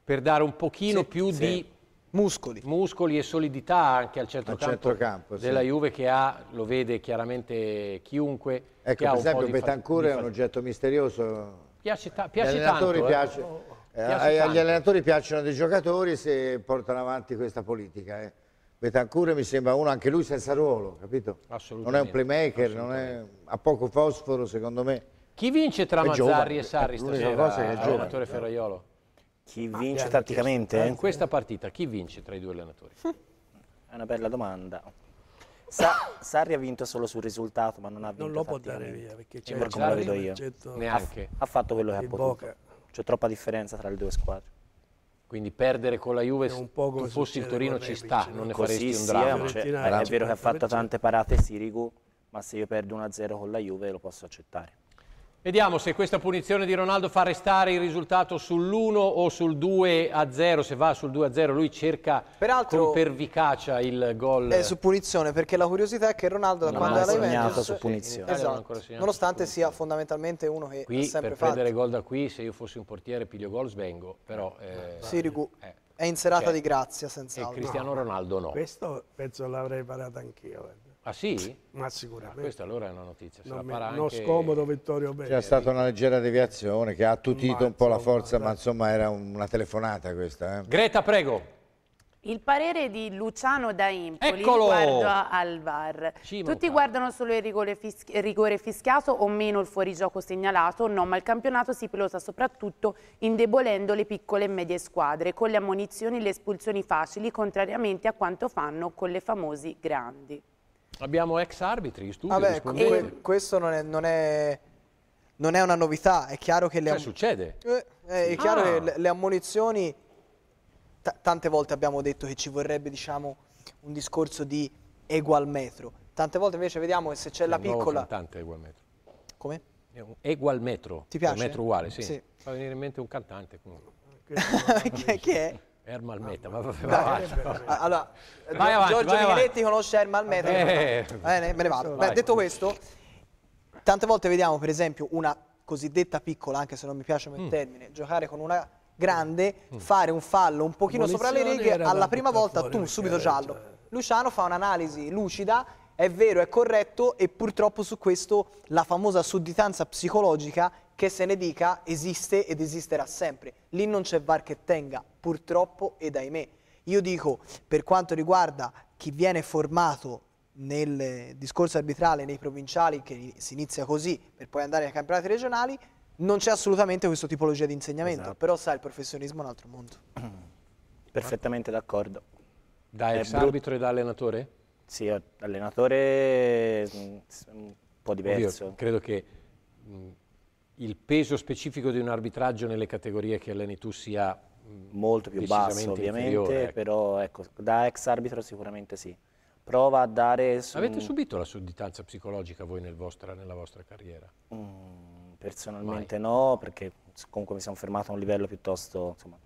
per dare un pochino sì, più sì. di Muscoli. Muscoli e solidità anche al centrocampo, centrocampo della sì. Juve che ha, lo vede chiaramente chiunque. Ecco, per esempio Betancourt è un
oggetto misterioso.
Piace, ta piace tanto. Piace, eh. piace oh, eh, agli
allenatori piacciono dei giocatori se portano avanti questa politica. Eh. Betancourt mi sembra uno anche lui senza ruolo, capito? Non è un playmaker, non è, ha poco fosforo secondo me. Chi vince tra è Mazzarri giovane. e Sarri stasera, cosa che è eh, giovane, allenatore
Ferraiolo? Chi Ma vince tatticamente? In questa partita chi vince tra i due allenatori? Hm.
È una bella domanda. Sa Sarri ha vinto solo sul risultato, ma non ha vinto. Non lo può dare via perché eh, c'è il come lo vedo io. Neanche. Ha, ha, fatto quello che ha potuto. C'è troppa differenza tra le due squadre. Quindi
perdere con la
Juve, se tu fossi il Torino ci sta, non, non ne faresti un eh, dramma. Sì, cioè, è vero che ha fatto tante parate Sirigu, ma se io perdo 1-0 con la Juve lo posso accettare.
Vediamo se questa punizione di Ronaldo fa restare il risultato sull'1 o sul 2 a 0. Se va sul 2 a 0 lui cerca Peraltro, con pervicacia il gol. È eh, su
punizione perché la curiosità è che Ronaldo da non quando era Juventus su punizione. Eh, esatto, nonostante su sia fondamentalmente uno che qui, sempre per fatto. prendere
gol da qui se io fossi un portiere piglio gol svengo, però eh, Sirigu eh,
è
in serata cioè, di grazia senz'altro. E Cristiano Ronaldo no. Questo penso l'avrei
parato anch'io. Eh.
Ah sì? Ma ah, sicuramente. Ma questa allora è una notizia. Se non mi, anche... scomodo
Vittorio
Bene. C'è stata una
leggera deviazione che ha attutito ma, un po' la forza, ma, insomma era una telefonata questa. Eh. Greta, prego.
Il parere di Luciano da Empoli Eccolo! riguardo al VAR. Tutti guardano solo il rigore, fischi rigore, fischiato o meno il fuorigioco segnalato, no, ma il campionato si pilota soprattutto indebolendo le piccole e medie squadre, con le ammonizioni e le espulsioni facili, contrariamente a quanto fanno con le famosi grandi.
Abbiamo ex arbitri, studi, Vabbè, comunque questo non è, non, è, non è, una novità, è chiaro che le, cioè, am...
succede. Eh,
eh è chiaro ah. che le, le ammonizioni, tante volte abbiamo detto che ci vorrebbe diciamo, un discorso di egual metro, tante volte invece vediamo che se c'è la piccola...
Tante egual metro. Come? Egual metro. Ti cioè piace? Un metro uguale, sì. sì. Fa venire in mente un cantante comunque. che è? Ermal Meta, ma vabbè, vai, vai,
allora, vai avanti, Giorgio vai Mignetti
conosce Ermal Meta. Eh, Bene, me ne vado. Beh, detto questo, tante volte vediamo per esempio una cosiddetta piccola, anche se non mi piace il mm. termine, giocare con una grande, mm. mm. fare un fallo un pochino Munizione sopra le righe, alla prima volta tu subito giallo. Cioè... Luciano fa un'analisi lucida, è vero, è corretto e purtroppo su questo la famosa sudditanza psicologica che se ne dica esiste ed esisterà sempre. Lì non c'è VAR che tenga, purtroppo ed ahimè. Io dico, per quanto riguarda chi viene formato nel discorso arbitrale nei provinciali, che si inizia così per poi andare ai campionati regionali, non c'è assolutamente questo tipologia di insegnamento, esatto.
però sai, il professionismo è un altro mondo. Perfettamente d'accordo. Da ex arbitro e da allenatore? Sì, allenatore mm, un po' diverso. Ovvio, credo che
mm,
il peso specifico di un arbitraggio nelle categorie che alleni tu sia mm, molto più basso ovviamente, inferiore. Ecco.
però ecco, da ex arbitro sicuramente sì. Prova a dare... Su... Avete subito
la sudditanza psicologica voi nel vostra, nella vostra carriera?
Mm, personalmente Mai. no, perché comunque mi sono fermato a un livello piuttosto insomma,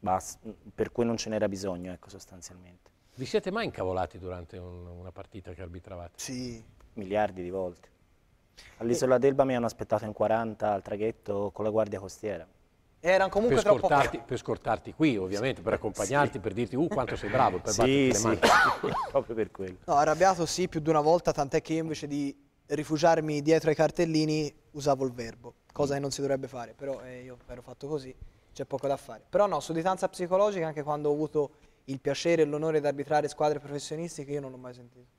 basso, per cui non ce n'era bisogno, ecco, sostanzialmente.
Vi siete mai incavolati durante un,
una partita che arbitravate? Sì. Miliardi di volte. All'isola d'Elba mi hanno aspettato in 40 al traghetto con la guardia costiera.
Erano comunque per troppo scortarti,
Per scortarti
qui, ovviamente, per accompagnarti, sì. per dirti uh, quanto sei bravo, per sì, sì. proprio per quello.
No, arrabbiato sì, più di una volta, tant'è che io invece di rifugiarmi dietro ai cartellini usavo il verbo, cosa che non si dovrebbe fare, però eh, io ero fatto così, c'è poco da fare. Però no, sudditanza psicologica anche quando ho avuto il piacere e l'onore di arbitrare squadre professionistiche io non l'ho mai sentito.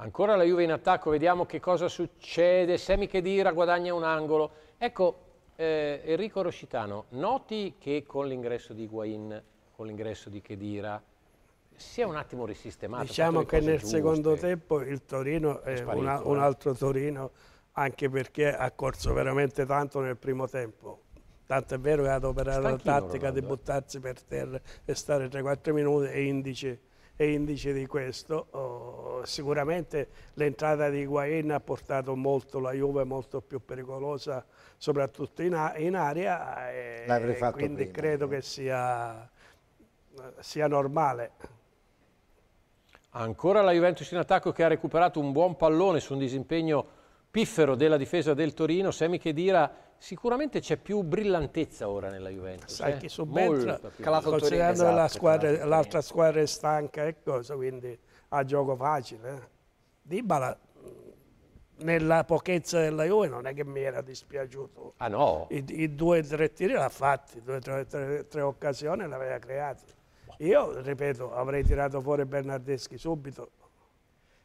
Ancora la Juve in attacco, vediamo che cosa succede. Semi Chedira guadagna un angolo. Ecco, eh, Enrico Roscitano, noti che con l'ingresso di Higuain, con l'ingresso di Chedira, si è un attimo risistemato. Diciamo che nel giuste. secondo
tempo il Torino è, è sparito, una, un eh. altro Torino, anche perché ha corso veramente tanto nel primo tempo. Tanto è vero che ha adoperato la tattica Rolando, di eh. buttarsi per terra e stare 3-4 minuti e indice è indice di questo. Oh, sicuramente l'entrata di Higuain ha portato molto la Juve molto più pericolosa, soprattutto in, in area, e quindi prima, credo ehm. che sia, sia normale.
Ancora la Juventus in attacco che ha recuperato un buon pallone su un disimpegno piffero della difesa del Torino, Semi che dira. Sicuramente c'è più brillantezza ora nella Juventus. Sai eh? che subentra, considerando l'altra la
esatto, squadra esatto. è stanca e cosa, quindi a gioco facile. Eh? Dibala mm, nella pochezza della Juve non è che mi era dispiaciuto. Ah no? I, i due o tre tiri l'ha fatti, due o tre, tre, tre, occasioni l'aveva creato. Io, ripeto, avrei tirato fuori Bernardeschi subito.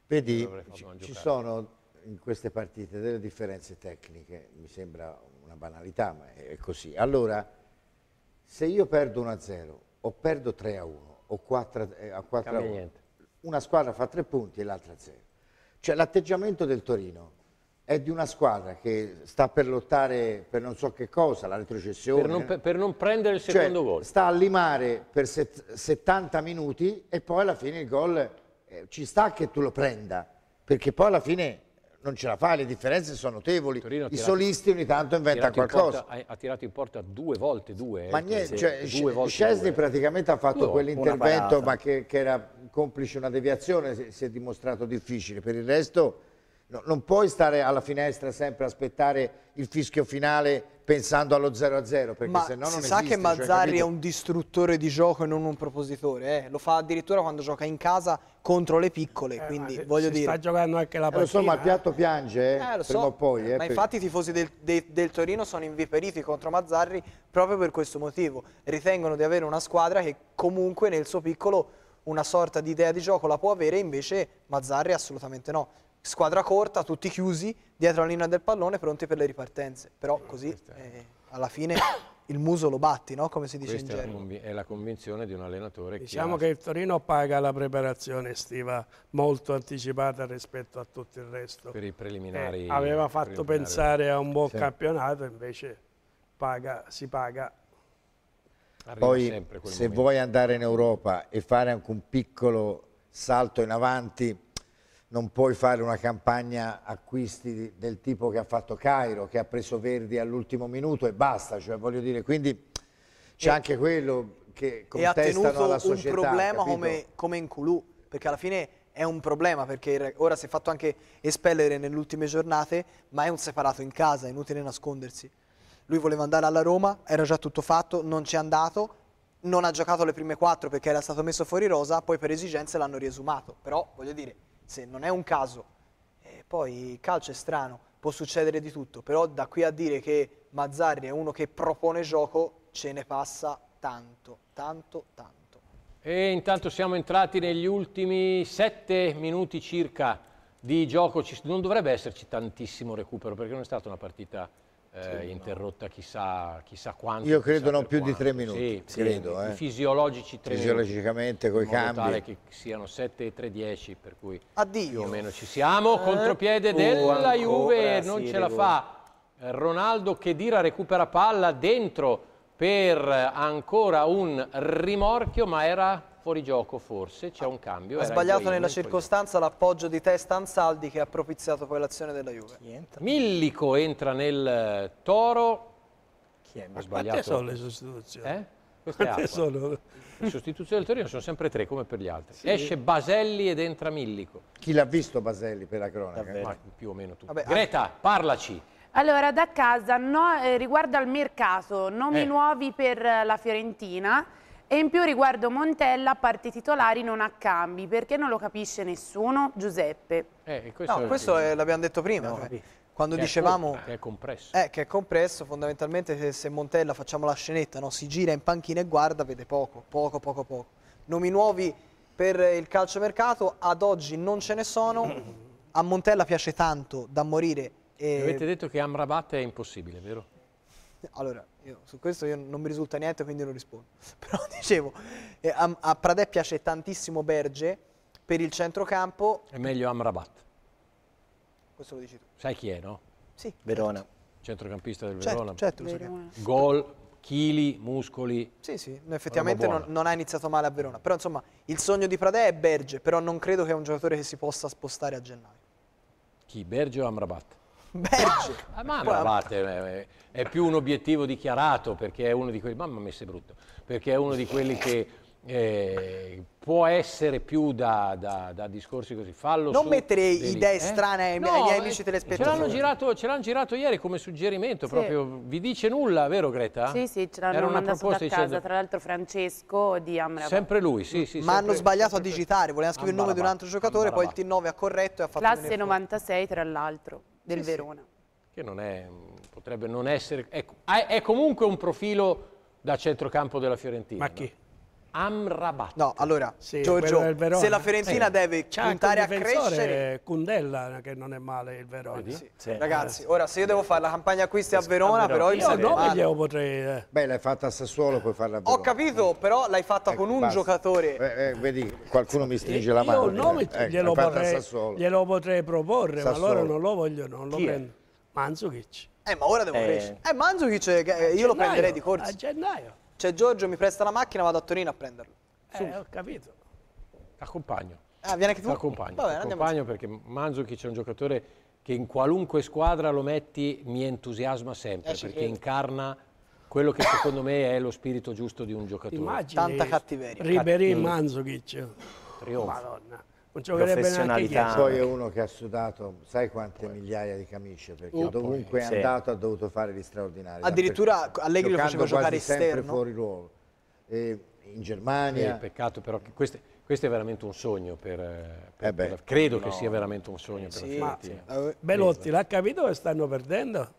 Vedi, ci, ci sono in queste partite delle differenze tecniche, mi sembra una banalità, ma è così. Allora, se io perdo 1-0 o perdo 3-1 o 4-1, eh, una squadra fa 3 punti e l'altra 0. Cioè l'atteggiamento del Torino è di una squadra che sta per lottare per non so che cosa, la retrocessione. Per non,
per non prendere il cioè, secondo
cioè, gol. Sta a limare per 70 minuti e poi alla fine il gol eh, ci sta che tu lo prenda, perché poi alla fine non ce la fa, le differenze sono notevoli. Torino I tirato, solisti ogni tanto inventa qualcosa. In
porta, ha tirato in porta due volte due. Eh, ma niente, cioè, due Scesni
praticamente ha fatto quell'intervento, ma che, che, era complice una deviazione, si è dimostrato difficile. Per il resto No, non puoi stare alla finestra sempre a aspettare il fischio finale pensando allo 0-0 perché Ma se no non si sa esiste, che Mazzarri cioè, è un
distruttore di gioco e non un propositore eh? lo fa addirittura quando gioca in casa contro le piccole eh, quindi se, voglio se dire sta giocando anche la eh, partita eh, il piatto piange eh, eh lo so, prima o poi eh, ma per... infatti i tifosi del, de, del Torino sono inviperiti contro Mazzarri proprio per questo motivo ritengono di avere una squadra che comunque nel suo piccolo una sorta di idea di gioco la può avere invece Mazzarri assolutamente no squadra corta, tutti chiusi, dietro la linea del pallone, pronti per le ripartenze. Però eh, così eh, alla fine il muso lo batti, no? come si dice Questa in
gergo. È, è la convinzione di un allenatore. Diciamo che, ha...
che il Torino paga la
preparazione estiva
molto anticipata rispetto a tutto il resto. Per i preliminari. Eh, aveva fatto preliminari. pensare a un buon sì. campionato, invece paga, si paga
Arriva Poi se momento. vuoi andare in Europa e fare anche un piccolo salto in avanti non puoi fare una campagna acquisti del tipo che ha fatto Cairo, che ha preso Verdi all'ultimo minuto e basta, cioè voglio dire, quindi c'è anche quello che contestano alla società. E ha tenuto un problema come,
come, in Culù, perché alla fine è un problema, perché ora si è fatto anche espellere nelle ultime giornate, ma è un separato in casa, è inutile nascondersi. Lui voleva andare alla Roma, era già tutto fatto, non ci è andato, non ha giocato le prime quattro perché era stato messo fuori rosa, poi per esigenze l'hanno riesumato, però voglio dire se non è un caso. E poi il calcio è strano, può succedere di tutto, però da qui a dire che Mazzarri è uno che propone gioco, ce ne passa tanto, tanto, tanto.
E intanto siamo entrati negli ultimi sette minuti circa di gioco, non dovrebbe esserci tantissimo recupero perché non è stata una partita eh, interrotta chissà, chissà, quanto. Io credo non più quanto. di tre minuti, sì, credo. Sì, eh. Fisiologici tre Fisiologicamente minuti, coi cambi. tale che siano 7 e 3, 10, per cui Addio. più o meno ci siamo. Eh, Contropiede oh, della ancora, Juve, non sì, ce la fa. Ronaldo che dira, recupera palla dentro per ancora un rimorchio, ma era fuori gioco forse, c'è un cambio. Ha sbagliato nella
circostanza l'appoggio di testa Ansaldi che ha propiziato poi l'azione della Juve. Entra?
Millico entra nel eh, Toro. Chi è? Ha sbagliato. Quante sono le sostituzioni? Eh? Queste sono... Le sostituzioni del Torino sono sempre tre, come per gli altri. Sì. Esce Baselli ed entra
Millico. Chi l'ha visto Baselli per la cronaca? Ma più o meno tu. Vabbè, Greta, anche... parlaci.
Allora, da casa, no, eh, riguardo al mercato, nomi eh. nuovi per eh, la Fiorentina. E in più riguardo Montella, parti titolari non ha cambi, perché non lo capisce nessuno? Giuseppe. Eh, questo no, questo l'abbiamo
detto prima. No, eh. quando che dicevamo è che, è compresso. Eh, che è compresso, fondamentalmente se, se Montella facciamo la scenetta, no? si gira in panchina e guarda, vede poco, poco, poco, poco. Nomi nuovi per il calciomercato, ad oggi non ce ne sono, a Montella piace tanto da morire. E... Avete
detto che Amrabat è impossibile, vero?
Allora, io, su questo non mi risulta niente, quindi non rispondo. Però dicevo, eh, a, a Pradè piace tantissimo Berge per il centrocampo. È meglio Amrabat. Questo lo dici tu.
Sai chi è, no?
Sì. Certo. Verona.
Centrocampista del certo, Verona. Certo, certo Verona. Gol, chili, muscoli.
Sì, sì, effettivamente non, non, ha iniziato male a Verona. Però insomma, il sogno di Pradè è Berge, però non credo che è un giocatore che si possa spostare a gennaio.
Chi, Berge o Amrabat?
Berge. Ah, ma
Bravate è più un obiettivo dichiarato perché è uno di quelli, mamma mia se brutto, perché è uno di quelli che eh, può essere più da, da, da, discorsi così. Fallo non mettere idee eh? strane ai, no, ai, miei eh, amici telespettatori. Ce l'hanno, girato, ce l'hanno girato ieri come suggerimento, sì. proprio. Vi dice nulla, vero Greta? Sì,
sì, ce l'hanno Era una proposta da casa, dicendo... tra l'altro Francesco di Amra. Sempre lui, sì, sì. Ma sempre, hanno sbagliato
a digitare, volevano scrivere il nome di un altro giocatore, poi il
T9 ha corretto e ha fatto... Classe 96, tra l'altro del sì, Verona.
Che non
è, potrebbe non essere, ecco, è, è comunque un profilo da centrocampo della Fiorentina.
Ma chi?
No? Amrabat. No, allora, sì, Giorgio, se la Fiorentina eh. deve C'è puntare a crescere... Cundella, che non è male il Verona. Sì. Sì. Ragazzi, ora se io devo fare la campagna acquisti a Verona, però... Io sarei... no, ah. glielo
potrei... Eh. Beh, l'hai fatta a Sassuolo, puoi farla a Verona. Ho
capito, però l'hai fatta ecco, con un basta.
giocatore. Eh, eh vedi, qualcuno mi stringe eh, la mano. Io il nome glielo, potrei,
glielo potrei proporre,
Sassuolo.
ma loro non
lo vogliono, non lo prendo. Manzukic.
Eh, ma ora devo crescere. Eh, Manzukic, io lo prenderei di corso. A gennaio. C'è cioè, Giorgio, mi presta la macchina, vado a Torino a prenderlo. Su. Eh, ho capito. Accompagno. Ah, viene anche tu?
Accompagno. Va bene, Accompagno perché Manzucchi c'è un giocatore che in qualunque squadra lo metti mi entusiasma sempre, eh, perché credo. incarna quello che secondo me è lo spirito giusto di un
giocatore.
Immagini, Tanta cattiveria. Ribery Manzukic. Trionfo. Madonna non giocherebbe Poi è
uno che ha sudato sai quante Poi. migliaia di camicie, perché uh, dovunque è andato sì. ha dovuto fare gli straordinari. Addirittura Allegri lo faceva giocare esterno. sempre fuori ruolo. E in Germania... Eh,
peccato però che queste... Questo è veramente un sogno per, eh, per, eh per credo no. che sia veramente un sogno sì, per la Fiorentina.
Sì. Uh, eh, eh, Belotti l'ha capito che stanno perdendo?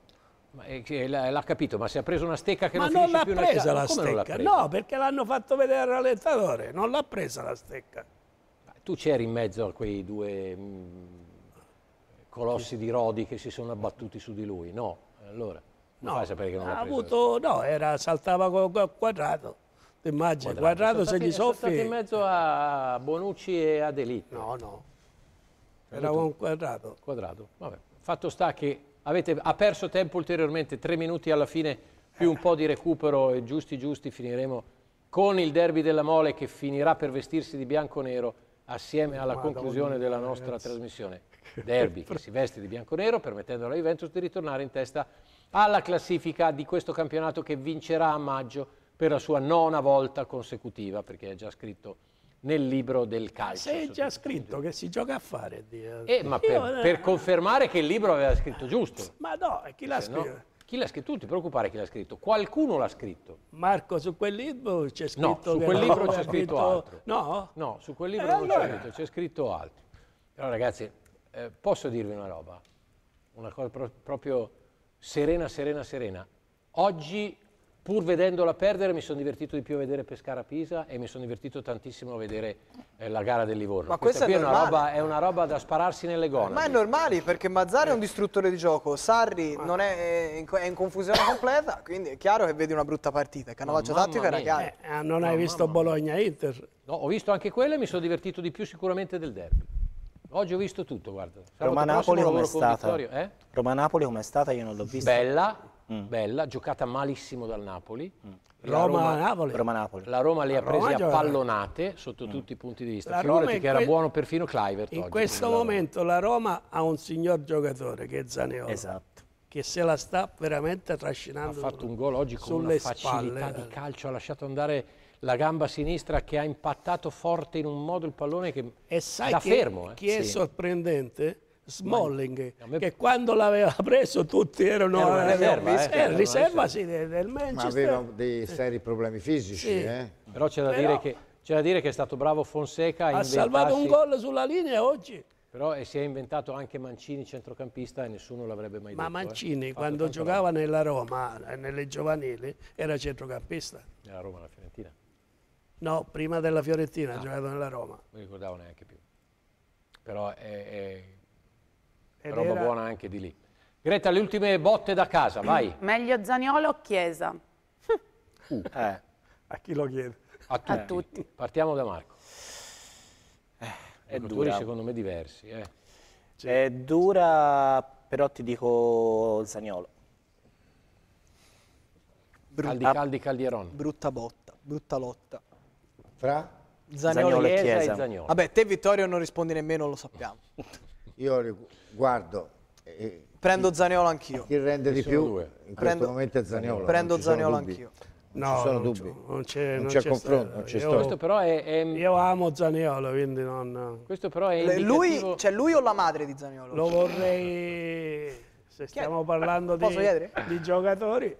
L'ha capito, ma si è preso una stecca che ma non, non l'ha presa la stecca. No,
perché l'hanno fatto vedere al rallentatore, non l'ha presa la stecca.
Tu c'eri in mezzo a quei due mh, mm, colossi di Rodi che si sono abbattuti su di lui, no? Allora, no, fai sapere che non ha avuto,
no, era, saltava quadrato.
Immagini, quadrato, se gli soffri. Sono in mezzo a Bonucci e a Delitto. No, no. Era un quadrato. Quadrato, vabbè. Fatto sta che avete, ha perso tempo ulteriormente, tre minuti alla fine, più un po' di recupero e giusti giusti finiremo con il derby della Mole che finirà per vestirsi di bianco-nero assieme alla Guarda, conclusione della nostra trasmissione. Derby che si veste di bianconero permettendo alla Juventus di ritornare in testa alla classifica di questo campionato che vincerà a maggio per la sua nona volta consecutiva perché è già scritto nel libro del calcio. Se è già scritto che si gioca a fare. Eh, ma per, per, confermare che il libro aveva scritto giusto.
Ma no, chi l'ha scritto? No?
Chi l'ha scritto? Tu ti preoccupare chi l'ha scritto. Qualcuno l'ha scritto. Marco, su quel libro
c'è scritto... No, su quel libro c'è scritto altro.
No? No, su quel eh, libro eh, non allora. c'è scritto, c'è scritto altro. Però ragazzi, eh, posso dirvi una roba? Una cosa pro- proprio serena, serena, serena. Oggi pur vedendola perdere mi sono divertito di più a vedere Pescara-Pisa e mi sono divertito tantissimo a vedere eh, la gara del Livorno. Ma questa, questa è, una roba, è, una roba, da spararsi nelle gonne. Ma è
normale perché Mazzari è un eh. distruttore di gioco, Sarri Ma... è, eh, è, in, confusione completa, quindi è chiaro che vedi una brutta partita. Cannavaccio tattico era chiaro. Eh, eh, non hai no, visto
Bologna-Inter?
No, ho visto anche quella e mi sono divertito di più sicuramente del derby. Oggi ho visto tutto, guarda. Roma-Napoli com'è stata? Eh? Roma-Napoli com'è stata? Io non l'ho vista. Bella, mm. bella, giocata malissimo dal Napoli. Mm. Roma-Napoli. Roma, la Roma le ha prese a pallonate sotto mm. tutti i punti di vista. La Figurati che que... era buono perfino Clivert
In oggi, questo
momento la Roma. la Roma ha un signor giocatore che è Zaneolo. Esatto che se
la sta veramente trascinando. Ha fatto un gol oggi
con una facilità spalle. di
calcio, ha lasciato andare la gamba sinistra che ha impattato forte in un modo il pallone che e sai sta che, fermo. Eh. Che è sì. sorprendente Smalling, me... che quando l'aveva
preso tutti erano era eh, una riserva, riserva, eh, eh, riserva
sì, del Manchester. Ma aveva
dei seri problemi fisici. Sì.
Eh.
Però c'è da, Però... da, dire che è stato bravo Fonseca. Ha inventarsi... salvato un gol sulla linea oggi. Però si è inventato anche Mancini centrocampista e nessuno l'avrebbe mai Ma detto. Ma eh. Mancini quando giocava bravo.
nella Roma,
nelle giovanili, era centrocampista. Nella Roma, la Fiorentina?
No, prima della Fiorentina ah, giocato nella Roma.
Non mi ricordavo neanche più. Però è, è ed roba era... buona anche di lì. Greta, le ultime botte da casa, vai.
Meglio Zaniolo o Chiesa?
Uh. Eh. A chi lo
chiede? A tutti. A tutti. Partiamo da Marco. Eh, è dura. secondo me diversi. Eh. è dura, però ti dico Zaniolo. caldi, caldi, Calderon. Brutta
botta, brutta lotta. Fra? Zaniolo, Zaniolo e Chiesa. E Zaniolo. Vabbè, te Vittorio non rispondi nemmeno, lo sappiamo.
Io guardo. Eh,
Prendo chi, Zaniolo anch'io. Chi rende
di più due. in Prendo, questo momento è Zaniolo. Prendo Zaniolo anch'io. No, non ci sono dubbi. Non c'è, non c'è confronto, non c'è io, questo
però è, è, Io amo Zaniolo, quindi non... Questo però è indicativo... lui,
C'è cioè, lui o la madre di Zaniolo? Lo vorrei... Se stiamo ah, parlando di, di, giocatori...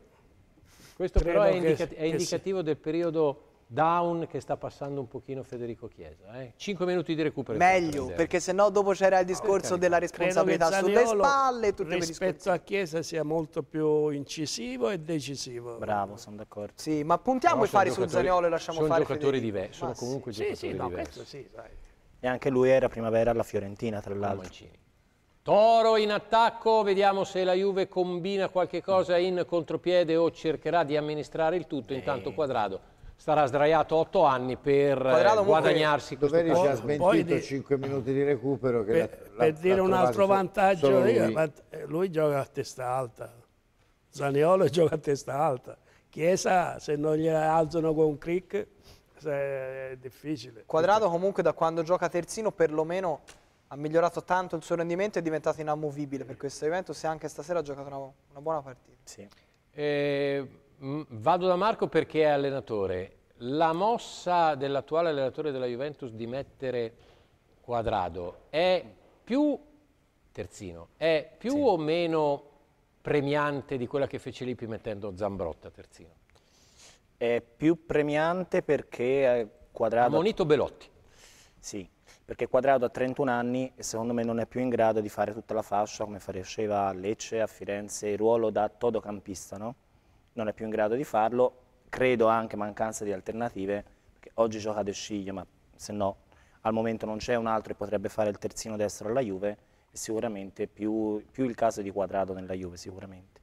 Questo però è, che, è indicativo
sì. del periodo down che sta passando un pochino Federico Chiesa. Eh? 5 minuti di recupero. Meglio, perché
sennò dopo c'era il ah, discorso della responsabilità sulle spalle. Tutte rispetto a
Chiesa sia
molto più incisivo e decisivo. Bravo, sono d'accordo. Sì, ma puntiamo i fari su Zaniolo e lasciamo sono fare giocatori diversi, Sono comunque sì, giocatori sì, no, diversi.
Sì,
e anche lui era primavera alla Fiorentina, tra l'altro.
Toro in attacco, vediamo se la Juve combina qualche cosa in contropiede o cercherà di amministrare il tutto. Intanto Quadrado starà sdraiato 8 anni per eh, Quadrado guadagnarsi questo Doveri ci ha smentito
5 minuti di recupero. per, la, per la, dire la un altro vantaggio, lui. Eh,
lui. gioca a testa alta, Zaniolo gioca a testa alta, Chiesa se non gli alzano con un click è difficile.
Quadrado comunque da quando gioca terzino perlomeno ha migliorato tanto il suo rendimento e è diventato inamovibile per questo evento, se anche stasera ha giocato una, una buona partita. Sì.
E eh, Mm, vado da Marco perché è allenatore. La mossa dell'attuale allenatore della Juventus di mettere Quadrado è più, terzino, è più sì. o meno premiante di quella che fece Lippi mettendo Zambrotta terzino? È più premiante
perché eh, Quadrado... monito Belotti. Sì, perché Quadrado ha 31 anni e secondo me non è più in grado di fare tutta la fascia come faceva a Lecce, a Firenze, il ruolo da todocampista, no? non è più in grado di farlo, credo anche mancanza di alternative, perché oggi gioca De Sciglio, ma se no al momento non c'è un altro che potrebbe fare il terzino destro alla Juve, è sicuramente più, più il caso di Quadrato nella Juve, sicuramente.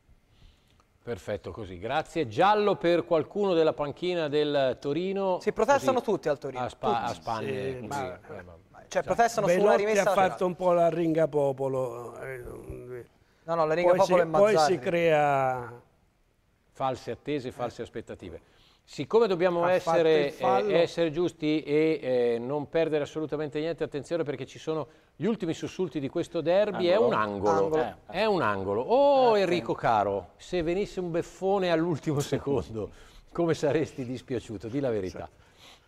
Perfetto, così. Grazie. Giallo per qualcuno della panchina del Torino. Si
protestano così. tutti al Torino. A, Spa a Spagna. Sì, eh, eh, cioè, sì. eh, ma, cioè, protestano Belotti sulla rimessa ha fatto
un po' la ringa popolo. Eh, no, no, la ringa poi popolo si, è Mazzarri. Poi si
crea false attese, eh. false aspettative. Siccome dobbiamo essere, eh, essere, giusti e eh, non perdere assolutamente niente, attenzione perché ci sono gli ultimi sussulti di questo derby, angolo. è un angolo. angolo. Eh. È un angolo. Oh eh, Enrico caro, se venisse un beffone all'ultimo secondo, come saresti dispiaciuto? Di la verità.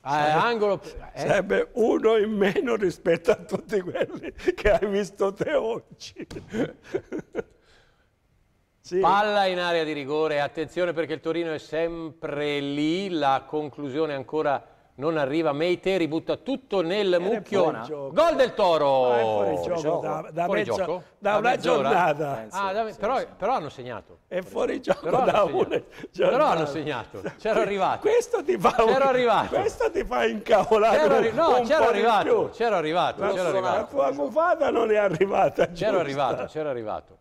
Ah, eh, sarebbe, sarebbe uno in meno rispetto a tutti quelli
che hai visto te oggi.
Sì. Palla in area di rigore, attenzione perché il Torino è sempre lì, la conclusione ancora non arriva, Meiteri butta tutto nel mucchio, gol del Toro! Ah, fuori gioco, da, da, fuori mezzo, gioco? da una giornata. ah, eh, da, sì, però, però, hanno segnato. È fuori gioco però da una
giornata. Però hanno segnato, c'ero arrivato. Questo ti fa, c'ero arrivato. Questo
ti fa incavolare c'ero arri- No, c'ero arrivato, c'ero arrivato, c'ero arrivato. La tua
gufata non è arrivata. C'ero arrivato,
c'ero arrivato.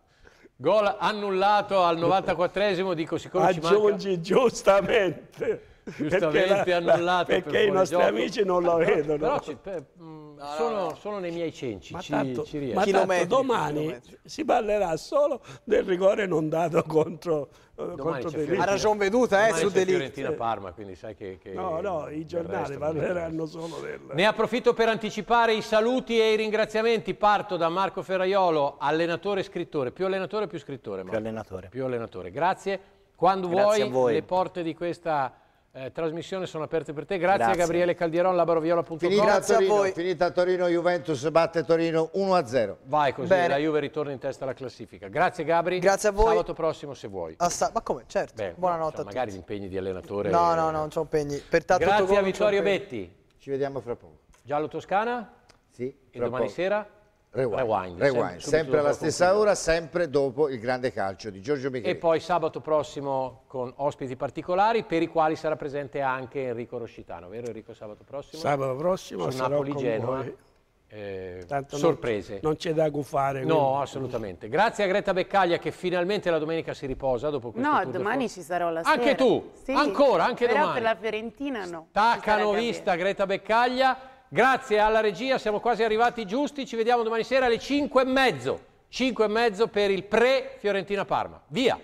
Gol annullato al 94esimo, dico siccome Aggiungi manca... giustamente. Giustamente perché la, annullato. perché per i nostri gioco. amici non lo vedono. Però ci, per, eh, No, sono, no, sono, nei miei cenci, ma ci, tanto, ci ma tanto domani
chilometri. si parlerà solo del rigore non dato contro, eh, contro Fiorentina. Ha ragione veduta, eh, su Delic. Fiorentina-Parma,
eh. quindi sai che, che... No, no, i
giornali parleranno
solo del... Ne approfitto per anticipare i saluti e i ringraziamenti. Parto da Marco Ferraiolo, allenatore e scrittore. Più allenatore più scrittore, Marco? Più allenatore. Più allenatore. Grazie. Quando Grazie vuoi, le porte di questa eh, trasmissione sono aperte per te. Grazie, Grazie. Gabriele Calderon, labaroviola.com. Finita, Torino,
finita Torino, Juventus batte Torino
1-0. Vai così, Bene. la
Juve ritorna in testa alla classifica. Grazie Gabri. Grazie a voi. Sabato prossimo se vuoi.
Assa ah, ma come?
Certo. Beh, Buonanotte. Cioè, magari gli impegni di allenatore. No, no,
no, non c'ho impegni. Pertanto, Grazie a Vittorio Betti.
Ci vediamo fra poco. Giallo Toscana? Sì. E domani poco. sera?
Rewind, Rewind, Rewind. sempre alla stessa concludo. ora, sempre dopo il grande calcio di Giorgio Michele. E
poi sabato prossimo con ospiti particolari per i quali sarà presente anche Enrico Roscitano, vero Enrico? Sabato prossimo? Sabato prossimo su Napoli-Genoa. Eh, sorprese. Non,
c'è da gufare. Quindi. No, assolutamente.
Grazie a Greta Beccaglia che finalmente la domenica si riposa dopo questo No, domani ci sarò la sera. Anche tu? Sì. Ancora, anche Però domani. Però per la Fiorentina no. vista Greta Beccaglia Grazie alla regia, siamo quasi arrivati giusti, ci vediamo domani sera alle 5 e mezzo, 5 e mezzo per il pre Fiorentina Parma. Via!